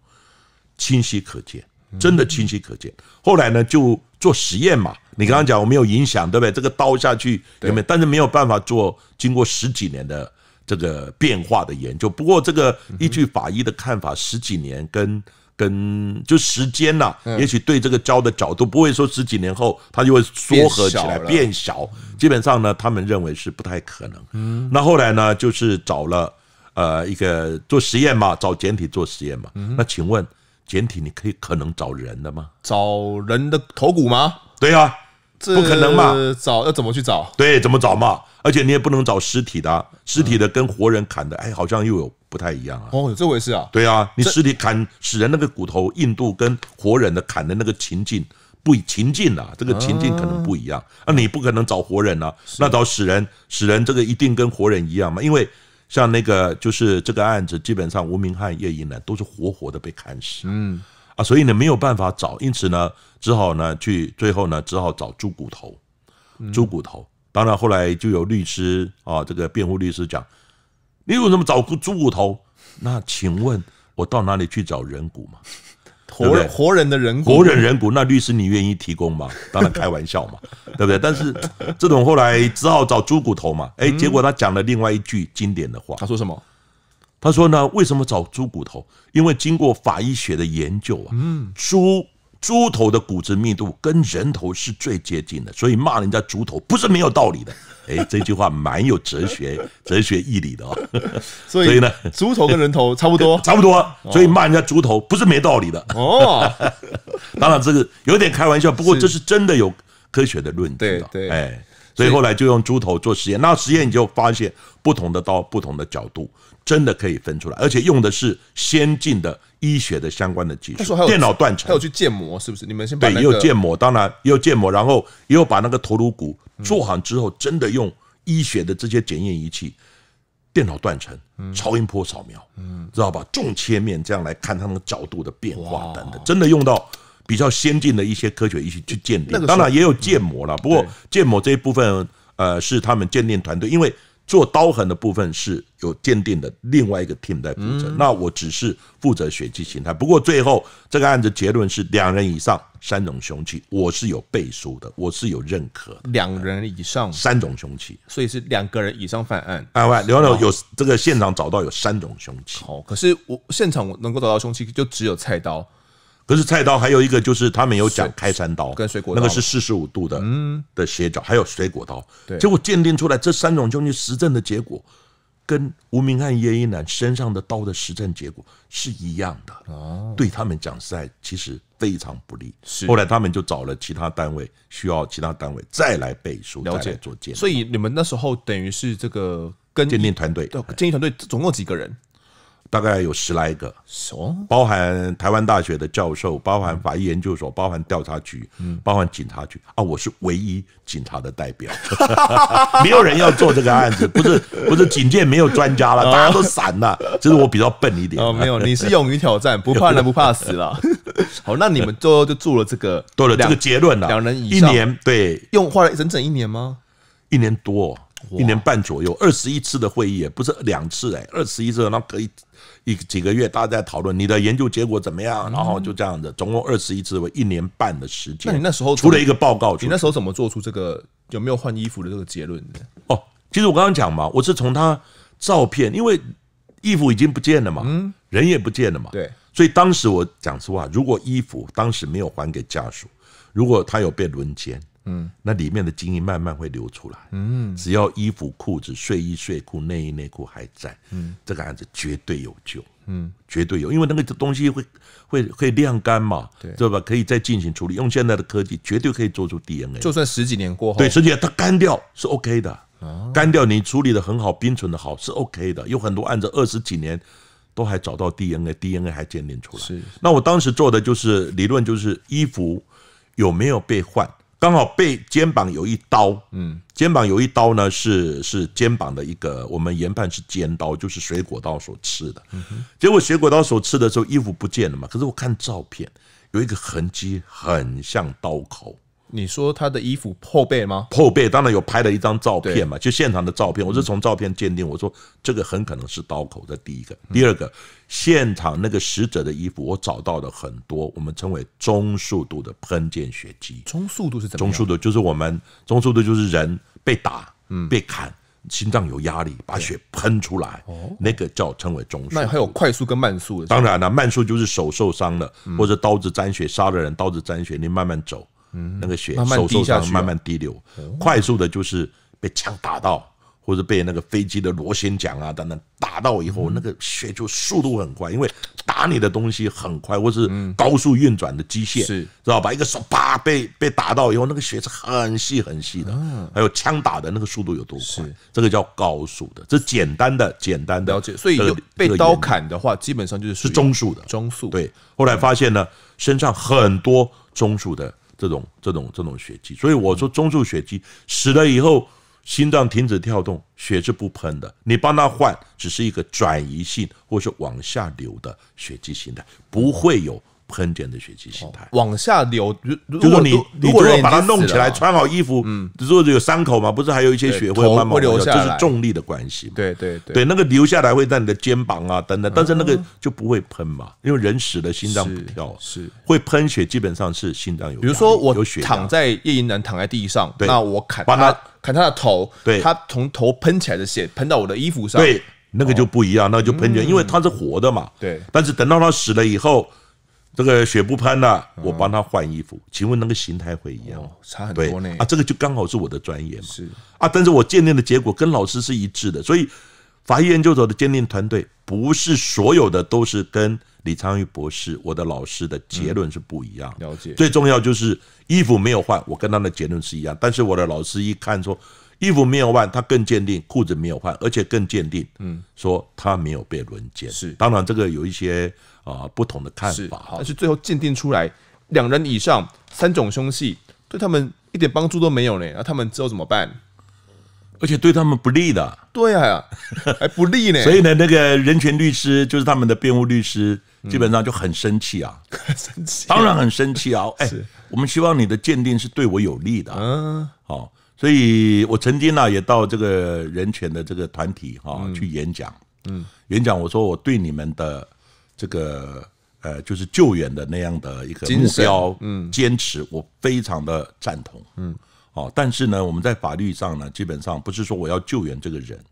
清晰可见。真的清晰可见。后来呢，就做实验嘛。你刚刚讲我没有影响，对不对？这个刀下去有没有？但是没有办法做经过十几年的这个变化的研究。不过这个依据法医的看法，十几年跟跟就时间呐，也许对这个胶的角度不会说十几年后它就会缩合起来变小。基本上呢，他们认为是不太可能。那后来呢，就是找了呃一个做实验嘛，找简体做实验嘛。那请问？简体你可以可能找人的吗？找人的头骨吗？对呀，不可能嘛？找要怎么去找？对，怎么找嘛？而且你也不能找尸体的，尸体的跟活人砍的，哎，好像又有不太一样啊。哦，这回事啊。对啊，你尸体砍死人那个骨头硬度跟活人的砍的那个情境不情境啊，这个情境可能不一样。啊，你不可能找活人啊，那找死人，死人这个一定跟活人一样嘛？因为。像那个就是这个案子，基本上吴明汉、叶英呢都是活活的被砍死，嗯啊，所以呢没有办法找，因此呢只好呢去最后呢只好找猪骨头，猪骨头。当然后来就有律师啊，这个辩护律师讲，你为什么找猪骨头？那请问，我到哪里去找人骨嘛？活活人的人骨，活人人骨，那律师你愿意提供吗？当然开玩笑嘛，对不对？但是这种后来只好找猪骨头嘛。哎，结果他讲了另外一句经典的话，他说什么？他说呢，为什么找猪骨头？因为经过法医学的研究啊，嗯，猪。猪头的骨质密度跟人头是最接近的，所以骂人家猪头不是没有道理的。哎，这句话蛮有哲学、哲学义理的哦。所以呢，猪头跟人头差不多，差不多。所以骂人家猪头不是没道理的哦。当然，这个有点开玩笑，不过这是真的有科学的论据的。对，哎，所以后来就用猪头做实验，那实验你就发现，不同的刀、不同的角度，真的可以分出来，而且用的是先进的。医学的相关的技术，电脑断层还有去建模，是不是？你们先对，也有建模，当然也有建模，然后也有把那个头颅骨做好之后，真的用医学的这些检验仪器，电脑断层、超音波扫描，嗯，知道吧？重切面这样来看它那个角度的变化等等，真的用到比较先进的一些科学仪器去鉴定。当然也有建模了，不过建模这一部分，呃，是他们鉴定团队，因为。做刀痕的部分是有鉴定的，另外一个 team 在负责。那我只是负责血迹形态。不过最后这个案子结论是两人以上三种凶器，我是有背书的，我是有认可两人以上三种凶器，所以是两个人以上犯案。另外，刘后有这个现场找到有三种凶器。好，可是我现场我能够找到凶器就只有菜刀。可是菜刀还有一个就是他们有讲开山刀跟水果，刀，那个是四十五度的嗯，的斜角，还有水果刀。结果鉴定出来这三种就你实证的结果，跟吴明汉叶一楠身上的刀的实证结果是一样的。哦，对他们讲实在其实非常不利。是后来他们就找了其他单位，需要其他单位再来背书，再解做鉴定。所以你们那时候等于是这个跟鉴定团队，对，鉴定团队总共几个人？大概有十来个，包含台湾大学的教授，包含法医研究所，包含调查局，嗯，包含警察局啊，我是唯一警察的代表，没有人要做这个案子，不是不是警界没有专家了，大家都散了，就是我比较笨一点，哦，没有，你是勇于挑战，不怕人不怕死了。好，那你们最后就做了这个，做了这个结论了，两人以上，一年，对，用花了整整一年吗？一年多，一年半左右，二十一次的会议，不是两次哎，二十一次，那可以。一几个月，大家在讨论你的研究结果怎么样，然后就这样子，总共二十一次，为一年半的时间。那你那时候出了一个报告，你那时候怎么做出这个有没有换衣服的这个结论的？哦，其实我刚刚讲嘛，我是从他照片，因为衣服已经不见了嘛，人也不见了嘛，对，所以当时我讲实话，如果衣服当时没有还给家属，如果他有被轮奸。嗯，那里面的精液慢慢会流出来。嗯，只要衣服、裤子、睡衣、睡裤、内衣、内裤还在，嗯，这个案子绝对有救。嗯，绝对有，因为那个东西会会可以晾干嘛，对吧？可以再进行处理，用现在的科技，绝对可以做出 DNA。就算十几年过后，对，十几年它干掉是 OK 的，干掉你处理的很好，冰存的好是 OK 的。有很多案子二十几年都还找到 DNA，DNA 还鉴定出来。是。那我当时做的就是理论，就是衣服有没有被换。刚好背肩膀有一刀，嗯，肩膀有一刀呢，是是肩膀的一个，我们研判是尖刀，就是水果刀所刺的，结果水果刀所刺的时候衣服不见了嘛，可是我看照片有一个痕迹很像刀口。你说他的衣服破背吗？破背当然有拍了一张照片嘛，就现场的照片。我是从照片鉴定，我说这个很可能是刀口。的第一个，第二个，现场那个死者的衣服，我找到了很多，我们称为中速度的喷溅血迹。中速度是怎？么？中速度就是我们中速度就是人被打、嗯被砍，心脏有压力把血喷出来，哦、那个叫称为中。速。那还有快速跟慢速？的。当然了，慢速就是手受伤了，或者刀子沾血杀了人，刀子沾血你慢慢走。嗯，那个血手受伤慢慢滴流，快速的，就是被枪打到，或者被那个飞机的螺旋桨啊等等打到以后，那个血就速度很快，因为打你的东西很快，或是高速运转的机械，是知道吧？一个手啪被被打到以后，那个血是很细很细的。还有枪打的那个速度有多快，这个叫高速的。这简单的简单的了解，所以有被刀砍的话，基本上就是是中速的，中速对。后来发现呢，身上很多中速的。这种这种这种血迹，所以我说中枢血迹死了以后，心脏停止跳动，血是不喷的。你帮他换，只是一个转移性或是往下流的血迹形态，不会有。喷溅的血迹形态往下流，如如果你如果把它弄起来，穿好衣服，嗯，如是有伤口嘛，不是还有一些血会慢慢流下来，这是重力的关系。对对对，那个流下来会在你的肩膀啊等等，但是那个就不会喷嘛，因为人死了心脏不跳，是会喷血，基本上是心脏有，比如说我躺在夜莺男躺在地上，那我砍他砍他的头，对，他从头喷起来的血喷到我的衣服上，对，那个就不一样，那就喷溅，因为他是活的嘛，对。但是等到他死了以后。这个雪不攀了，我帮他换衣服。请问那个形态会一样，差很多呢。啊，这个就刚好是我的专业。是啊，但是我鉴定的结果跟老师是一致的，所以法医研究所的鉴定团队不是所有的都是跟李昌钰博士我的老师的结论是不一样。了解，最重要就是衣服没有换，我跟他的结论是一样，但是我的老师一看说。衣服没有换，他更坚定；裤子没有换，而且更坚定。嗯，说他没有被轮奸。是，当然这个有一些啊不同的看法哈。但是最后鉴定出来，两人以上，三种凶器，对他们一点帮助都没有呢。那他们之后怎么办？而且对他们不利的。对呀，还不利呢。所以呢，那个人权律师就是他们的辩护律师，基本上就很生气啊，生气，当然很生气啊。哎，我们希望你的鉴定是对我有利的。嗯，好。所以我曾经呢，也到这个人权的这个团体哈去演讲，演讲我说我对你们的这个呃，就是救援的那样的一个目标，嗯，坚持我非常的赞同，嗯，哦，但是呢，我们在法律上呢，基本上不是说我要救援这个人，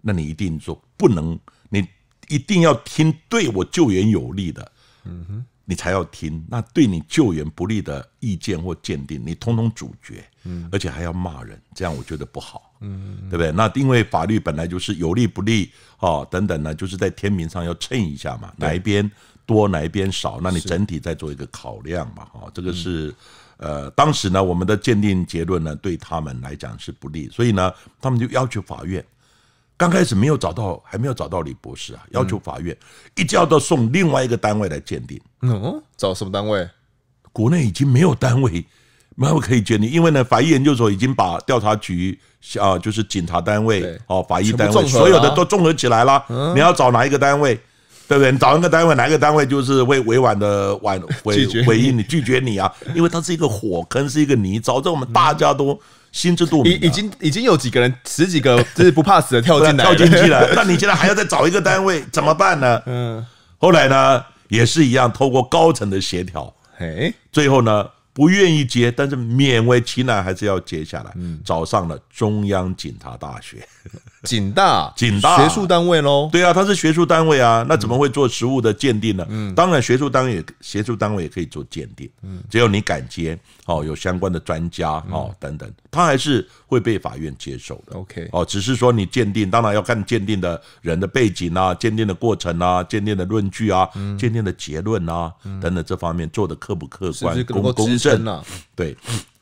那你一定说不能，你一定要听对我救援有利的，嗯哼。你才要听那对你救援不利的意见或鉴定，你通通阻绝，而且还要骂人，这样我觉得不好，嗯，对不对？那因为法律本来就是有利不利哦，等等呢，就是在天平上要称一下嘛，哪一边多，哪一边少，那你整体再做一个考量嘛，哈，这个是，呃，当时呢，我们的鉴定结论呢，对他们来讲是不利，所以呢，他们就要求法院。刚开始没有找到，还没有找到李博士啊！要求法院一叫到送另外一个单位来鉴定。嗯，找什么单位？国内已经没有单位没有可以鉴定，因为呢，法医研究所已经把调查局啊，就是警察单位、哦，法医单位，所有的都综合起来了。你要找哪一个单位？对不对？你找一个单位，哪一个单位就是会委婉的婉回回应你拒绝你啊？因为它是一个火坑，是一个泥沼，这我们大家都。心知肚明，已已经已经有几个人十几个，就是不怕死的跳进来跳进去了。那你现在还要再找一个单位怎么办呢？嗯，后来呢，也是一样，透过高层的协调，嘿，最后呢，不愿意接，但是勉为其难还是要接下来，找上了中央警察大学。景大，景大，学术单位喽。对啊，他是学术单位啊，那怎么会做实物的鉴定呢？嗯，当然学术单位也学术单位也可以做鉴定，只要你敢接哦，有相关的专家哦等等，他还是会被法院接受的。OK，哦，只是说你鉴定，当然要看鉴定的人的背景啊，鉴定的过程啊，鉴定的论据啊，鉴定的结论啊等等这方面做的客不客观、公公正啊，对。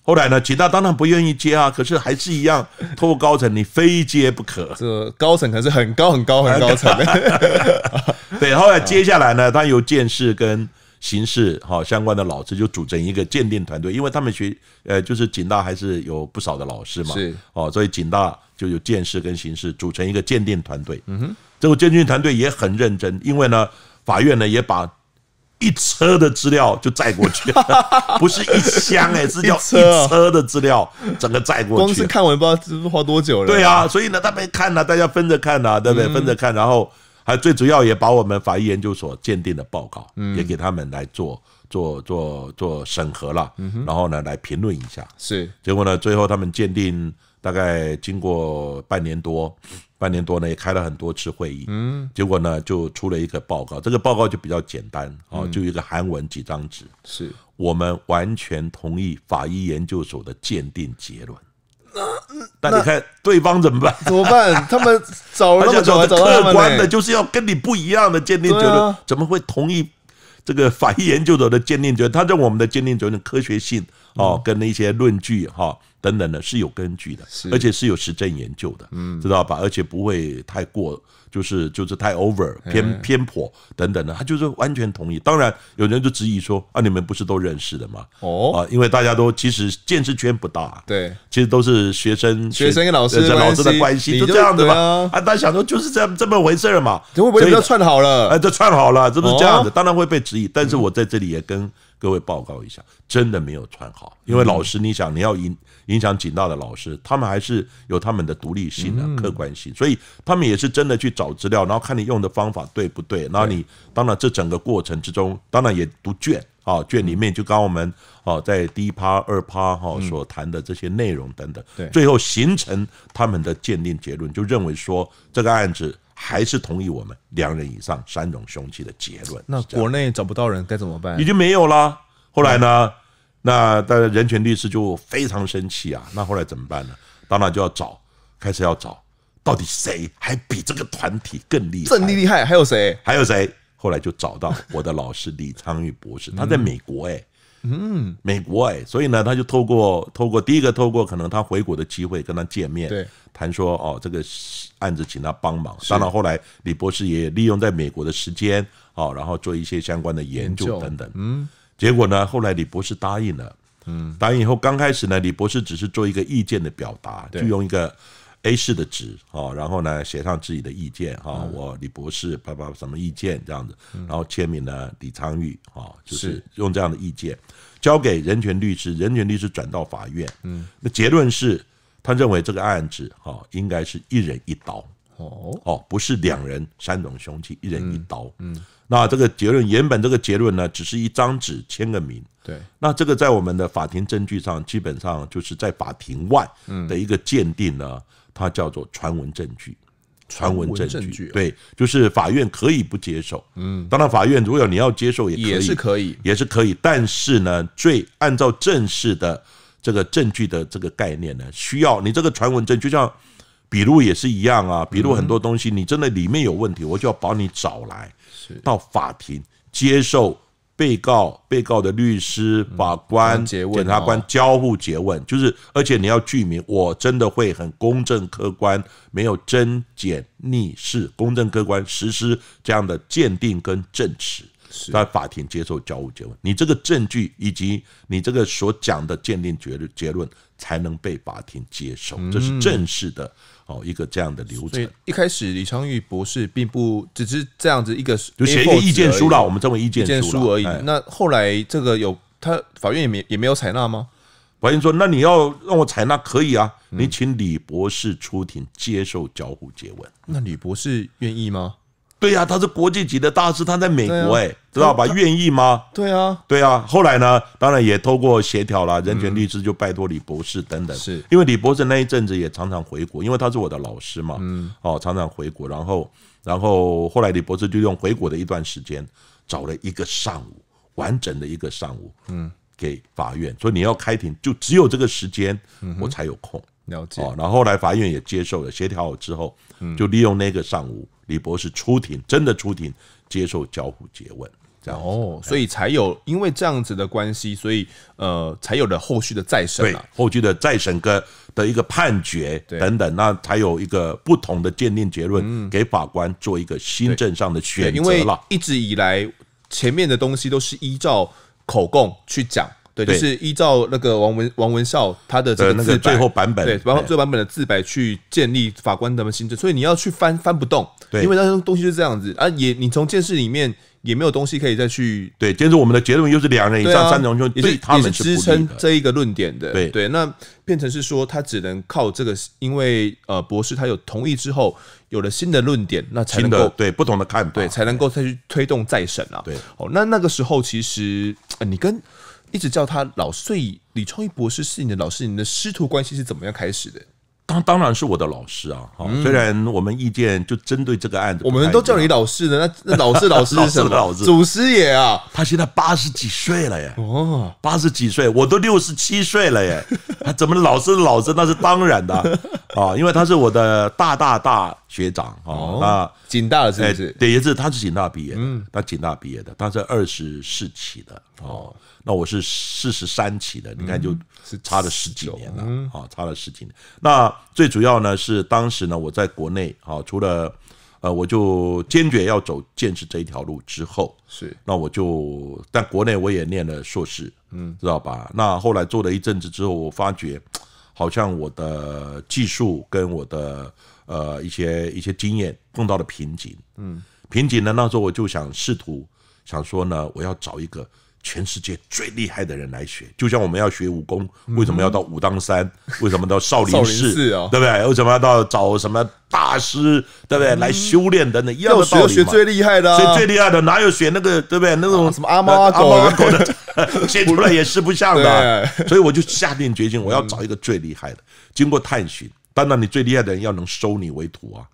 后来呢？警大当然不愿意接啊，可是还是一样过高层，你非接不可。这高层可是很高很高很高层。对，后来接下来呢，他由鉴识跟刑事哈相关的老师就组成一个鉴定团队，因为他们学呃就是警大还是有不少的老师嘛。是哦，所以警大就有鉴识跟刑事组成一个鉴定团队。嗯哼，这个鉴定团队也很认真，因为呢法院呢也把。一车的资料就载过去，不是一箱哎，是叫一车的资料整个载过去。光是看完不知道是不是花多久了。对啊，所以呢，他们看呐，大家分着看呐，对不对？分着看，然后还最主要也把我们法医研究所鉴定的报告也给他们来做做做做审核了，然后呢来评论一下。是，结果呢最后他们鉴定。大概经过半年多，半年多呢，也开了很多次会议，嗯，结果呢就出了一个报告，这个报告就比较简单啊，就一个韩文几张纸，是我们完全同意法医研究所的鉴定结论。那那你看对方怎么办？怎么办？他们找人，了找么客观的，就是要跟你不一样的鉴定结论，怎么会同意？这个法医研究者的鉴定结他他为我们的鉴定结论的科学性哦，跟那些论据哈等等的，是有根据的，而且是有实证研究的，知道吧？而且不会太过。就是就是太 over，偏偏颇等等的，他就是完全同意。当然，有人就质疑说啊，你们不是都认识的吗？哦啊，因为大家都其实见识圈不大，对，其实都是学生，学生跟老师老师的关系就这样子嘛。啊，大家想说就是这这么回事嘛？因为我们都串好了，哎，都串好了，是不是这样子？当然会被质疑，但是我在这里也跟各位报告一下，真的没有串好，因为老师，你想你要赢。影响警大的老师，他们还是有他们的独立性啊、客观性，所以他们也是真的去找资料，然后看你用的方法对不对。然后你当然这整个过程之中，当然也读卷啊，卷里面就刚我们哦在第一趴、二趴哈所谈的这些内容等等，最后形成他们的鉴定结论，就认为说这个案子还是同意我们两人以上三种凶器的结论。那国内找不到人该怎么办？已经没有了。后来呢？那但人权律师就非常生气啊！那后来怎么办呢？当然就要找，开始要找，到底谁还比这个团体更厉害？更厉害还有谁？还有谁？后来就找到我的老师李昌钰博士，他在美国哎，嗯，美国哎，所以呢，他就透过透过第一个透过可能他回国的机会跟他见面，谈说哦这个案子请他帮忙。当然后来李博士也利用在美国的时间哦，然后做一些相关的研究等等，嗯。结果呢？后来李博士答应了，嗯，答应以后刚开始呢，李博士只是做一个意见的表达，就用一个 A 式的纸啊，然后呢写上自己的意见哈，我李博士爸爸什么意见这样子，然后签名呢李昌钰啊，就是用这样的意见交给人权律师，人权律师转到法院，嗯，那结论是他认为这个案子哈应该是一人一刀，哦哦，不是两人三种凶器，一人一刀，嗯。那这个结论原本这个结论呢，只是一张纸签个名。对，那这个在我们的法庭证据上，基本上就是在法庭外的一个鉴定呢，它叫做传闻证据，传闻证据。对，就是法院可以不接受。嗯，当然，法院如果你要接受，也可以，也是可以，也是可以。但是呢，最按照正式的这个证据的这个概念呢，需要你这个传闻证据像。笔录也是一样啊，笔录很多东西，你真的里面有问题，我就要把你找来，到法庭接受被告、被告的律师、法官、检察官交互诘问，就是而且你要具名，我真的会很公正客观，没有真检、逆事，公正客观实施这样的鉴定跟证词，在法庭接受交互结问，你这个证据以及你这个所讲的鉴定结论结论才能被法庭接受，这是正式的。哦，一个这样的流程。一开始李昌钰博士并不只是这样子一个，就写一个意见书了，我们称为意见书而已。那后来这个有他法院也没也没有采纳吗？法院说：“那你要让我采纳可以啊，你请李博士出庭接受交互接问。”那李博士愿意吗？对呀，他是国际级的大师，他在美国哎，知道吧？愿意吗？对啊，对啊。后来呢，当然也透过协调了，人权律师就拜托李博士等等，是因为李博士那一阵子也常常回国，因为他是我的老师嘛，嗯，哦，常常回国。然后，然后后来李博士就用回国的一段时间，找了一个上午，完整的一个上午，嗯，给法院说你要开庭，就只有这个时间，我才有空。了解。哦，然后后来法院也接受了，协调好之后，就利用那个上午。李博士出庭，真的出庭接受交互诘问，这样哦，所以才有因为这样子的关系，所以呃才有了后续的再审，对后续的再审跟的一个判决等等，那才有一个不同的鉴定结论给法官做一个新证上的选择，因为一直以来前面的东西都是依照口供去讲。对，就是依照那个王文王文绍他的这个那个最后版本，对，然后最后版本的自白去建立法官的们心智，所以你要去翻翻不动，对，因为那些东西是这样子啊，也你从电视里面也没有东西可以再去对，但是我们的结论又是两人以上三种，就对他们支撑这一个论点的，对对，那变成是说他只能靠这个，因为呃博士他有同意之后有了新的论点，那才能够对不同的看法，对，才能够再去推动再审啊，对，哦，那那个时候其实你跟一直叫他老师，李创一博士是你的老师，你的师徒关系是怎么样开始的？当当然是我的老师啊，虽然我们意见就针对这个案子，我们都叫你老师的，那老师，老师是 什么？老师，祖师爷啊！他现在八十几岁了耶！哦，八十几岁，我都六十七岁了耶！他怎么老师，老师那是当然的 啊，因为他是我的大大大学长啊。啊，警大的是？对，也是他是警大毕业嗯，他警大毕业的，他是二十四起的哦。那我是四十三起的，你看，就是差了十几年了，啊，差了十几年。那最主要呢，是当时呢，我在国内啊，除了呃，我就坚决要走建设这一条路之后，是，那我就但国内我也念了硕士，嗯，知道吧？那后来做了一阵子之后，我发觉好像我的技术跟我的呃一些一些经验碰到了瓶颈，嗯，瓶颈呢，那时候我就想试图想说呢，我要找一个。全世界最厉害的人来学，就像我们要学武功，为什么要到武当山？为什么到少林寺？对不对？为什么要到找什么大师？对不对？来修炼等等，要有道理嘛。学最厉害的，学最厉害的，哪有学那个？对不对？那种什么阿猫阿狗的，学 出来也是不像的。所以我就下定决心，我要找一个最厉害的。经过探寻。当然，你最厉害的人要能收你为徒啊，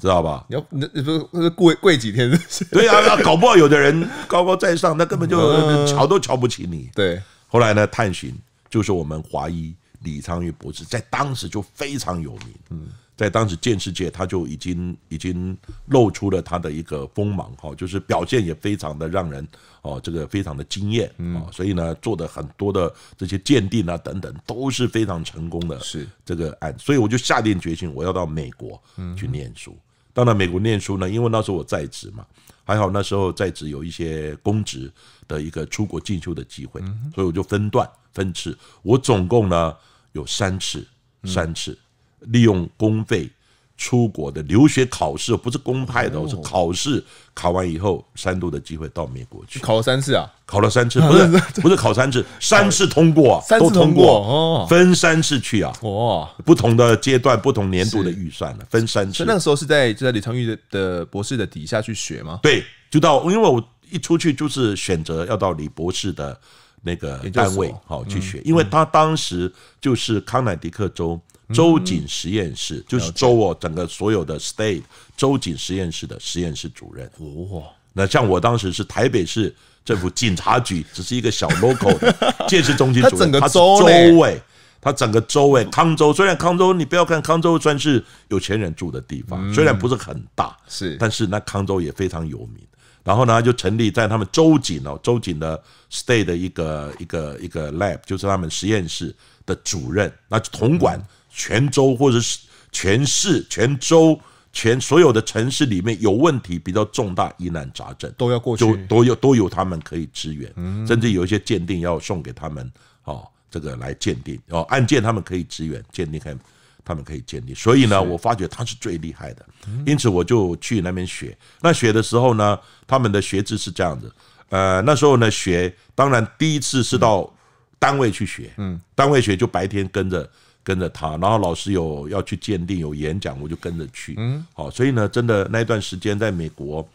知道吧？你要那那那跪跪几天？对啊，搞不好有的人高高在上，那根本就瞧都瞧不起你。对，后来呢，探寻就是我们华医李昌钰博士，在当时就非常有名。嗯，在当时剑世界，他就已经已经露出了他的一个锋芒哈，就是表现也非常的让人。哦，这个非常的惊艳啊，所以呢，做的很多的这些鉴定啊等等都是非常成功的，是这个案，所以我就下定决心，我要到美国去念书。当然，美国念书呢，因为那时候我在职嘛，还好那时候在职有一些公职的一个出国进修的机会，所以我就分段分次，我总共呢有三次，三次利用公费。出国的留学考试不是公派的，我是考试考完以后，三度的机会到美国去。考了三次啊？考了三次，不是 不是考三次，三次通过，三次通过，分三次去啊。哦，不同的阶段，不同年度的预算了，分三次。那个时候是在就在李昌钰的博士的底下去学吗？对，就到因为我一出去就是选择要到李博士的那个单位好去学，因为他当时就是康乃狄克州。州警实验室就是州哦，整个所有的 state 州警实验室的实验室主任。哇！那像我当时是台北市政府警察局，只是一个小 local 的戒 治中心主任。他整个州嘞，他整个州诶，康州虽然康州你不要看康州算是有钱人住的地方，虽然不是很大，是但是那康州也非常有名。然后呢，就成立在他们州警哦州警的 state 的一个一个一个 lab，就是他们实验室的主任，那统管。泉州或者是全市、泉州全所有的城市里面有问题比较重大疑难杂症，都要过去，都有都有他们可以支援，甚至有一些鉴定要送给他们，哦，这个来鉴定哦，案件他们可以支援鉴定，看他们可以鉴定。所以呢，我发觉他是最厉害的，因此我就去那边学。那学的时候呢，他们的学制是这样子，呃，那时候呢学，当然第一次是到单位去学，嗯，单位学就白天跟着。跟着他，然后老师有要去鉴定，有演讲，我就跟着去。嗯，好，所以呢，真的那段时间在美国，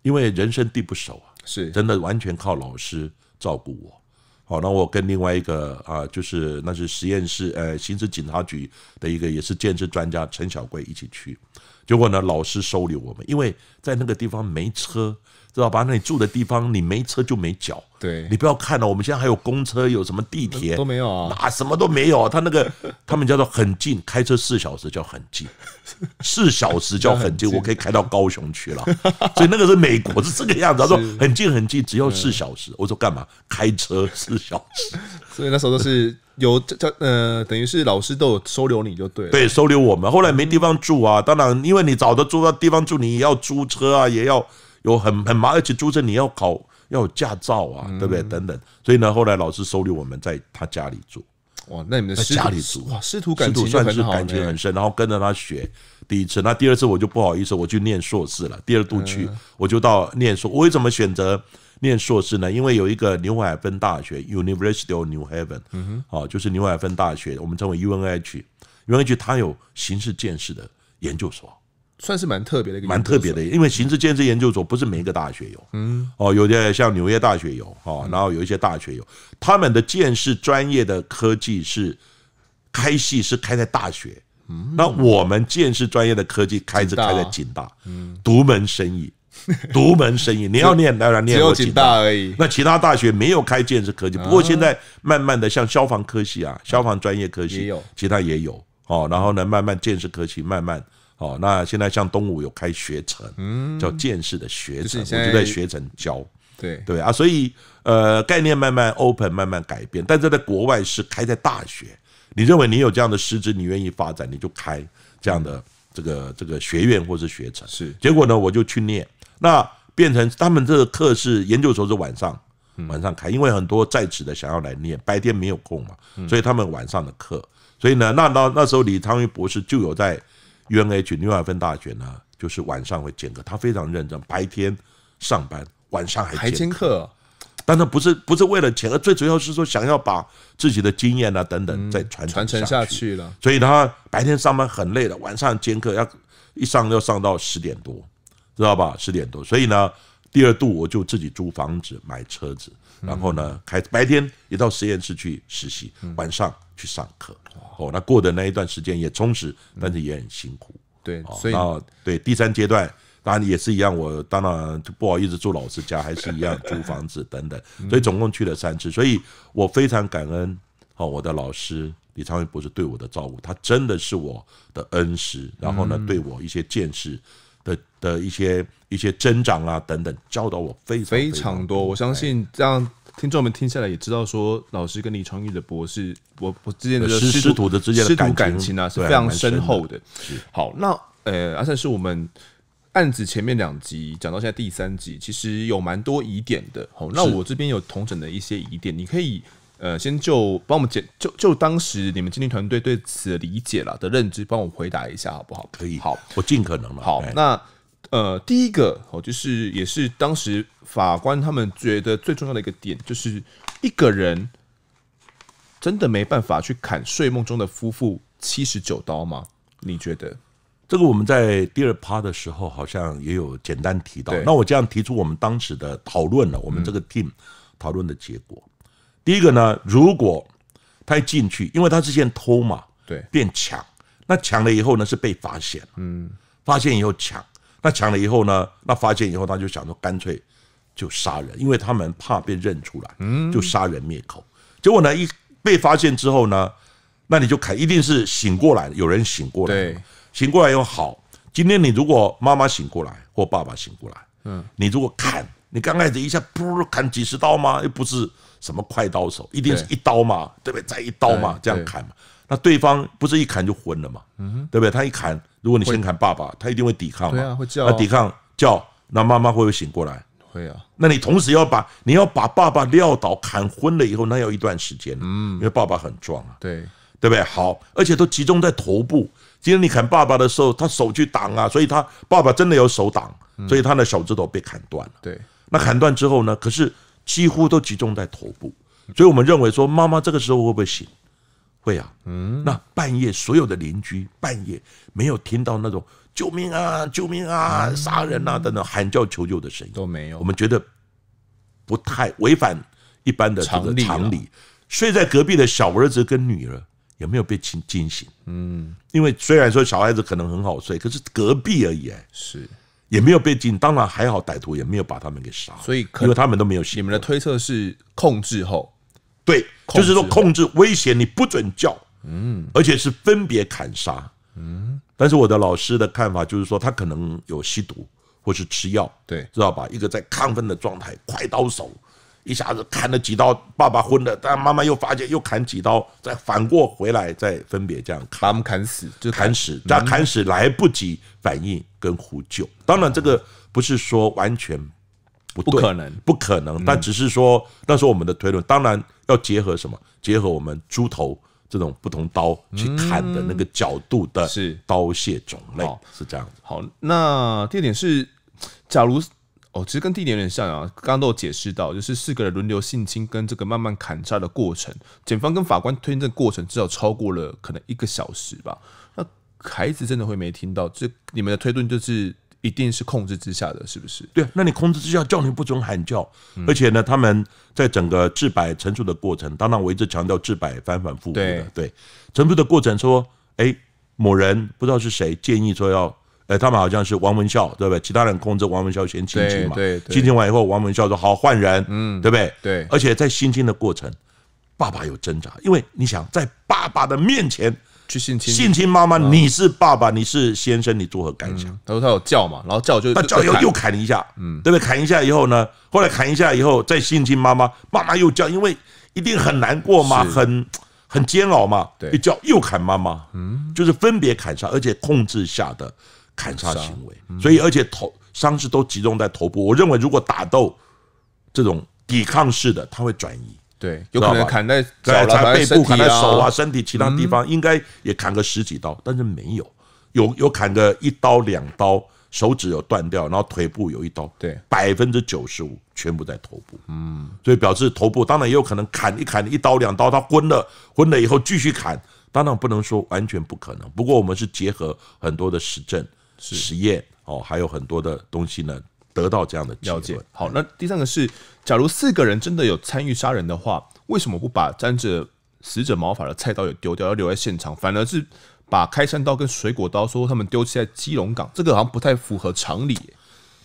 因为人生地不熟，是真的完全靠老师照顾我。好，那我跟另外一个啊，就是那是实验室呃，刑事警察局的一个也是建识专家陈小贵一起去，结果呢，老师收留我们，因为在那个地方没车。知道吧？那你住的地方，你没车就没脚。对，你不要看了，我们现在还有公车，有什么地铁都没有啊，哪什么都没有。他那个 他们叫做很近，开车四小时叫很近，四小时叫很近，我可以开到高雄去了。所以那个是美国是这个样子，他说很近很近，只要四小时。我说干嘛开车四小时？所以那时候都是有教呃，等于是老师都有收留你就对，对收留我们。后来没地方住啊，当然因为你找得住的地方住，你也要租车啊，也要。有很很麻而且租车你要考要有驾照啊，对不对？等等，所以呢，后来老师收留我们在他家里住。哇，那你们在家里住哇，师徒感徒算是感情很深，然后跟着他学第一次，那第二次我就不好意思，我去念硕士了。第二度去我就到念硕，我为什么选择念硕士呢？因为有一个纽海芬大学 （University of New Haven），嗯哼，哦，就是纽海芬大学，我们称为 UNH，UNH 它有刑事建设的研究所。算是蛮特别的一个，蛮特别的，因为刑事建设研究所不是每一个大学有，嗯，哦，有的像纽约大学有，哦，然后有一些大学有，他们的建设专业的科技是开系是开在大学，那我们建设专业的科技开是开在警大，独门生意，独门生意，你要念当然念只有警大而已，那其他大学没有开建设科技，不过现在慢慢的像消防科系啊，消防专业科系有，其他也有，哦，然后呢，慢慢建设科技慢慢。哦，那现在像东吴有开学城，叫剑士的学城，我就在学城教。对对啊，所以呃，概念慢慢 open，慢慢改变。但是在国外是开在大学。你认为你有这样的师资，你愿意发展，你就开这样的这个这个学院或是学城。是。结果呢，我就去念，那变成他们这个课是研究所是晚上晚上开，因为很多在职的想要来念，白天没有空嘛，所以他们晚上的课。所以呢，那那那时候李昌钰博士就有在。U N H 纽瓦分大学呢，就是晚上会兼课，他非常认真，白天上班，晚上还还兼课，但他不是不是为了钱，而最主要是说想要把自己的经验啊等等再传承传承下去了。所以他白天上班很累了，晚上兼课要一上要上到十点多，知道吧？十点多。所以呢，第二度我就自己租房子、买车子，然后呢开白天也到实验室去实习，晚上。去上课哦，那过的那一段时间也充实，但是也很辛苦。对，所以啊，对第三阶段当然也是一样，我当然不好意思住老师家，还是一样租房子等等。所以总共去了三次，所以我非常感恩哦，我的老师李昌钰博士对我的照顾，他真的是我的恩师。然后呢，对我一些见识的的一些一些增长啊等等，教导我非常非常多。我相信这样。听众们听下来也知道，说老师跟李昌钰的博士，我我之间的师师徒的之间的师徒感情啊，是非常深厚的。好，那呃，阿善是我们案子前面两集讲到现在第三集，其实有蛮多疑点的。好，那我这边有同整的一些疑点，你可以呃先就帮我们解，就就当时你们经理团队对此的理解了的认知，帮我回答一下好不好？可以，好，我尽可能了。好，那。呃，第一个哦，就是也是当时法官他们觉得最重要的一个点，就是一个人真的没办法去砍睡梦中的夫妇七十九刀吗？你觉得这个我们在第二趴的时候好像也有简单提到。那我这样提出我们当时的讨论了，我们这个 team 讨论的结果，第一个呢，如果他一进去，因为他之前偷嘛，对，变抢，那抢了以后呢是被发现，嗯，发现以后抢。那抢了以后呢？那发现以后，他就想说，干脆就杀人，因为他们怕被认出来，嗯，就杀人灭口。结果呢，一被发现之后呢，那你就砍，一定是醒过来，有人醒过来，对，醒过来又好。今天你如果妈妈醒过来或爸爸醒过来，嗯，你如果砍，你刚开始一下噗砍几十刀吗？又不是什么快刀手，一定是一刀嘛，对不对？再一刀嘛，这样砍嘛。那对方不是一砍就昏了嘛？嗯，对不对？他一砍，如果你先砍爸爸，他一定会抵抗。对啊，会叫。那抵抗叫，那妈妈会不会醒过来？会啊。那你同时要把你要把爸爸撂倒砍昏了以后，那要一段时间。嗯，因为爸爸很壮啊。对，对不对？好，而且都集中在头部。今天你砍爸爸的时候，他手去挡啊，所以他爸爸真的有手挡，所以他的手指头被砍断了。对，那砍断之后呢？可是几乎都集中在头部，所以我们认为说，妈妈这个时候会不会醒？会啊，那半夜所有的邻居半夜没有听到那种救命啊、救命啊、杀人啊等等喊叫求救的声音都没有。我们觉得不太违反一般的常理。睡在隔壁的小儿子跟女儿也没有被惊惊醒，嗯，因为虽然说小孩子可能很好睡，可是隔壁而已，哎，是也没有被惊。当然还好，歹徒也没有把他们给杀，所以因为他们都没有，你们的推测是控制后对。就是说，控制威胁你不准叫，嗯，而且是分别砍杀，嗯。但是我的老师的看法就是说，他可能有吸毒或是吃药，对，知道吧？一个在亢奋的状态，快刀手一下子砍了几刀，爸爸昏了，但妈妈又发现又砍几刀，再反过回来再分别这样砍，他们砍死就砍死，他砍死来不及反应跟呼救。当然，这个不是说完全。不不可能，不可能，但只是说，那候我们的推论。当然要结合什么？结合我们猪头这种不同刀去砍的那个角度的是刀械种类，是这样子。好，那第二点是，假如哦，其实跟第二点有点像啊，刚刚都有解释到，就是四个人轮流性侵跟这个慢慢砍杀的过程，检方跟法官推证过程至少超过了可能一个小时吧。那孩子真的会没听到？这你们的推论就是？一定是控制之下的，是不是？对，那你控制之下叫你不准喊叫，而且呢，他们在整个制摆陈述的过程，当然我一直强调制摆反反复复的，对陈述的过程说，哎，某人不知道是谁建议说要，哎，他们好像是王文孝，对不对？其他人控制王文孝先亲亲嘛，亲亲完以后，王文孝说好换人，嗯，对不对？对，而且在亲亲的过程，爸爸有挣扎，因为你想在爸爸的面前。去性侵性侵妈妈，你是爸爸，你是先生，你作何感想？他说他有叫嘛，然后叫就他叫又又砍一下，嗯，对不对？砍一下以后呢，后来砍一下以后再性侵妈妈，妈妈又叫，因为一定很难过嘛，很很煎熬嘛，对，叫又砍妈妈，嗯，就是分别砍杀，而且控制下的砍杀行为，所以而且头伤势都集中在头部。我认为如果打斗这种抵抗式的，他会转移。对，有可能砍在脚啊、背部、砍在手啊、身体其他地方，应该也砍个十几刀，但是没有，有有砍个一刀两刀，手指有断掉，然后腿部有一刀，对，百分之九十五全部在头部，嗯，所以表示头部当然也有可能砍一砍一刀两刀，他昏了昏了以后继续砍，当然不能说完全不可能，不过我们是结合很多的实证实验哦，还有很多的东西呢。得到这样的了解。好，那第三个是，假如四个人真的有参与杀人的话，为什么不把沾着死者毛发的菜刀也丢掉，要留在现场？反而是把开山刀跟水果刀说他们丢弃在基隆港，这个好像不太符合常理。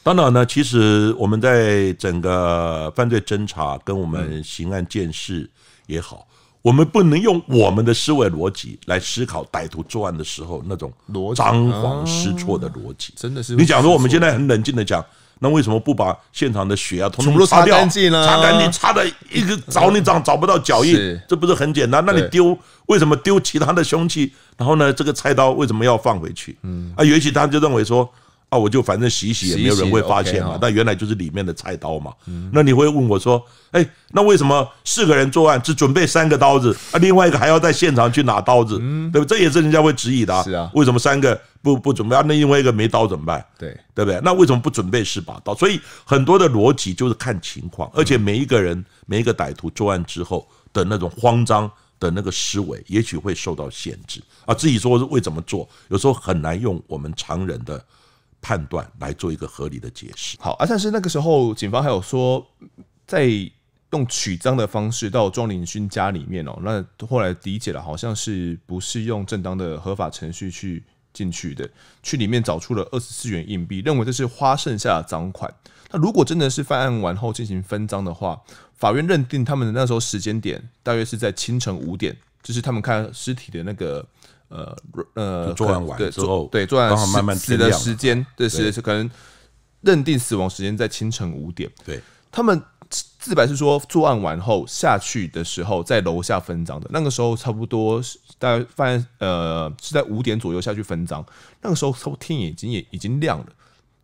当然呢，其实我们在整个犯罪侦查跟我们刑案建事也好，我们不能用我们的思维逻辑来思考歹徒作案的时候那种张皇失措的逻辑。真的是，你假如我们现在很冷静的讲。那为什么不把现场的血啊统统擦掉？擦干净，擦的一个找你找找不到脚印，这不是很简单？那你丢，为什么丢其他的凶器？然后呢，这个菜刀为什么要放回去？嗯，啊，也许他就认为说。啊，我就反正洗洗也没有人会发现嘛。那原来就是里面的菜刀嘛。那你会问我说：“哎，那为什么四个人作案只准备三个刀子啊？另外一个还要在现场去拿刀子，对不？这也是人家会质疑的。是啊，为什么三个不不准备？那另外一个没刀怎么办？对，对不对？那为什么不准备四把刀？所以很多的逻辑就是看情况，而且每一个人每一个歹徒作案之后的那种慌张的那个思维，也许会受到限制啊。自己是为怎么做，有时候很难用我们常人的。判断来做一个合理的解释。好啊，但是那个时候警方还有说，在用取赃的方式到庄林勋家里面哦，那后来理解了，好像是不是用正当的合法程序去进去的，去里面找出了二十四元硬币，认为这是花剩下的赃款。那如果真的是犯案完后进行分赃的话，法院认定他们的那时候时间点大约是在清晨五点，就是他们看尸体的那个。呃呃，做完完之后，对做完死的时间的是可能认定死亡时间在清晨五点。对他们自白是说，作案完后下去的时候，在楼下分赃的那个时候，差不多大概犯呃是在五点左右下去分赃。那个时候，天已经也已经亮了，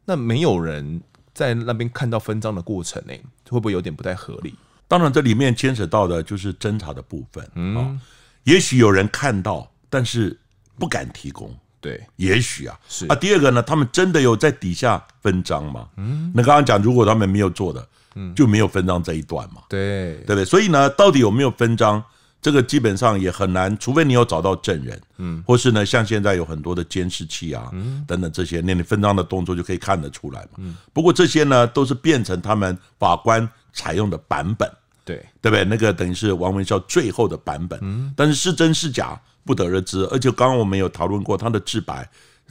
那没有人在那边看到分赃的过程，呢，会不会有点不太合理？当然，这里面牵扯到的就是侦查的部分。嗯，也许有人看到。但是不敢提供，对，也许啊，是啊。第二个呢，他们真的有在底下分赃吗？嗯，那刚刚讲，如果他们没有做的，嗯，就没有分赃这一段嘛，对对不对？所以呢，到底有没有分赃，这个基本上也很难，除非你有找到证人，嗯，或是呢，像现在有很多的监视器啊，等等这些，那你分赃的动作就可以看得出来嘛。嗯，不过这些呢，都是变成他们法官采用的版本。对，对不对？那个等于是王文孝最后的版本，但是是真是假不得而知。而且刚刚我们有讨论过他的自白，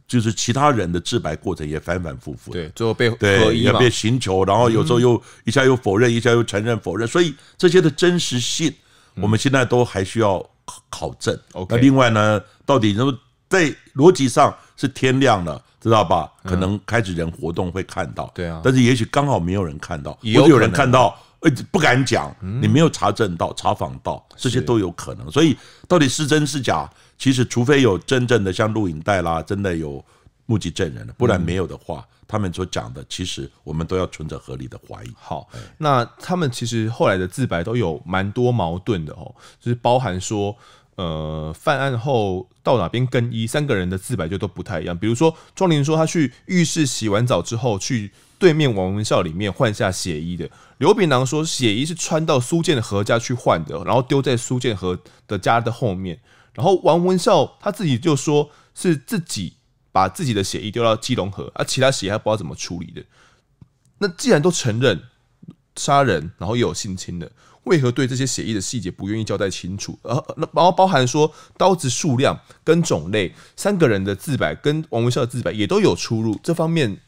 就是其他人的自白过程也反反复复，对，最后被对也被寻求，然后有时候又一下又否认，一下又承认否认，所以这些的真实性我们现在都还需要考证。那另外呢，到底那么在逻辑上是天亮了，知道吧？可能开始人活动会看到，对啊，但是也许刚好没有人看到，也有人看到。呃，不敢讲，你没有查证到、查访到，这些都有可能。所以到底是真是假，其实除非有真正的像录影带啦，真的有目击证人，不然没有的话，他们所讲的，其实我们都要存着合理的怀疑。好，那他们其实后来的自白都有蛮多矛盾的哦，就是包含说，呃，犯案后到哪边更衣，三个人的自白就都不太一样。比如说庄林说他去浴室洗完澡之后去。对面王文孝里面换下血衣的刘炳郎说，血衣是穿到苏建和家去换的，然后丢在苏建和的家的后面。然后王文孝他自己就说，是自己把自己的血衣丢到基隆河，而其他血衣还不知道怎么处理的。那既然都承认杀人，然后又有性侵的，为何对这些血衣的细节不愿意交代清楚？呃，然后包含说刀子数量跟种类，三个人的自白跟王文孝的自白也都有出入，这方面。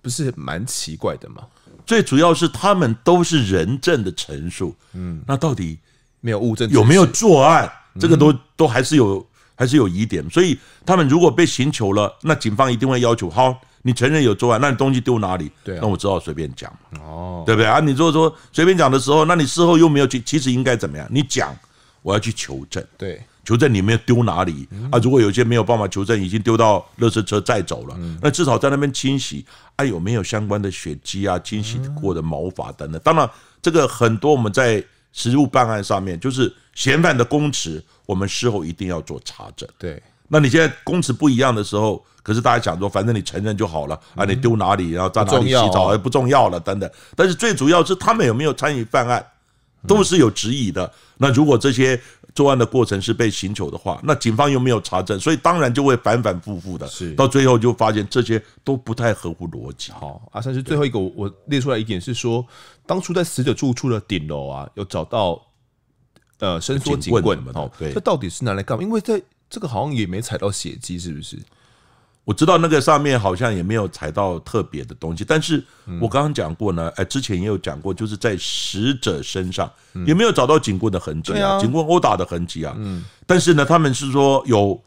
不是蛮奇怪的吗？最主要是他们都是人证的陈述，嗯，那到底没有物证，有没有作案，这个都都还是有还是有疑点。所以他们如果被寻求了，那警方一定会要求：好，你承认有作案，那你东西丢哪里？对，那我知道，随便讲哦，对不对啊？你如果说随便讲的时候，那你事后又没有去，其实应该怎么样？你讲，我要去求证。对。求证你没有丢哪里啊？如果有些没有办法求证，已经丢到垃圾车再走了，那至少在那边清洗，还有没有相关的血迹啊？清洗过的毛发等等。当然，这个很多我们在实物办案上面，就是嫌犯的供词，我们事后一定要做查证。对，那你现在供词不一样的时候，可是大家想说，反正你承认就好了啊，你丢哪里，然后在哪里洗澡，不重要了等等。但是最主要是他们有没有参与犯案，都是有质疑的。那如果这些。作案的过程是被寻求的话，那警方又没有查证，所以当然就会反反复复的，到最后就发现这些都不太合乎逻辑。好，阿三是最后一个，我列出来一点是说，当初在死者住处的顶楼啊，有找到呃伸缩警棍哦，这到底是拿来干嘛？因为在这个好像也没踩到血迹，是不是？我知道那个上面好像也没有踩到特别的东西，但是我刚刚讲过呢，哎，之前也有讲过，就是在死者身上也没有找到警棍的痕迹啊，警棍殴打的痕迹啊，但是呢，他们是说有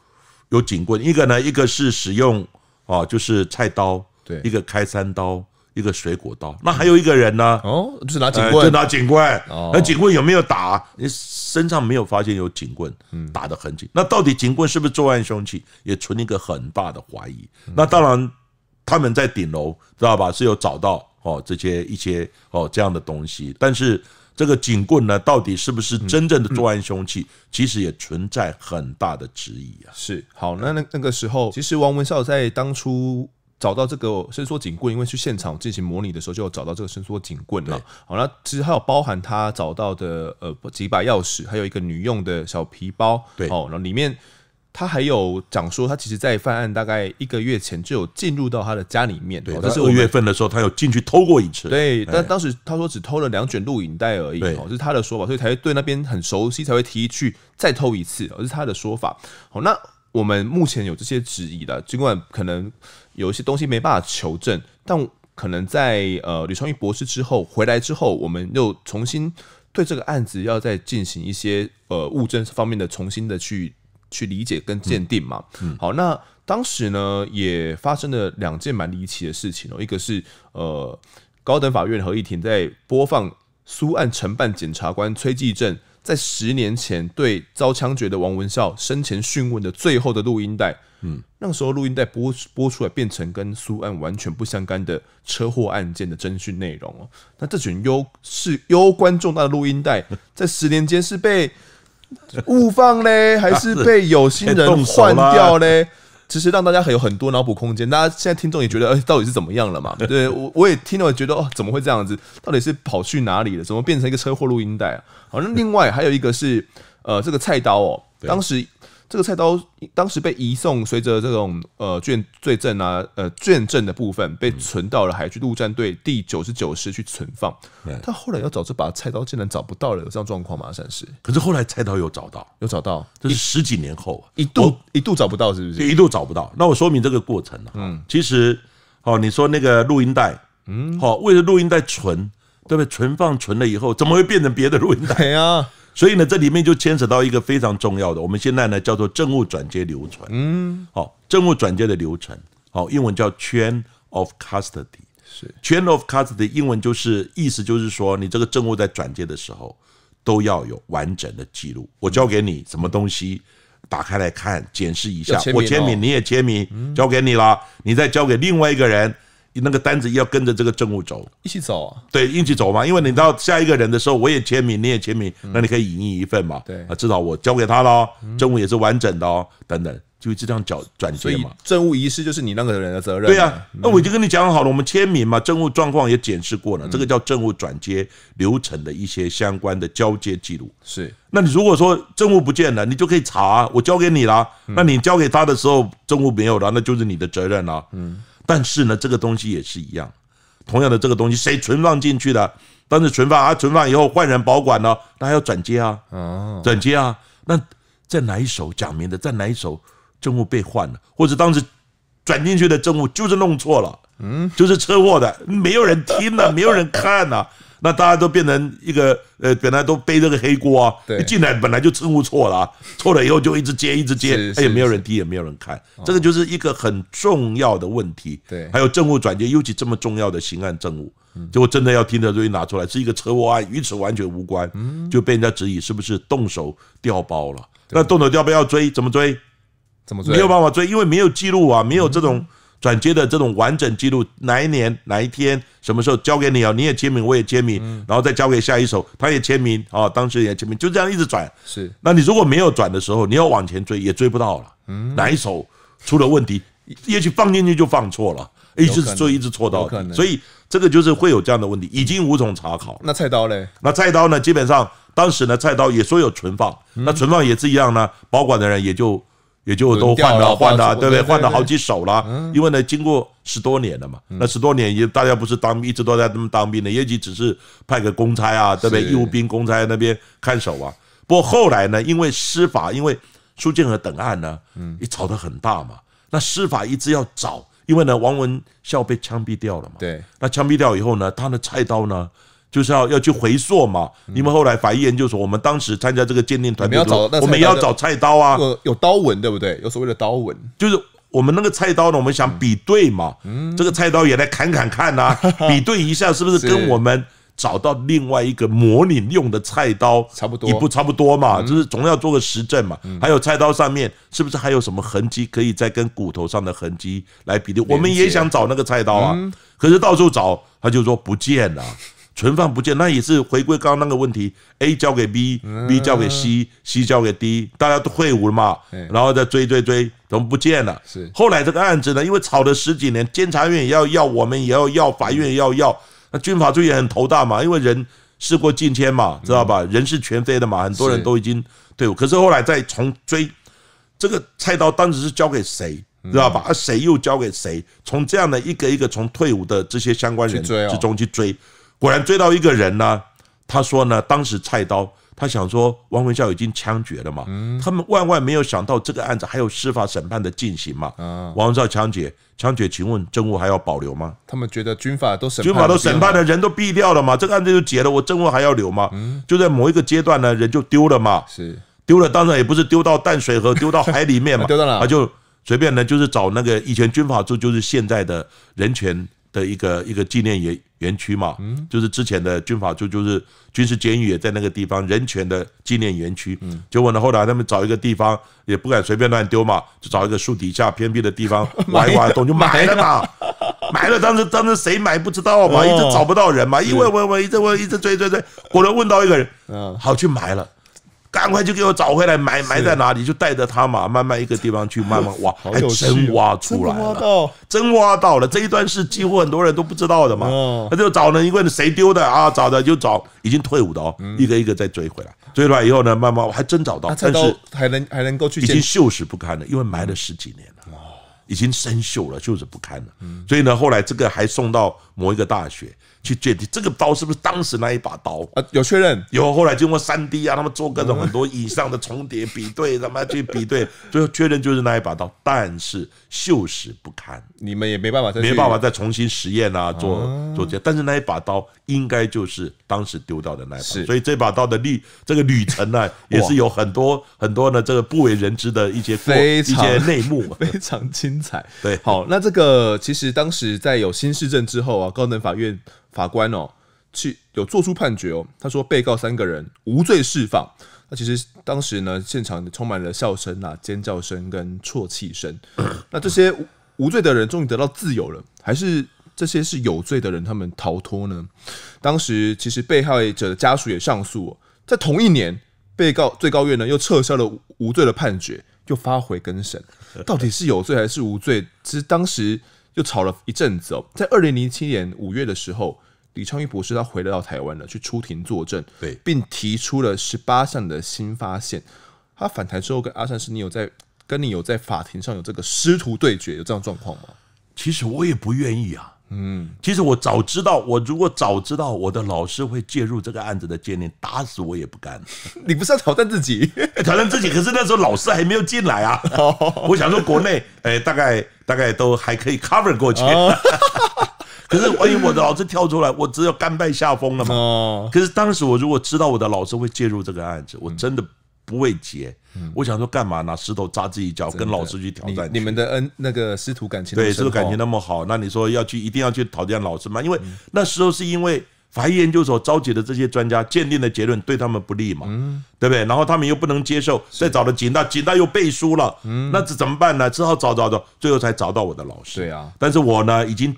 有警棍，一个呢，一个是使用啊，就是菜刀，对，一个开山刀。一个水果刀，那还有一个人呢？哦，就是拿警棍，拿警棍。那警棍有没有打？你身上没有发现有警棍打的痕迹。那到底警棍是不是作案凶器，也存一个很大的怀疑。那当然，他们在顶楼知道吧？是有找到哦这些一些哦这样的东西，但是这个警棍呢，到底是不是真正的作案凶器，其实也存在很大的质疑啊。是好，那那那个时候，其实王文绍在当初。找到这个伸缩警棍，因为去现场进行模拟的时候，就有找到这个伸缩警棍了。好，那其实还有包含他找到的呃几把钥匙，还有一个女用的小皮包。对哦，然后里面他还有讲说，他其实，在犯案大概一个月前就有进入到他的家里面。对，但是二月份的时候，他有进去偷过一次。对，但当时他说只偷了两卷录影带而已。哦，是他的说法，所以才会对那边很熟悉，才会提去再偷一次，而是他的说法。好，那我们目前有这些质疑的，尽管可能。有一些东西没办法求证，但可能在呃李崇义博士之后回来之后，我们又重新对这个案子要再进行一些呃物证方面的重新的去去理解跟鉴定嘛。好，那当时呢也发生了两件蛮离奇的事情哦，一个是呃高等法院合议庭在播放苏案承办检察官崔季正。在十年前对遭枪决的王文孝生前讯问的最后的录音带，嗯，那个时候录音带播播出来变成跟苏案完全不相干的车祸案件的侦讯内容哦。那这卷攸是攸关重大的录音带，在十年间是被误放嘞，还是被有心人换掉嘞？其实让大家很有很多脑补空间，大家现在听众也觉得，哎，到底是怎么样了嘛？对我，我也听了觉得，哦，怎么会这样子？到底是跑去哪里了？怎么变成一个车祸录音带啊？好，那另外还有一个是，呃，这个菜刀哦，当时。这个菜刀当时被移送，随着这种呃卷罪证啊，呃卷证的部分被存到了海军陆战队第九十九师去存放。他后来要找这把菜刀，竟然找不到了，有这样状况吗？算是。可是后来菜刀有找到，有找到，这是十几年后一度一度找不到，是不是？一度找不到。那我说明这个过程嗯，其实哦，你说那个录音带，嗯，好，为了录音带存，对不对？存放存了以后，怎么会变成别的录音带？对所以呢，这里面就牵扯到一个非常重要的，我们现在呢叫做政务转接流程。嗯，好，政务转接的流程，好，英文叫 chain of custody。是 chain of custody，英文就是意思就是说，你这个政务在转接的时候，都要有完整的记录。我交给你什么东西，打开来看，检视一下，我签名，你也签名，交给你了，你再交给另外一个人。那个单子要跟着这个政务走，一起走啊，对，一起走嘛，因为你到下一个人的时候，我也签名，你也签名，那你可以影印一份嘛，对，至少我交给他了，政务也是完整的哦，等等，就是这样交转接嘛。政务仪式就是你那个人的责任。对啊，那我已经跟你讲好了，我们签名嘛，政务状况也检视过了，这个叫政务转接流程的一些相关的交接记录。是，那你如果说政务不见了，你就可以查我交给你了，那你交给他的时候政务没有了，那就是你的责任了。嗯。但是呢，这个东西也是一样，同样的这个东西谁存放进去的？当时存放啊，存放以后换人保管呢，那还要转接啊，转接啊，那在哪一手讲明的，在哪一手证物被换了，或者当时转进去的证物就是弄错了，嗯，就是车祸的，没有人听呢，没有人看呢。那大家都变成一个呃，本来都背这个黑锅啊！一进来本来就称呼错了，错了以后就一直接一直接，他也没有人提也没有人看，这个就是一个很重要的问题。对，还有政务转接，尤其这么重要的刑案政务，果真的要听的东西拿出来，是一个车祸案与此完全无关，就被人家质疑是不是动手调包了？那动手调包要追怎么追？怎么追？没有办法追，因为没有记录啊，没有这种。转接的这种完整记录，哪一年哪一天什么时候交给你啊？你也签名，我也签名，然后再交给下一手，他也签名啊，当时也签名，就这样一直转。是，那你如果没有转的时候，你要往前追也追不到了。嗯，哪一手出了问题，也许放进去就放错了，一直追一直错到。所以这个就是会有这样的问题，已经无从查考。那菜刀嘞？那菜刀呢？基本上当时呢，菜刀也说有存放，那存放也是一样呢，保管的人也就。也就都换了换了，对不对？换了好几手了，因为呢，经过十多年了嘛，那十多年也大家不是当兵，一直都在这么当兵的，也许只是派个公差啊，对不对？义务兵公差那边看守啊。不过后来呢，因为司法，因为苏建和等案呢，嗯，也吵得很大嘛。那司法一直要找，因为呢，王文孝被枪毙掉了嘛。对，那枪毙掉以后呢，他的菜刀呢？就是要要去回溯嘛。你们后来法医研究所，我们当时参加这个鉴定团队，我们要找菜刀啊，有刀纹对不对？有所谓的刀纹，就是我们那个菜刀呢，我们想比对嘛。嗯，这个菜刀也来砍砍看呢，比对一下是不是跟我们找到另外一个模拟用的菜刀 差不多？也不差不多嘛，就是总要做个实证嘛。还有菜刀上面是不是还有什么痕迹，可以再跟骨头上的痕迹来比对？我们也想找那个菜刀啊，可是到处找，他就说不见了。存放不见，那也是回归刚刚那个问题。A 交给 B，B 交给 C，C 交给 D，大家都退伍了嘛，然后再追追追，怎么不见了？是后来这个案子呢，因为吵了十几年，监察院也要要，我们也要要，法院也要要，那军法处也很头大嘛，因为人事过境迁嘛，知道吧？人是全非的嘛，很多人都已经对。可是后来再重追，这个菜刀当时是交给谁，知道吧？而谁又交给谁？从这样的一个一个从退伍的这些相关人之中去追。果然追到一个人呢，他说呢，当时菜刀他想说，王文孝已经枪决了嘛，他们万万没有想到这个案子还有司法审判的进行嘛，王文孝枪决，枪决，请问证物还要保留吗？他们觉得军法都审，军法都审判了，人都毙掉了嘛，这个案子就结了，我证物还要留吗？就在某一个阶段呢，人就丢了嘛，是丢了，当然也不是丢到淡水河，丢到海里面嘛，丢在哪？他就随便呢，就是找那个以前军法处，就是现在的人权。的一个一个纪念园园区嘛，就是之前的军法就就是军事监狱也在那个地方，人权的纪念园区。结果呢，后来他们找一个地方，也不敢随便乱丢嘛，就找一个树底下偏僻的地方挖一挖洞就埋了嘛，埋 了。当时当时谁埋不知道嘛，一直找不到人嘛，因为我我一直我一直追追追，果然问到一个人，嗯，好去埋了。赶快就给我找回来，埋埋在哪里？就带着他嘛，慢慢一个地方去，慢慢挖，还真挖出来了，真挖到了。这一段是几乎很多人都不知道的嘛，他就找呢，因为谁丢的啊？找的就找已经退伍的哦，一个一个再追回来，追回来以后呢，慢慢还真找到，但是还能还能够去。已经锈蚀不堪了，因为埋了十几年了，已经生锈了，锈蚀不堪了。所以呢，后来这个还送到某一个大学。去鉴定这个刀是不是当时那一把刀啊？有确认，有后来经过三 D 啊，他们做各种很多以上的重叠比对，他妈去比对，最后确认就是那一把刀，但是。锈蚀不堪，你们也没办法，没办法再重新实验啊，做做这。但是那一把刀应该就是当时丢掉的那把，所以这把刀的历这个旅程呢，也是有很多很多的这个不为人知的一些一些内幕，非常精彩。对，好，那这个其实当时在有新市政之后啊，高等法院法官哦，去有做出判决哦，他说被告三个人无罪释放。那其实当时呢，现场充满了笑声啊、尖叫声跟啜泣声。那这些无罪的人终于得到自由了，还是这些是有罪的人他们逃脱呢？当时其实被害者的家属也上诉，在同一年，被告最高院呢又撤销了无罪的判决，又发回更审。到底是有罪还是无罪？其实当时又吵了一阵子哦。在二零零七年五月的时候。李昌钰博士他回来到台湾了，去出庭作证，并提出了十八项的新发现。他返台之后，跟阿善师你有在跟你有在法庭上有这个师徒对决，有这样状况吗？其实我也不愿意啊，嗯，其实我早知道，我如果早知道我的老师会介入这个案子的鉴定，打死我也不干。你不是要挑战自己，挑战自己？可是那时候老师还没有进来啊。我想说，国内诶，大概大概都还可以 cover 过去。可是，万一我的老师跳出来，我只有甘拜下风了嘛。哦。可是当时我如果知道我的老师会介入这个案子，我真的不会接。嗯。我想说，干嘛拿石头扎自己脚，跟老师去挑战？你们的恩，那个师徒感情对，师徒感情那么好，那你说要去，一定要去挑战老师吗？因为那时候是因为法医研究所召集的这些专家鉴定的结论对他们不利嘛，嗯，对不对？然后他们又不能接受，再找了警大，警大又背书了，嗯，那这怎么办呢？只好找找找，最后才找到我的老师。对啊。但是我呢，已经。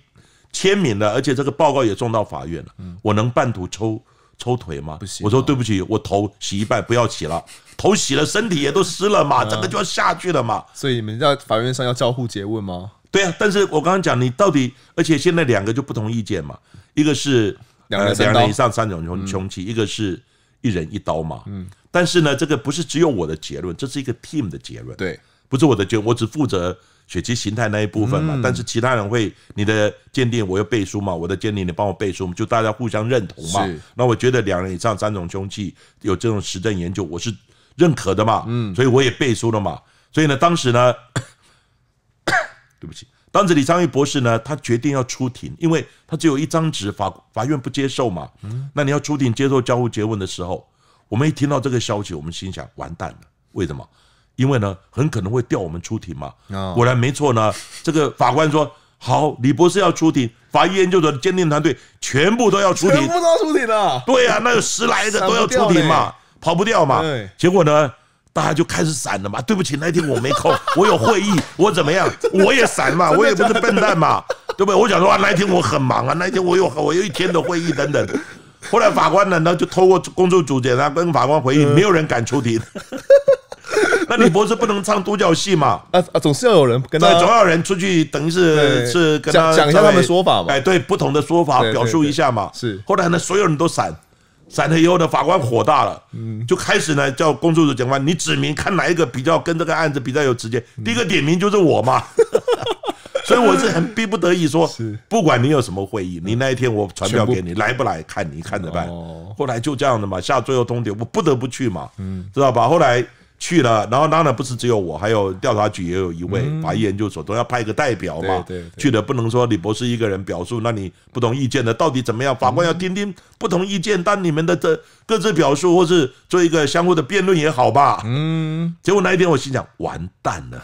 签名的，而且这个报告也送到法院了。我能半途抽抽腿吗？不行。我说对不起，我头洗一半，不要洗了。头洗了，身体也都湿了嘛，整个就要下去了嘛。所以你们在法院上要交互诘问吗？对啊，但是我刚刚讲，你到底，而且现在两个就不同意见嘛。一个是两两人以上三种凶凶器，一个是一人一刀嘛。嗯。但是呢，这个不是只有我的结论，这是一个 team 的结论。对，不是我的结，我只负责。血肌形态那一部分嘛，但是其他人会你的鉴定我要背书嘛，我的鉴定你帮我背书，就大家互相认同嘛。那我觉得两人以上三种凶器有这种实证研究，我是认可的嘛，嗯，所以我也背书了嘛。所以呢，当时呢，对不起，当时李昌钰博士呢，他决定要出庭，因为他只有一张纸，法法院不接受嘛。那你要出庭接受交互诘问的时候，我们一听到这个消息，我们心想完蛋了，为什么？因为呢，很可能会调我们出庭嘛。果然没错呢。这个法官说：“好，李博士要出庭，法医研究所鉴定团队全部都要出庭。”全部都要出庭的。对啊，那有十来的都要出庭嘛，跑不掉嘛。结果呢，大家就开始散了嘛。对不起，那天我没空，我有会议，我怎么样？我也散嘛，我也不是笨蛋嘛，对不对？我讲的话，那天我很忙啊，那天我有我有一天的会议等等。后来法官呢，那就透过工作组检啊，跟法官回应，没有人敢出庭。那你不是不能唱独角戏嘛？啊啊，总是要有人跟他，对，总要有人出去，等于是是跟他讲一下他们的说法嘛？哎，对，不同的说法表述一下嘛。是，后来呢，所有人都散散了以后呢，法官火大了，嗯，就开始呢叫公诉人、检察官，你指明看哪一个比较跟这个案子比较有直接。第一个点名就是我嘛，所以我是很逼不得已说，不管你有什么会议，你那一天我传票给你，来不来看你看着办。后来就这样的嘛，下最后通牒，我不得不去嘛，嗯，知道吧？后来。去了，然后当然不是只有我，还有调查局也有一位，法医研究所都要派一个代表嘛。去的不能说李博士一个人表述，那你不同意见的到底怎么样？法官要听听不同意见，当你们的这各自表述，或是做一个相互的辩论也好吧。嗯，结果那一天我心想，完蛋了，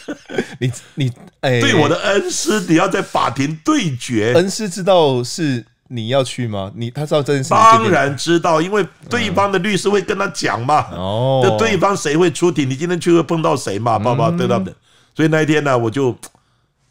你你哎，对我的恩师，你要在法庭对决，恩师知道是。你要去吗？你他知道这件事？当然知道，因为对方的律师会跟他讲嘛。哦，就对方谁会出庭，你今天去会碰到谁嘛？包爸对他的，所以那一天呢，我就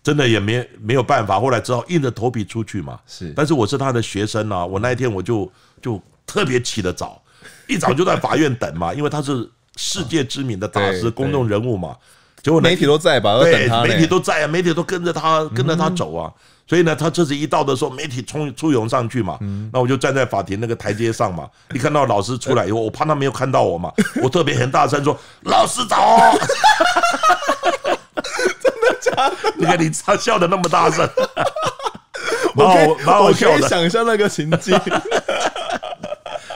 真的也没没有办法，后来只好硬着头皮出去嘛。是，但是我是他的学生啊，我那一天我就就特别起得早，一早就在法院等嘛，因为他是世界知名的大师、公众人物嘛，结果媒体都在吧？对，媒体都在啊，媒体都跟着他，跟着他走啊。所以呢，他车子一到的时候，媒体冲出涌上去嘛，那我就站在法庭那个台阶上嘛。一看到老师出来以后，我怕他没有看到我嘛，我特别很大声说：“ 老师早！”真的假？你看你他笑的那么大声，然好然好我，的，想象那个情景。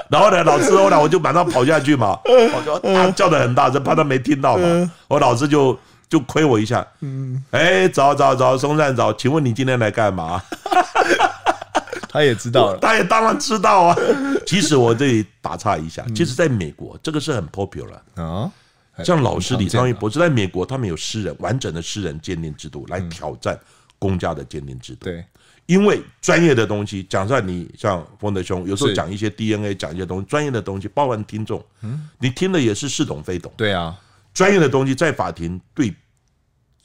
然后呢，老师，后来我就马上跑下去嘛，我就他叫的很大声，怕他没听到嘛。我老师就。就亏我一下，嗯，哎，找找找，松赞找，请问你今天来干嘛？他也知道了，他也当然知道啊。其实我这里打岔一下，其实在美国这个是很 popular 啊。像老师李昌钰博士在美国，他们有私人完整的私人鉴定制度来挑战公家的鉴定制度。对，因为专业的东西，出来你像冯德兄，有时候讲一些 DNA，讲一些东，专业的东西，包含听众，你听的也是似懂非懂。对啊，专业的东西在法庭对。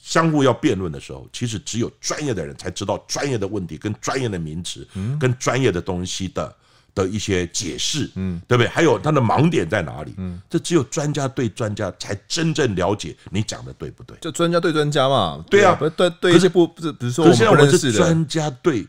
相互要辩论的时候，其实只有专业的人才知道专业的问题、跟专业的名词、跟专业的东西的的一些解释，嗯，对不对？还有他的盲点在哪里？嗯，这只有专家对专家才真正了解你讲的对不对？就专家对专家嘛，对啊，对对一些不不是，比如说我们是专家对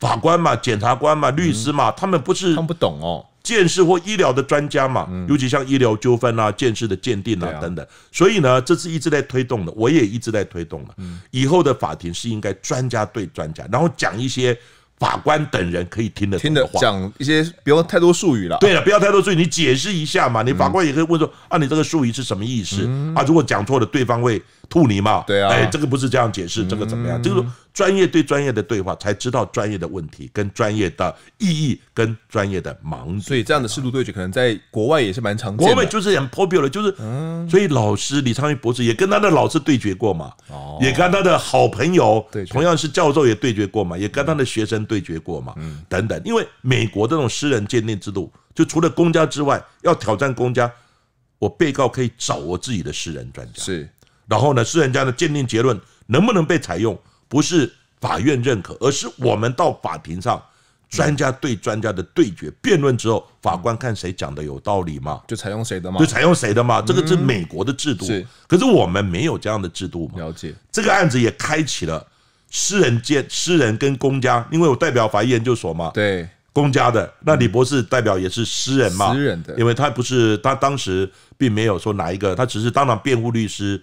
法官嘛、检察官嘛、律师嘛，他们不是们不懂哦。建设或医疗的专家嘛，尤其像医疗纠纷啊、建设的鉴定啊等等，所以呢，这是一直在推动的，我也一直在推动的。以后的法庭是应该专家对专家，然后讲一些法官等人可以听的、听话，讲一些，不要太多术语了。对了，不要太多术语，你解释一下嘛。你法官也可以问说啊，你这个术语是什么意思？啊，如果讲错了，对方会。吐礼貌，哎，这个不是这样解释，这个怎么样？就是专业对专业的对话，才知道专业的问题、跟专业的意义、跟专业的盲。所以这样的适度对决，可能在国外也是蛮常见，国外就是很 popular，就是。所以老师李昌钰博士也跟他的老师对决过嘛，也跟他的好朋友，同样是教授也对决过嘛，也跟他的学生对决过嘛，等等。因为美国这种私人鉴定制度，就除了公家之外，要挑战公家，我被告可以找我自己的私人专家是。然后呢？私人家的鉴定结论能不能被采用，不是法院认可，而是我们到法庭上，专家对专家的对决辩论之后，法官看谁讲的有道理嘛，就采用谁的嘛，就采用谁的嘛。这个是美国的制度，可是我们没有这样的制度嘛。了解。这个案子也开启了私人鉴、私人跟公家，因为我代表法医研究所嘛。对。公家的那李博士代表也是私人嘛？私人的，因为他不是他当时并没有说哪一个，他只是当了辩护律师。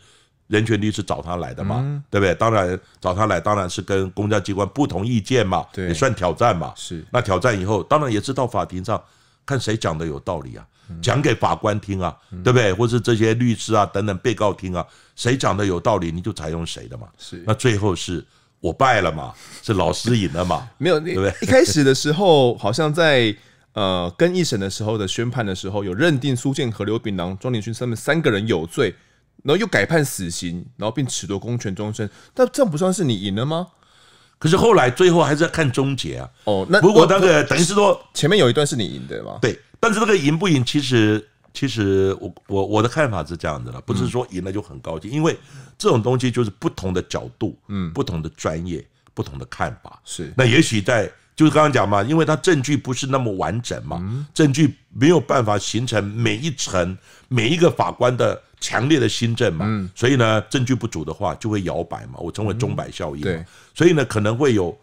人权律师找他来的嘛，对不对？当然找他来，当然是跟公家机关不同意见嘛，也算挑战嘛。是那挑战以后，当然也是到法庭上看谁讲的有道理啊，讲给法官听啊，对不对？或是这些律师啊等等被告听啊，谁讲的有道理，你就采用谁的嘛。是那最后是我败了嘛？是老师赢了嘛？没有，对不对？一开始的时候，好像在呃跟一审的时候的宣判的时候，有认定苏建和刘炳郎、庄林勋他们三个人有罪。然后又改判死刑，然后并褫夺公权终身，但这样不算是你赢了吗？可是后来最后还是要看终结啊。哦，那如果那个等于是说前面有一段是你赢的吗？对，但是这个赢不赢，其实其实我我我的看法是这样子的，不是说赢了就很高级，因为这种东西就是不同的角度，嗯，不同的专业，不同的看法。是，那也许在就是刚刚讲嘛，因为他证据不是那么完整嘛，证据没有办法形成每一层每一个法官的。强烈的新政嘛，所以呢证据不足的话就会摇摆嘛，我称为钟摆效应。所以呢可能会有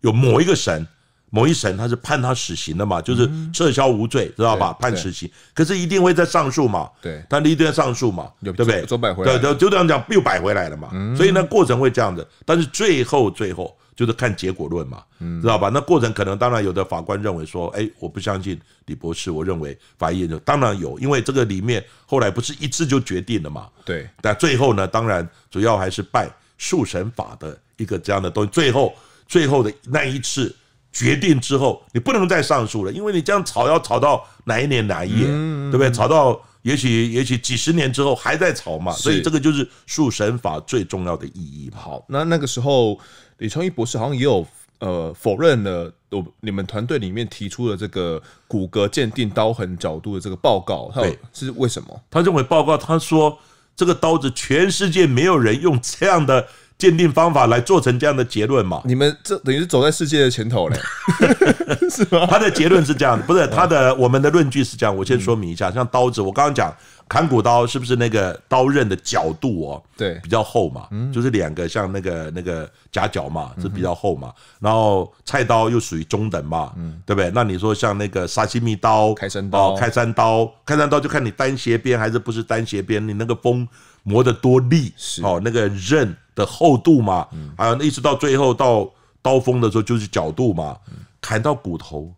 有某一个省，某一省他是判他死刑的嘛，就是撤销无罪，知道吧？判死刑，可是一定会在上诉嘛，对，他一定要上诉嘛，对不对？钟摆回，对，就就这样讲，又摆回来了嘛。所以呢过程会这样子，但是最后最后。就是看结果论嘛，知道吧？那过程可能当然有的法官认为说：“哎，我不相信李博士，我认为法医……当然有，因为这个里面后来不是一次就决定了嘛。”对。但最后呢，当然主要还是拜速神法的一个这样的东西。最后，最后的那一次决定之后，你不能再上诉了，因为你这样吵要吵到哪一年哪一月，对不对？吵到也许也许几十年之后还在吵嘛，所以这个就是速神法最重要的意义好，那那个时候。李昌义博士好像也有呃否认了，我你们团队里面提出的这个骨骼鉴定刀痕角度的这个报告，对，是为什么？他认为报告他说这个刀子全世界没有人用这样的鉴定方法来做成这样的结论嘛？你们这等于是走在世界的前头嘞，是吗？他的结论是这样的，不是他的我们的论据是这样，我先说明一下，像刀子，我刚刚讲。砍骨刀是不是那个刀刃的角度哦？对，比较厚嘛，就是两个像那个那个夹角嘛，是比较厚嘛。然后菜刀又属于中等嘛，对不对？那你说像那个杀鸡米刀、开山刀、开山刀、开山刀，就看你单斜边还是不是单斜边，你那个锋磨得多利，哦，那个刃的厚度嘛，还有、啊，一直到最后到刀锋的时候就是角度嘛，砍到骨头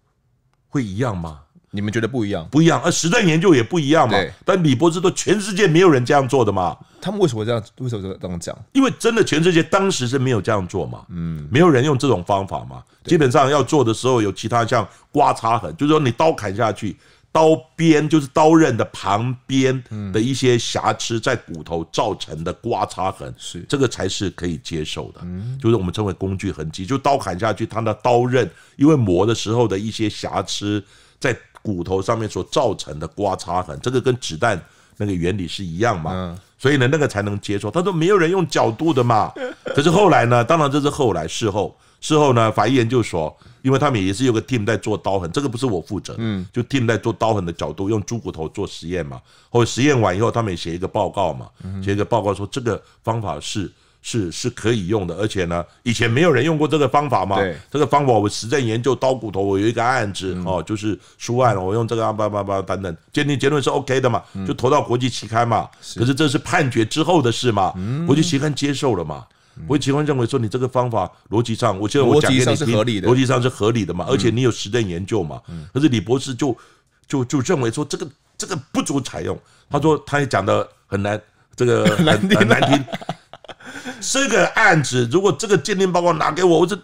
会一样吗？你们觉得不一样，不一样，而实战研究也不一样嘛。但李博士说，全世界没有人这样做的嘛。他们为什么这样？为什么这样讲？因为真的全世界当时是没有这样做嘛。嗯，没有人用这种方法嘛。基本上要做的时候，有其他像刮擦痕，就是说你刀砍下去，刀边就是刀刃的旁边的一些瑕疵，在骨头造成的刮擦痕，是这个才是可以接受的。嗯，就是我们称为工具痕迹，就刀砍下去，它那刀刃因为磨的时候的一些瑕疵在。骨头上面所造成的刮擦痕，这个跟子弹那个原理是一样嘛，所以呢，那个才能接受。他说没有人用角度的嘛，可是后来呢，当然这是后来事后，事后呢，法医研究所，因为他们也是有个 team 在做刀痕，这个不是我负责，嗯，就 team 在做刀痕的角度，用猪骨头做实验嘛，或实验完以后，他们写一个报告嘛，写一个报告说这个方法是。是是可以用的，而且呢，以前没有人用过这个方法嘛？对，这个方法我实证研究，刀骨头我有一个案子哦，就是书案，我用这个啊，八八八等等，鉴定结论是 OK 的嘛，就投到国际期刊嘛。可是这是判决之后的事嘛，国际期刊接受了嘛？国际期刊认为说你这个方法逻辑上，我觉得我讲给你听，逻辑上是合理的嘛，而且你有实证研究嘛。可是李博士就就就认为说这个这个不足采用，他说他也讲的很难，这个 很很难听。这个案子，如果这个鉴定报告拿给我，我是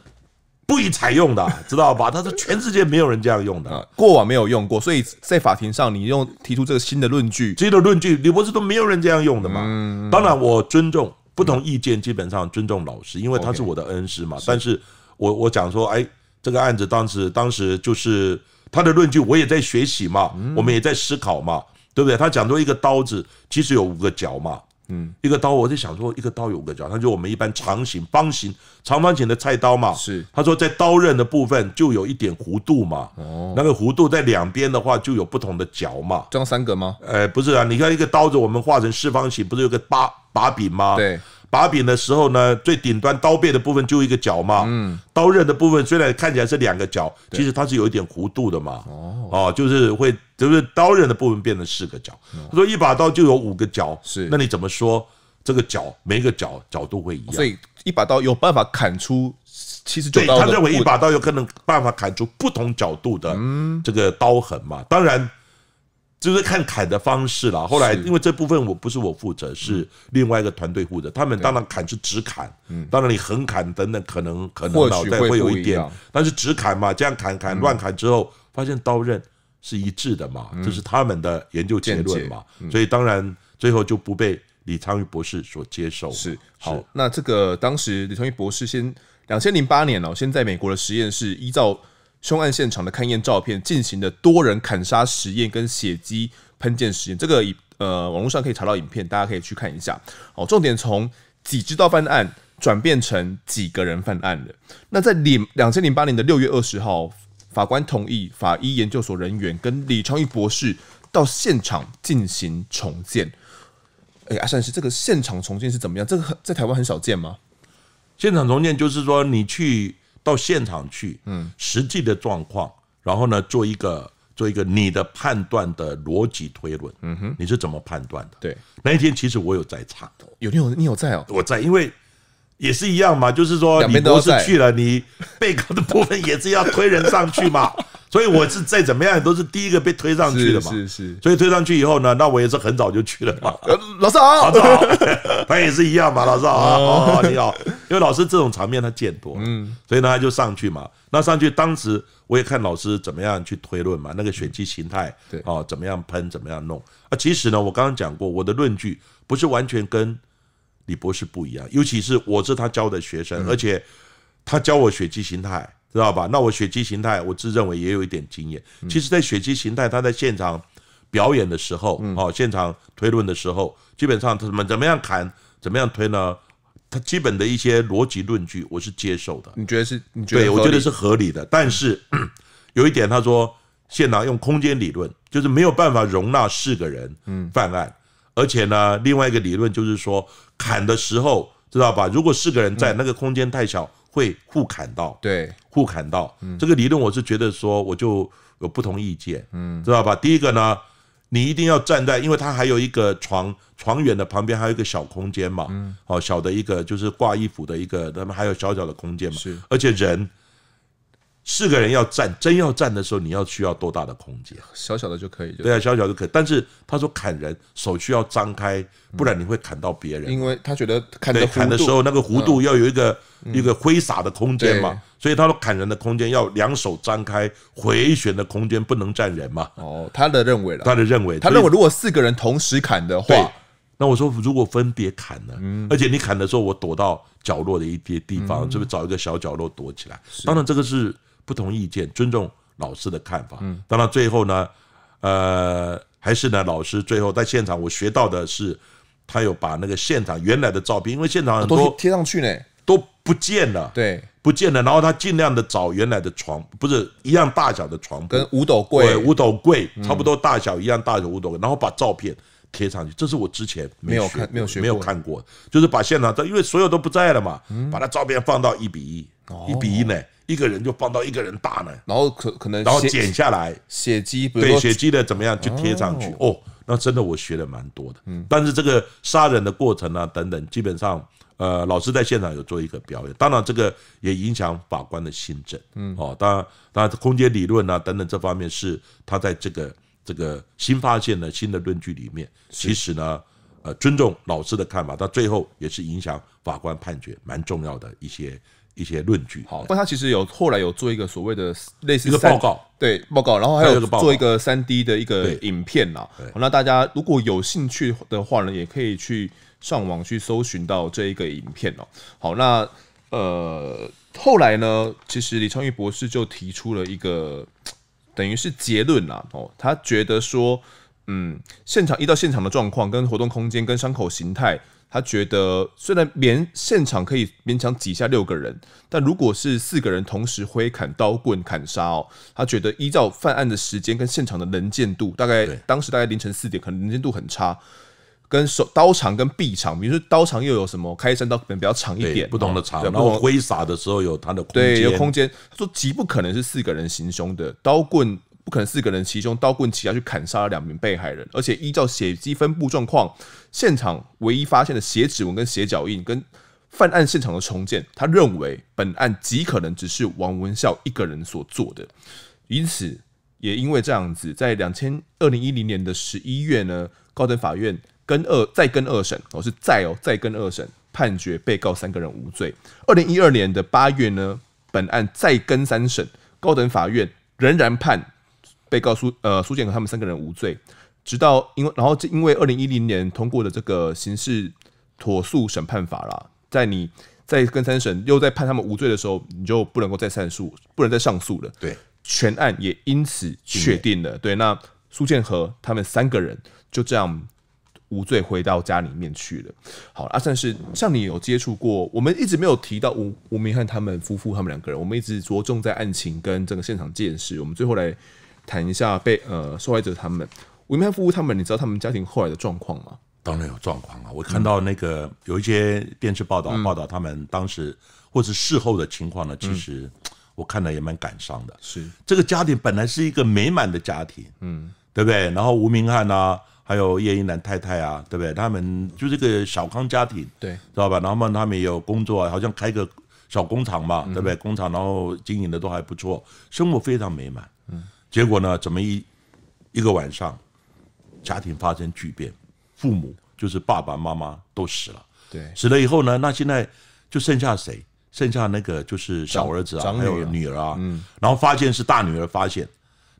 不予采用的，知道吧？他说全世界没有人这样用的，过往没有用过，所以在法庭上你用提出这个新的论据，这的论据李博士都没有人这样用的嘛。当然我尊重不同意见，基本上尊重老师，因为他是我的恩师嘛。但是，我我讲说，哎，这个案子当时当时就是他的论据，我也在学习嘛，我们也在思考嘛，对不对？他讲说一个刀子其实有五个角嘛。嗯，一个刀，我就想说，一个刀有五个角，他就我们一般长形、方形、长方形的菜刀嘛。是，他说在刀刃的部分就有一点弧度嘛。哦，那个弧度在两边的话就有不同的角嘛。装三个吗？哎，不是啊，你看一个刀子，我们画成四方形，不是有个把把柄吗？对。把柄的时候呢，最顶端刀背的部分就一个角嘛。嗯，刀刃的部分虽然看起来是两个角，其实它是有一点弧度的嘛。哦，就是会，就是刀刃的部分变成四个角。他说一把刀就有五个角，是那你怎么说这个角每个角角度会一样？所以一把刀有办法砍出，其实对，他认为一把刀有可能办法砍出不同角度的这个刀痕嘛。当然。就是看砍的方式了。后来因为这部分我不是我负责，是另外一个团队负责。他们当然砍是直砍，当然你横砍等等，可能可能脑袋会有一点，但是直砍嘛，这样砍砍乱砍之后，发现刀刃是一致的嘛，这是他们的研究结论嘛。所以当然最后就不被李昌钰博士所接受。是好，那这个当时李昌钰博士先两千零八年哦，先在美国的实验室依照。凶案现场的勘验照片，进行的多人砍杀实验跟血迹喷溅实验，这个呃，网络上可以查到影片，大家可以去看一下。哦，重点从几知道犯案转变成几个人犯案了。那在两两千零八年的六月二十号，法官同意法医研究所人员跟李昌钰博士到现场进行重建。哎，阿善是这个现场重建是怎么样？这个在台湾很少见吗？现场重建就是说你去。到现场去，嗯，实际的状况，然后呢，做一个做一个你的判断的逻辑推论，嗯哼，你是怎么判断的？对，那一天其实我有在场有你有你有在哦，我在，因为。也是一样嘛，就是说你博士去了，你被告的部分也是要推人上去嘛，所以我是再怎么样都是第一个被推上去的嘛，是是，所以推上去以后呢，那我也是很早就去了嘛。老师好，老师好，他也是一样嘛，老师好，你好，因为老师这种场面他见多，嗯，所以呢他就上去嘛，那上去当时我也看老师怎么样去推论嘛，那个选机形态，对，哦，怎么样喷，怎么样弄，啊，其实呢，我刚刚讲过，我的论据不是完全跟。李博士不一样，尤其是我是他教的学生，而且他教我血迹形态，知道吧？那我血迹形态，我自认为也有一点经验。其实，在血迹形态，他在现场表演的时候，哦，现场推论的时候，基本上他怎么怎么样砍，怎么样推呢？他基本的一些逻辑论据，我是接受的。你觉得是？你觉得对？我觉得是合理的。但是 有一点，他说现场用空间理论，就是没有办法容纳四个人犯案。而且呢，另外一个理论就是说，砍的时候知道吧？如果是个人在那个空间太小，会互砍到。对，互砍到。这个理论我是觉得说，我就有不同意见。嗯，知道吧？第一个呢，你一定要站在，因为他还有一个床床远的旁边，还有一个小空间嘛。嗯。哦，小的一个就是挂衣服的一个，那么还有小小的空间嘛。是。而且人。四个人要站，真要站的时候，你要需要多大的空间？小小的就可以。对啊，小小的可。但是他说砍人手需要张开，不然你会砍到别人。因为他觉得砍砍的时候那个弧度要有一个一个挥洒的空间嘛，所以他说砍人的空间要两手张开，回旋的空间不能占人嘛。哦，他的认为了，他的认为，他认为如果四个人同时砍的话，那我说如果分别砍呢？而且你砍的时候，我躲到角落的一些地方，这是找一个小角落躲起来。当然这个是。不同意见，尊重老师的看法。嗯，当然最后呢，呃，还是呢，老师最后在现场，我学到的是，他有把那个现场原来的照片，因为现场很多贴上去呢，都不见了，对，不见了。然后他尽量的找原来的床，不是一样大小的床，跟五斗柜，五斗柜差不多大小，一样大小五斗柜，然后把照片贴上去。这是我之前没有看，没有学，没有看过，就是把现场，因为所有都不在了嘛，把他照片放到一比一，一比一呢。一个人就帮到一个人大呢，然后可可能然后剪下来血迹，对血迹的怎么样就贴上去哦，那真的我学的蛮多的，嗯，但是这个杀人的过程啊等等，基本上呃老师在现场有做一个表演，当然这个也影响法官的心证，嗯哦，当然当然空间理论啊等等这方面是他在这个这个新发现的新的论据里面，其实呢呃尊重老师的看法，到最后也是影响法官判决蛮重要的一些。一些论据，好，那他其实有后来有做一个所谓的类似一个报告，对报告，然后还有做一个三 D 的一个影片呐。那大家如果有兴趣的话呢，也可以去上网去搜寻到这一个影片哦。好，那呃，后来呢，其实李昌钰博士就提出了一个等于是结论啦哦，他觉得说，嗯，现场一到现场的状况跟活动空间跟伤口形态。他觉得，虽然勉现场可以勉强挤下六个人，但如果是四个人同时挥砍刀棍砍杀哦，他觉得依照犯案的时间跟现场的能见度，大概当时大概凌晨四点，可能能见度很差，跟手刀长跟臂长，比如说刀长又有什么开山刀可能比较长一点，不同的长，然后挥洒的时候有它的空对有空间，说极不可能是四个人行凶的刀棍，不可能四个人其凶，刀棍起下去砍杀了两名被害人，而且依照血迹分布状况。现场唯一发现的血指纹跟血脚印，跟犯案现场的重建，他认为本案极可能只是王文孝一个人所做的，因此也因为这样子，在两千二零一零年的十一月呢，高等法院跟二再跟二审，哦是再哦再跟二审判决被告三个人无罪。二零一二年的八月呢，本案再跟三审，高等法院仍然判被告苏呃苏建和他们三个人无罪。直到因为，然后因为二零一零年通过的这个刑事妥诉审判法啦，在你在跟三审又在判他们无罪的时候，你就不能够再上诉，不能再上诉了。对，全案也因此确定了。对，那苏建和他们三个人就这样无罪回到家里面去了。好，啊，善是像你有接触过，我们一直没有提到吴吴明汉他们夫妇他们两个人，我们一直着重在案情跟这个现场见识。我们最后来谈一下被呃受害者他们。吴明翰夫妇他们，你知道他们家庭后来的状况吗？当然有状况啊！我看到那个有一些电视报道，报道他们当时或是事后的情况呢，其实我看了也蛮感伤的。是这个家庭本来是一个美满的家庭，嗯，对不对？然后吴明翰呐，还有叶一楠太太啊，对不对？他们就这个小康家庭，对，知道吧？然后他们他们也有工作，好像开个小工厂嘛，对不对？工厂然后经营的都还不错，生活非常美满。嗯，结果呢，怎么一一个晚上？家庭发生巨变，父母就是爸爸妈妈都死了。对，死了以后呢？那现在就剩下谁？剩下那个就是小儿子啊，还有女儿啊。嗯，然后发现是大女儿发现，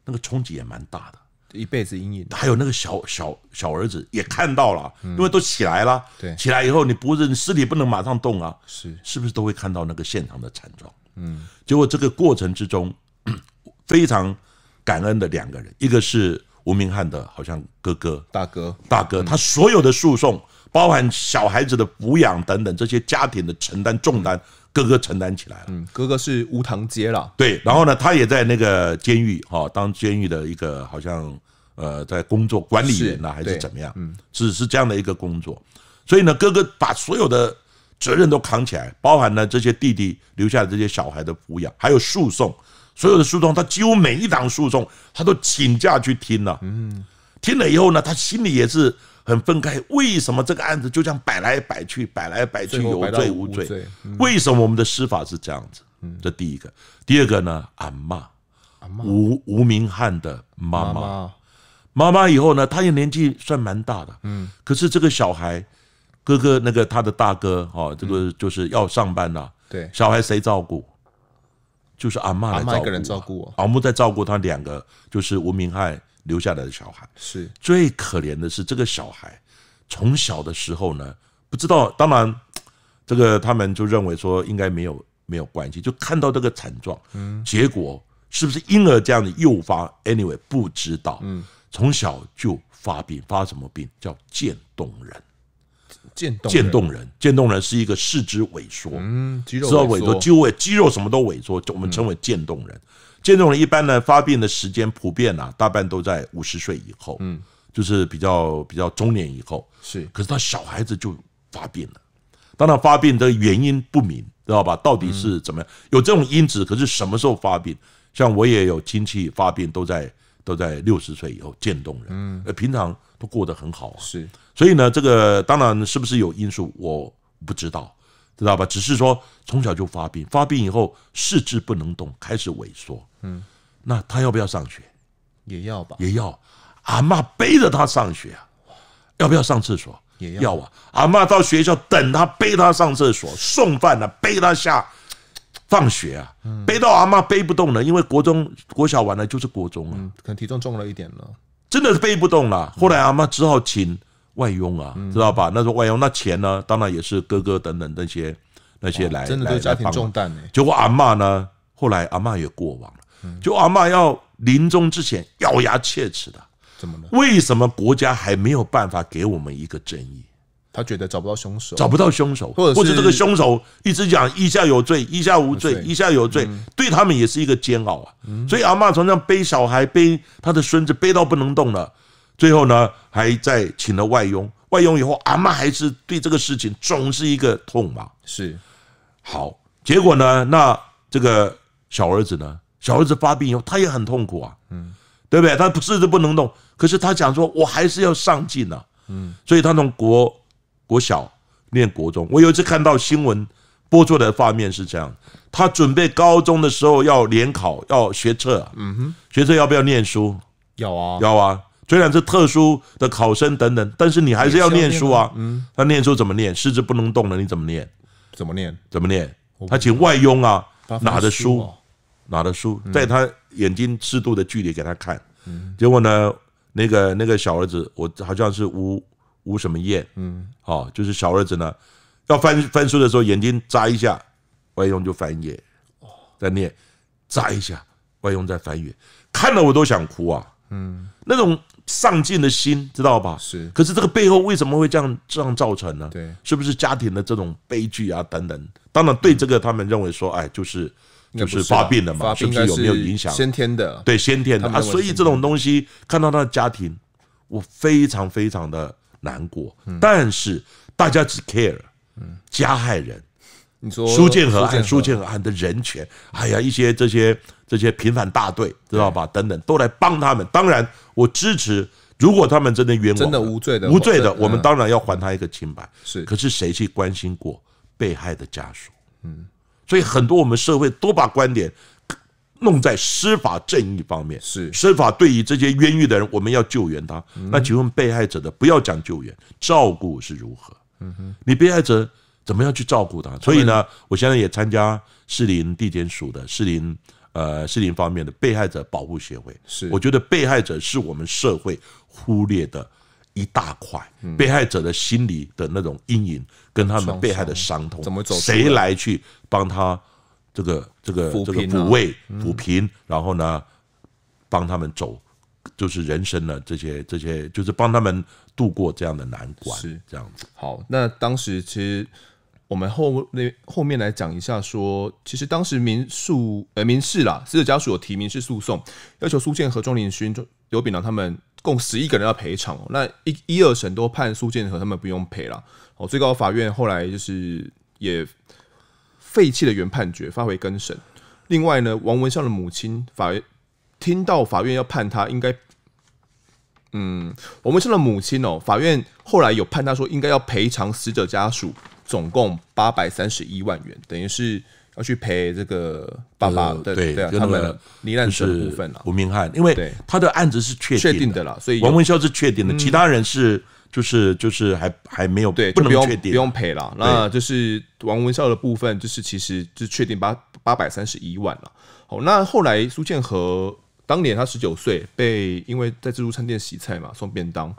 那个冲击也蛮大的，一辈子阴影。还有那个小小小儿子也看到了，因为都起来了。对，起来以后你不是尸体不能马上动啊，是是不是都会看到那个现场的惨状？嗯，结果这个过程之中，非常感恩的两个人，一个是。吴明翰的好像哥哥，大哥，大哥，他所有的诉讼，包含小孩子的抚养等等，这些家庭的承担重担，哥哥承担起来了。嗯，哥哥是吴堂街了。对，然后呢，他也在那个监狱哈，当监狱的一个好像呃，在工作管理人呢，还是怎么样？嗯，只是这样的一个工作。所以呢，哥哥把所有的责任都扛起来，包含了这些弟弟留下的这些小孩的抚养，还有诉讼。所有的诉讼，他几乎每一档诉讼，他都请假去听了。嗯，听了以后呢，他心里也是很愤慨：为什么这个案子就这样摆来摆去，摆来摆去有罪无罪？为什么我们的司法是这样子？这第一个，第二个呢？阿妈，吴吴明翰的妈妈，妈妈以后呢，他也年纪算蛮大的，嗯，可是这个小孩，哥哥那个他的大哥哈，这个就是要上班了，对，小孩谁照顾？就是阿妈，阿妈一个人照顾我，阿木在照顾他两个，就是吴明翰留下来的小孩。是最可怜的是这个小孩，从小的时候呢，不知道，当然这个他们就认为说应该没有没有关系，就看到这个惨状，嗯，结果是不是婴儿这样的诱发？Anyway，不知道，嗯，从小就发病，发什么病叫渐冻人。渐动人，渐动人是一个四肢萎缩，嗯，肌肉萎缩，肌萎，肌肉什么都萎缩，我们称为渐动人。渐动人一般呢，发病的时间普遍啊，大半都在五十岁以后，嗯，就是比较比较中年以后。是，可是他小孩子就发病了。当然，发病的原因不明，知道吧？到底是怎么样？有这种因子，可是什么时候发病？像我也有亲戚发病，都在都在六十岁以后渐动人。嗯，平常。都过得很好，啊。是，所以呢，这个当然是不是有因素，我不知道，知道吧？只是说从小就发病，发病以后四肢不能动，开始萎缩，嗯，那他要不要上学？也要吧，也要。阿妈背着他上学啊，要不要上厕所？也要啊，阿妈到学校等他，背他上厕所，送饭呢，背他下放学啊，背到阿妈背不动了，因为国中国小完了就是国中啊，可能体重重了一点了。真的是背不动了，后来阿妈只好请外佣啊，知道吧？那时候外佣那钱呢，当然也是哥哥等等那些那些来真的都家庭重担呢。结果阿妈呢，后来阿妈也过亡了。就阿妈要临终之前咬牙切齿的，怎么了？为什么国家还没有办法给我们一个正义？他觉得找不到凶手，找不到凶手，或者这个凶手一直讲一下有罪，一下无罪，一下有罪，对他们也是一个煎熬啊。所以阿妈从那背小孩，背他的孙子，背到不能动了。最后呢，还在请了外佣，外佣以后，阿妈还是对这个事情总是一个痛嘛。是好，结果呢，那这个小儿子呢，小儿子发病以后，他也很痛苦啊，嗯，对不对？他不是不能动，可是他讲说，我还是要上进啊，嗯，所以他从国。国小念国中，我有一次看到新闻播出的画面是这样：他准备高中的时候要联考，要学测啊，学测要不要念书？有啊，有啊。虽然是特殊的考生等等，但是你还是要念书啊。嗯，他念书怎么念？四肢不能动了，你怎么念？怎么念？怎么念？他请外佣啊，拿着书，拿着书，在他眼睛适度的距离给他看。结果呢，那个那个小儿子，我好像是五。无什么厌，嗯，好，就是小儿子呢，要翻翻书的时候，眼睛眨一下，外用就翻页，在念，眨一下，外用再翻页，看了我都想哭啊，嗯，那种上进的心，知道吧？是。可是这个背后为什么会这样这样造成呢？对，是不是家庭的这种悲剧啊等等？当然对这个他们认为说，哎，就是就是发病了嘛，是不是有没有影响？先天的，对先天的，啊，所以这种东西看到他的家庭，我非常非常的。难过，但是大家只 care，加害人，你说苏建和、苏建案的人权，哎呀，一些这些这些平反大队，知道吧？等等，都来帮他们。当然，我支持。如果他们真的冤枉，真的无罪的，无罪的，我们当然要还他一个清白。是，可是谁去关心过被害的家属？嗯，所以很多我们社会都把观点。弄在司法正义方面是司法对于这些冤狱的人，我们要救援他。那请问被害者的，不要讲救援，照顾是如何？嗯哼，你被害者怎么样去照顾他？所以呢，我现在也参加士林地检署的士林呃士林方面的被害者保护协会。是，我觉得被害者是我们社会忽略的一大块。被害者的心理的那种阴影跟他们被害的伤痛，怎么走？谁来去帮他？这个这个这个抚慰抚平，然后呢，帮他们走，就是人生的这些这些，就是帮他们度过这样的难关，是这样子。好，那当时其实我们后那后面来讲一下，说其实当时民诉呃民事啦，死者家属有提民事诉讼，要求苏建和钟林勋、刘炳南他们共十一个人要赔偿那一一二审都判苏建和他们不用赔了哦。最高法院后来就是也。废弃的原判决发回更审。另外呢，王文孝的母亲法院听到法院要判他，应该嗯，王文孝的母亲哦，法院后来有判他说应该要赔偿死者家属总共八百三十一万元，等于是要去赔这个爸爸对对，他们罹难者的部分了吴明翰，因为他的案子是确定的了，所以王文孝是确定的，其他人是。就是就是还还没有对，不用不用赔了。那就是王文孝的部分，就是其实就确定八八百三十一万了。好，那后来苏建和当年他十九岁，被因为在自助餐店洗菜嘛，送便当。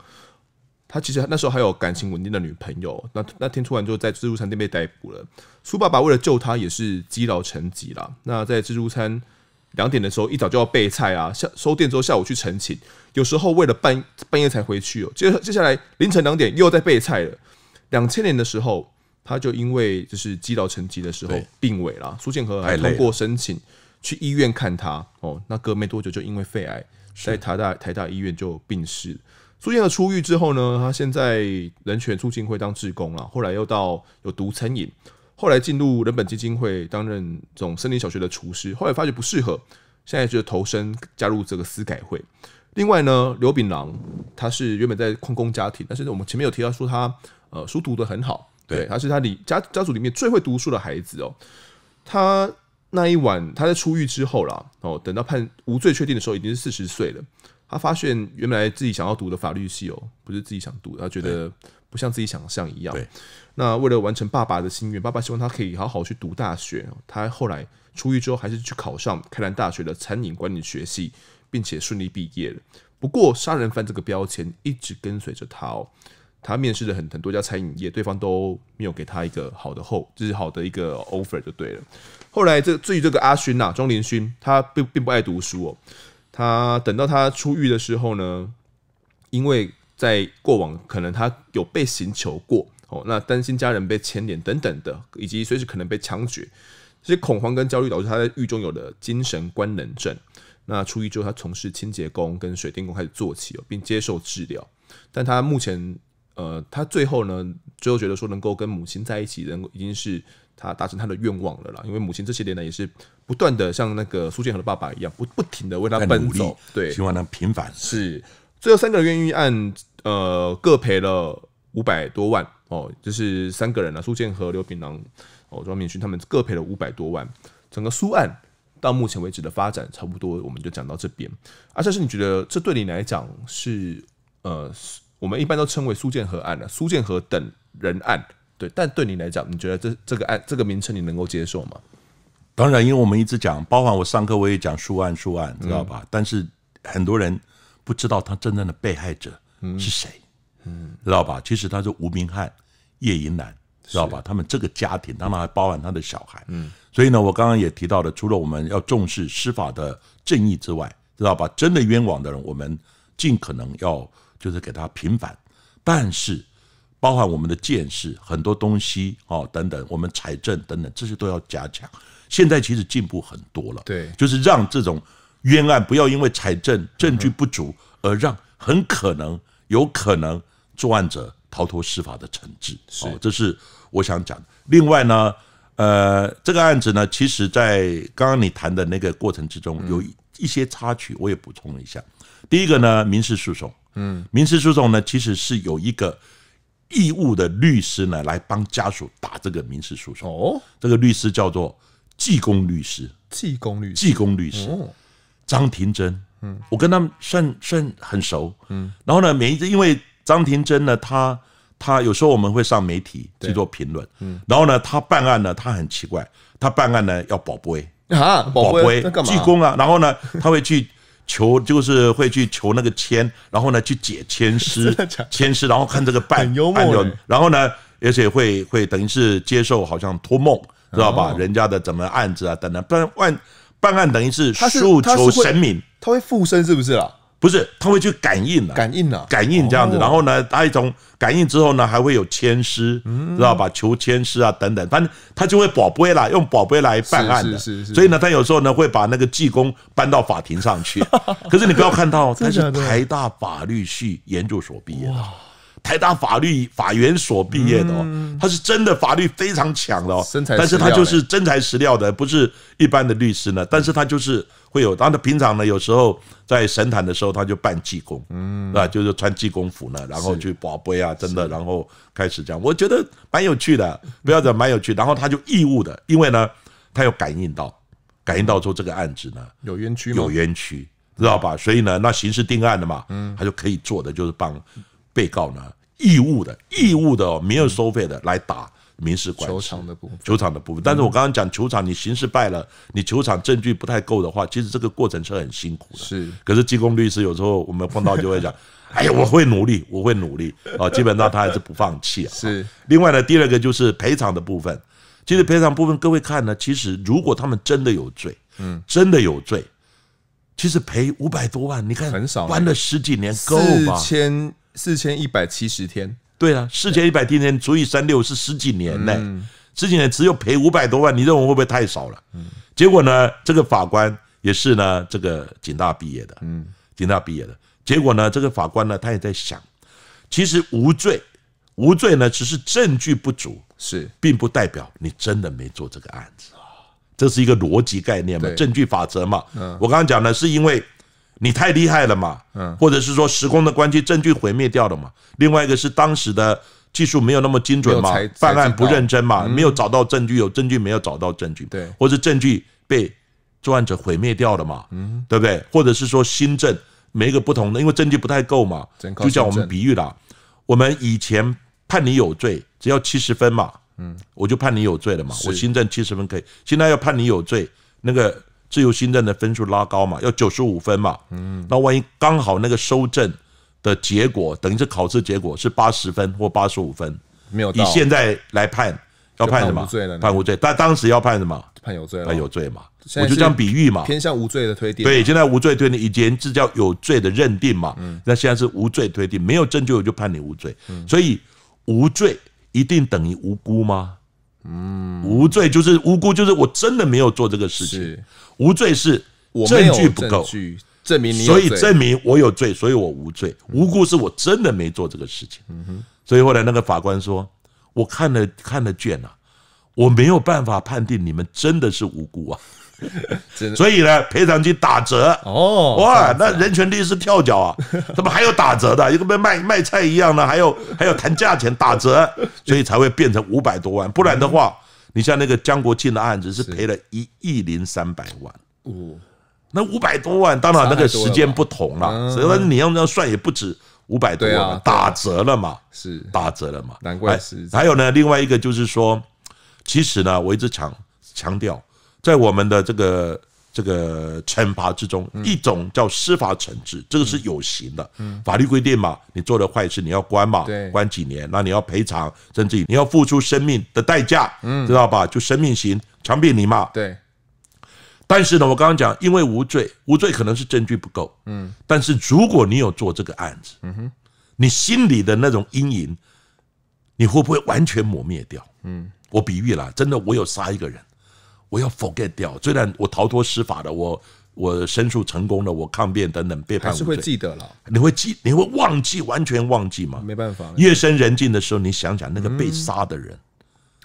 他其实那时候还有感情稳定的女朋友，那那天突然就在自助餐店被逮捕了。苏爸爸为了救他，也是积劳成疾了。那在自助餐。两点的时候一早就要备菜啊，下收店之后下午去晨清，有时候为了半半夜才回去哦。接接下来凌晨两点又在备菜了。两千年的时候他就因为就是积劳成疾的时候病危了，苏建和还通过申请去医院看他哦。那隔没多久就因为肺癌在台大台大医院就病逝。苏建和出狱之后呢，他现在人权促进会当志工了，后来又到有毒餐饮。后来进入人本基金会担任总森林小学的厨师，后来发觉不适合，现在就投身加入这个司改会。另外呢，刘炳郎他是原本在矿工家庭，但是我们前面有提到说他呃书读的很好，对，他是他里家家族里面最会读书的孩子哦。他那一晚他在出狱之后啦，哦，等到判无罪确定的时候已经是四十岁了。他发现原来自己想要读的法律系哦，不是自己想读，他觉得不像自己想象一样。那为了完成爸爸的心愿，爸爸希望他可以好好去读大学。他后来出狱之后，还是去考上开南大学的餐饮管理学系，并且顺利毕业了。不过，杀人犯这个标签一直跟随着他哦。他面试了很很多家餐饮业，对方都没有给他一个好的后，就是好的一个 offer 就对了。后来，这至于这个阿勋呐，庄林勋，他并并不爱读书哦。他等到他出狱的时候呢，因为在过往可能他有被刑求过。哦，那担心家人被牵连等等的，以及随时可能被枪决，这些恐慌跟焦虑导致他在狱中有了精神官能症。那出狱之后，他从事清洁工跟水电工开始做起，哦，并接受治疗。但他目前，呃，他最后呢，最后觉得说能够跟母亲在一起，能够已经是他达成他的愿望了啦。因为母亲这些年呢，也是不断的像那个苏建和的爸爸一样，不不停的为他奔走，对，希望能平反。是最后三个人冤狱案，呃，各赔了五百多万。哦，就是三个人了，苏建和刘平郎，哦，庄敏勋，他们各赔了五百多万。整个苏案到目前为止的发展，差不多我们就讲到这边。而且是，你觉得这对你来讲是呃，我们一般都称为苏建和案了，苏建和等人案，对。但对你来讲，你觉得这这个案这个名称你能够接受吗？当然，因为我们一直讲，包含我上课我也讲苏案，苏案，知道吧？但是很多人不知道他真正的被害者是谁。嗯，知道吧？其实他是吴明汉、叶银兰，知道吧？他们这个家庭，当然还包含他的小孩。嗯，所以呢，我刚刚也提到了，除了我们要重视司法的正义之外，知道吧？真的冤枉的人，我们尽可能要就是给他平反，但是包含我们的见识、很多东西哦，等等，我们财政等等这些都要加强。现在其实进步很多了，对，就是让这种冤案不要因为财政证据不足而让很可能有可能。作案者逃脱司法的惩治，哦，这是我想讲另外呢，呃，这个案子呢，其实在刚刚你谈的那个过程之中，有一一些插曲，我也补充一下。第一个呢，民事诉讼，嗯，民事诉讼呢，其实是有一个义务的律师呢，来帮家属打这个民事诉讼。哦，这个律师叫做济公律师，济公律师，济公律师，张庭珍，嗯，我跟他们算算很熟，嗯，然后呢，每一次因为张庭珍呢？他他有时候我们会上媒体去做评论，嗯，然后呢，他办案呢，他很奇怪，他办案呢要保碑啊，保碑，鞠躬啊，然后呢，他会去求，就是会去求那个签，然后呢去解签师，签师，然后看这个办案件，然后呢，而且会会等于是接受好像托梦，知道吧？人家的怎么案子啊等等办案办案等于是诉求神明，他会附身是不是啊？不是，他会去感应了，感应了，感应这样子，然后呢，他一种感应之后呢，还会有牵师，知道吧？求牵师啊等等，反正他就会宝贝啦，用宝贝来办案的，所以呢，他有时候呢会把那个济公搬到法庭上去。可是你不要看到他是台大法律系研究所毕业的。台大法律法院所毕业的哦，他是真的法律非常强的哦，但是他就是真材实料的，不是一般的律师呢。但是他就是会有，当他平常呢，有时候在神坛的时候，他就办济公，嗯，对吧？就是穿济公服呢，然后去保碑啊，真的，然后开始这样，我觉得蛮有趣的，不要讲蛮有趣。然后他就义务的，因为呢，他有感应到，感应到说这个案子呢，有冤屈，有冤屈，知道吧？所以呢，那刑事定案的嘛，嗯，他就可以做的就是帮。被告呢？义务的，义务的没有收费的来打民事官司，球场的部分，球场的部分。但是我刚刚讲球场，你刑事败了，你球场证据不太够的话，其实这个过程是很辛苦的。是，可是技公律师有时候我们碰到就会讲，哎呀，我会努力，我会努力啊，基本上他还是不放弃啊。是。另外呢，第二个就是赔偿的部分。其实赔偿部分，各位看呢，其实如果他们真的有罪，嗯，真的有罪，其实赔五百多万，你看，很少，关了十几年，四千。四千一百七十天，对啊，四千一百天天除以三六是十几年呢，十几年只有赔五百多万，你认为会不会太少了？结果呢，这个法官也是呢，这个警大毕业的，嗯，警大毕业的，结果呢，这个法官呢，他也在想，其实无罪，无罪呢，只是证据不足，是，并不代表你真的没做这个案子，这是一个逻辑概念嘛，证据法则嘛，我刚刚讲呢，是因为。你太厉害了嘛，或者是说时空的关系，证据毁灭掉了嘛？另外一个是当时的技术没有那么精准嘛，办案不认真嘛，没有找到证据，有证据没有找到证据，对，或者证据被作案者毁灭掉了嘛，嗯，对不对？或者是说新政每一个不同的，因为证据不太够嘛，就像我们比喻啦，我们以前判你有罪，只要七十分嘛，嗯，我就判你有罪了嘛，我新政七十分可以，现在要判你有罪，那个。自由心证的分数拉高嘛，要九十五分嘛。嗯，那万一刚好那个收证的结果，等于是考试结果是八十分或八十五分，没有以现在来判要判什么？判无罪了。判无罪，但当时要判什么？判有罪了。判有罪嘛？我就这样比喻嘛，偏向无罪的推定。对，现在无罪推定以前这叫有罪的认定嘛。嗯，那现在是无罪推定，没有证据我就判你无罪。所以无罪一定等于无辜吗？嗯，无罪就是无辜，就是我真的没有做这个事情。无罪是证据不够证明你，所以证明我有罪，所以我无罪。无辜是我真的没做这个事情。嗯哼，所以后来那个法官说：“我看了看了卷啊，我没有办法判定你们真的是无辜啊。”所以呢，赔偿金打折哦，哇，那人权律师跳脚啊，怎么还有打折的？一个被卖卖菜一样的，还有还有谈价钱打折，所以才会变成五百多万。不然的话，你像那个江国庆的案子是赔了一亿零三百万，哦，那五百多万，当然那个时间不同了，所以你用样算也不止五百多万，打折了嘛，是打折了嘛，难怪是。还有呢，另外一个就是说，其实呢，我一直强强调。在我们的这个这个惩罚之中，一种叫司法惩治，这个是有形的，法律规定嘛，你做了坏事，你要关嘛，关几年，那你要赔偿，甚至你要付出生命的代价，知道吧？就生命刑，枪毙你嘛。对。但是呢，我刚刚讲，因为无罪，无罪可能是证据不够，嗯。但是如果你有做这个案子，嗯哼，你心里的那种阴影，你会不会完全抹灭掉？嗯，我比喻了，真的，我有杀一个人。我要 forget 掉，虽然我逃脱司法了，我我申诉成功了，我抗辩等等，被还是会记得了。你会记，你会忘记完全忘记吗？没办法。夜深人静的时候，你想想那个被杀的人，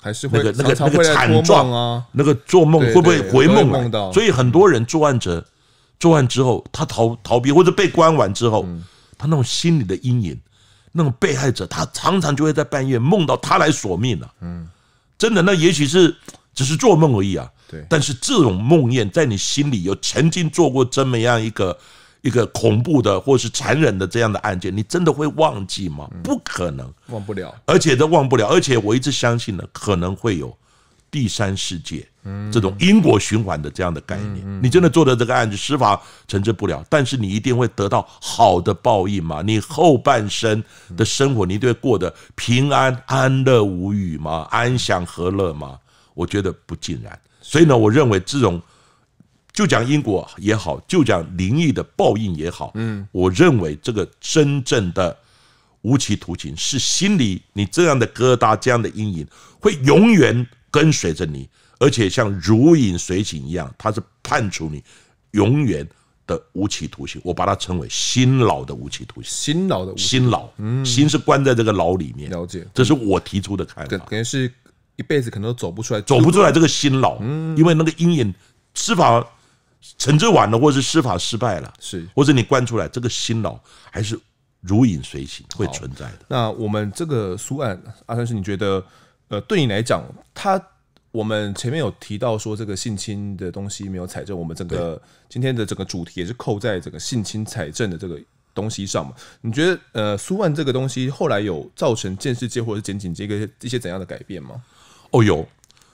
还是那个那个那个惨状啊，那个做梦会不会回梦到？所以很多人作案者作案之后，他逃逃避或者被关完之后，他那种心理的阴影，那种被害者，他常常就会在半夜梦到他来索命了。嗯，真的，那也许是。只是做梦而已啊！对，但是这种梦魇在你心里有曾经做过这么样一个一个恐怖的或是残忍的这样的案件，你真的会忘记吗？不可能，忘不了，而且都忘不了。而且我一直相信呢，可能会有第三世界，这种因果循环的这样的概念。你真的做的这个案子，司法惩治不了，但是你一定会得到好的报应嘛？你后半生的生活，你都会过得平安安乐无语嘛？安享和乐嘛？我觉得不尽然，所以呢，我认为这种就讲因果也好，就讲灵异的报应也好，嗯，我认为这个真正的无期徒刑是心里你这样的疙瘩、这样的阴影会永远跟随着你，而且像如影随形一样，它是判处你永远的无期徒刑。我把它称为新老的无期徒刑，新老的，新老，嗯，心是关在这个牢里面。了解，这是我提出的看法，可能是。一辈子可能都走不出来，走不出来这个辛劳，因为那个阴影司法惩治完了，或者是司法失败了，是，或者你关出来，这个辛劳还是如影随形，会存在的。那我们这个苏案，阿三是你觉得，呃，对你来讲，他我们前面有提到说这个性侵的东西没有采证，我们整个今天的整个主题也是扣在这个性侵采证的这个东西上嘛？你觉得，呃，苏案这个东西后来有造成见设界或者是检警界一个一些怎样的改变吗？哦哟，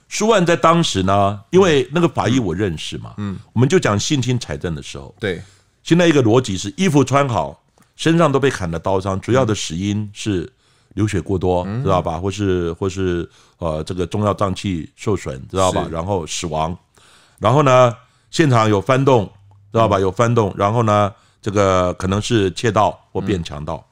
舒万在当时呢，因为那个法医我认识嘛，嗯，我们就讲性侵财政的时候，对，现在一个逻辑是衣服穿好，身上都被砍了刀伤，主要的死因是流血过多，知道吧？或是或是呃这个重要脏器受损，知道吧？然后死亡，然后呢现场有翻动，知道吧？有翻动，然后呢这个可能是窃盗或变强盗。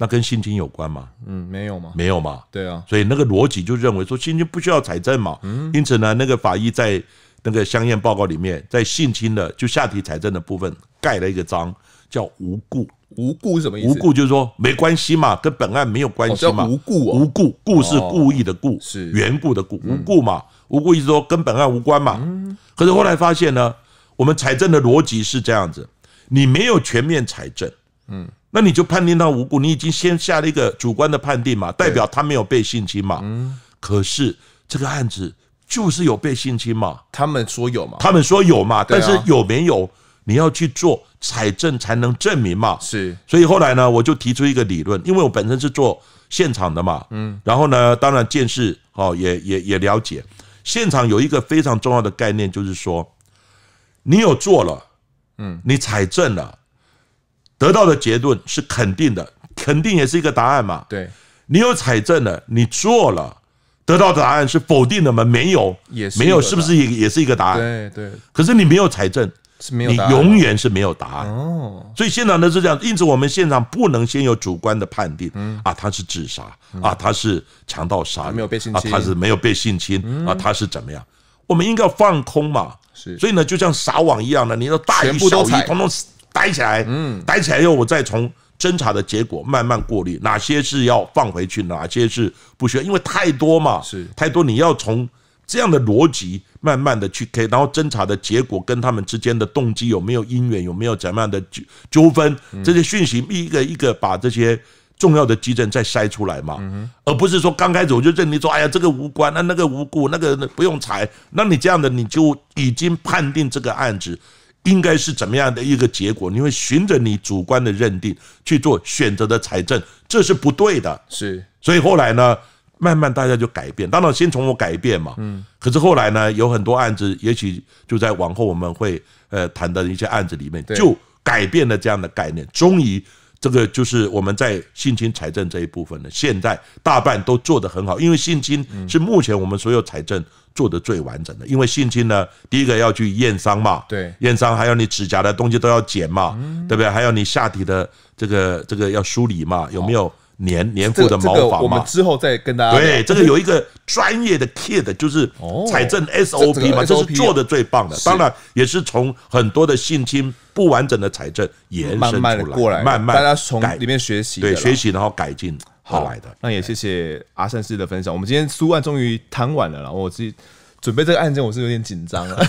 那跟性侵有关吗？嗯，没有吗？没有吗？对啊，所以那个逻辑就认为说性侵不需要财政嘛。嗯，因此呢，那个法医在那个香烟报告里面，在性侵的就下体财政的部分盖了一个章，叫无故。无故是什么意思？无故就是说没关系嘛，跟本案没有关系嘛。无故，无故故是故意的故，是缘故的故，无故嘛，无故意思说跟本案无关嘛。可是后来发现呢，我们财政的逻辑是这样子，你没有全面财政，嗯。那你就判定他无辜，你已经先下了一个主观的判定嘛，代表他没有被性侵嘛。嗯。可是这个案子就是有被性侵嘛？他们说有嘛？他们说有嘛？但是有没有？你要去做采证才能证明嘛。是。所以后来呢，我就提出一个理论，因为我本身是做现场的嘛。嗯。然后呢，当然见识哦，也也也了解现场有一个非常重要的概念，就是说，你有做了，嗯，你采证了。得到的结论是肯定的，肯定也是一个答案嘛？对，你有采证的，你做了，得到的答案是否定的吗？没有，也没有，是不是也也是一个答案？对对。可是你没有采证，是没有，你永远是没有答案。哦。所以现场呢是这样，因此我们现场不能先有主观的判定。嗯啊，他是自杀啊，他是强盗杀，没有被性侵啊，他是没有被性侵啊，他是怎么样？我们应该放空嘛。所以呢，就像撒网一样的，你要大鱼小鱼统统。逮起来，嗯，起来以后，我再从侦查的结果慢慢过滤，哪些是要放回去，哪些是不需要，因为太多嘛，是太多，你要从这样的逻辑慢慢的去，然后侦查的结果跟他们之间的动机有没有因缘，有没有怎么样的纠纠纷，这些讯息一个一个把这些重要的基证再筛出来嘛，而不是说刚开始我就认定说，哎呀，这个无关，那那个无辜，那个不用裁，那你这样的你就已经判定这个案子。应该是怎么样的一个结果？你会循着你主观的认定去做选择的财政，这是不对的。是，所以后来呢，慢慢大家就改变。当然，先从我改变嘛。嗯。可是后来呢，有很多案子，也许就在往后我们会呃谈的一些案子里面，就改变了这样的概念。终于，这个就是我们在性侵财政这一部分呢，现在大半都做得很好，因为性侵是目前我们所有财政。做的最完整的，因为性侵呢，第一个要去验伤嘛，对，验伤，还有你指甲的东西都要剪嘛，对不对？还有你下体的这个这个要梳理嘛，有没有粘粘附的毛发嘛？我们之后再跟大家，对，这个有一个专业的 Kid 就是财政 SOP 嘛，这是做的最棒的，当然也是从很多的性侵不完整的财政延伸出来，慢慢大家从里面学习，对，学习然后改进。好来的，那也谢谢阿善师的分享。我们今天苏万终于谈完了，然后我自己。准备这个案件，我是有点紧张啊。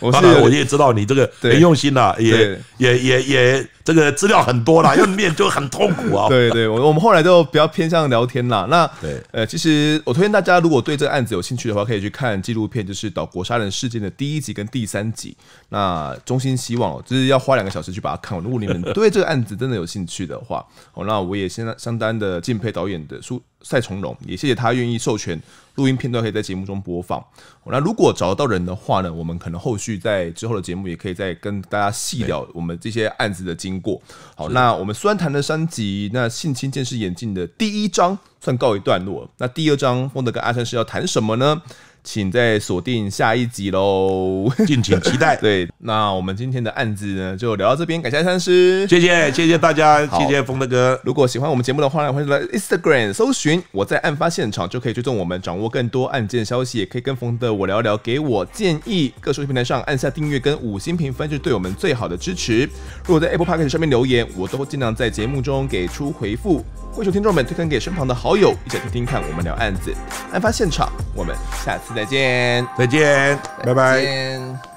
那 我也知道你这个很用心啦，也也也也这个资料很多啦，要 念就很痛苦啊。对对，我我们后来就比较偏向聊天啦。那呃，其实我推荐大家，如果对这个案子有兴趣的话，可以去看纪录片，就是《岛国杀人事件》的第一集跟第三集。那衷心希望就是要花两个小时去把它看完。如果你们对这个案子真的有兴趣的话，那我也现在相当的敬佩导演的苏赛从容，也谢谢他愿意授权。录音片段可以在节目中播放。那如果找得到人的话呢，我们可能后续在之后的节目也可以再跟大家细聊我们这些案子的经过。好，那我们虽然谈了三集，那性侵近视眼镜的第一章算告一段落。那第二章，峰德跟阿三是要谈什么呢？请在锁定下一集喽，敬请期待。对，那我们今天的案子呢，就聊到这边，感谢三师，谢谢，谢谢大家，谢谢冯德哥。如果喜欢我们节目的话，呢，欢迎来 Instagram 搜寻我在案发现场，就可以追踪我们，掌握更多案件消息，也可以跟冯的我聊聊，给我建议。各收听平台上按下订阅跟五星评分，就是对我们最好的支持。如果在 Apple Podcast 上面留言，我都会尽量在节目中给出回复。跪求听众们推荐给身旁的好友，一起听听看我们聊案子，案发现场，我们下次。再见，再见，拜拜。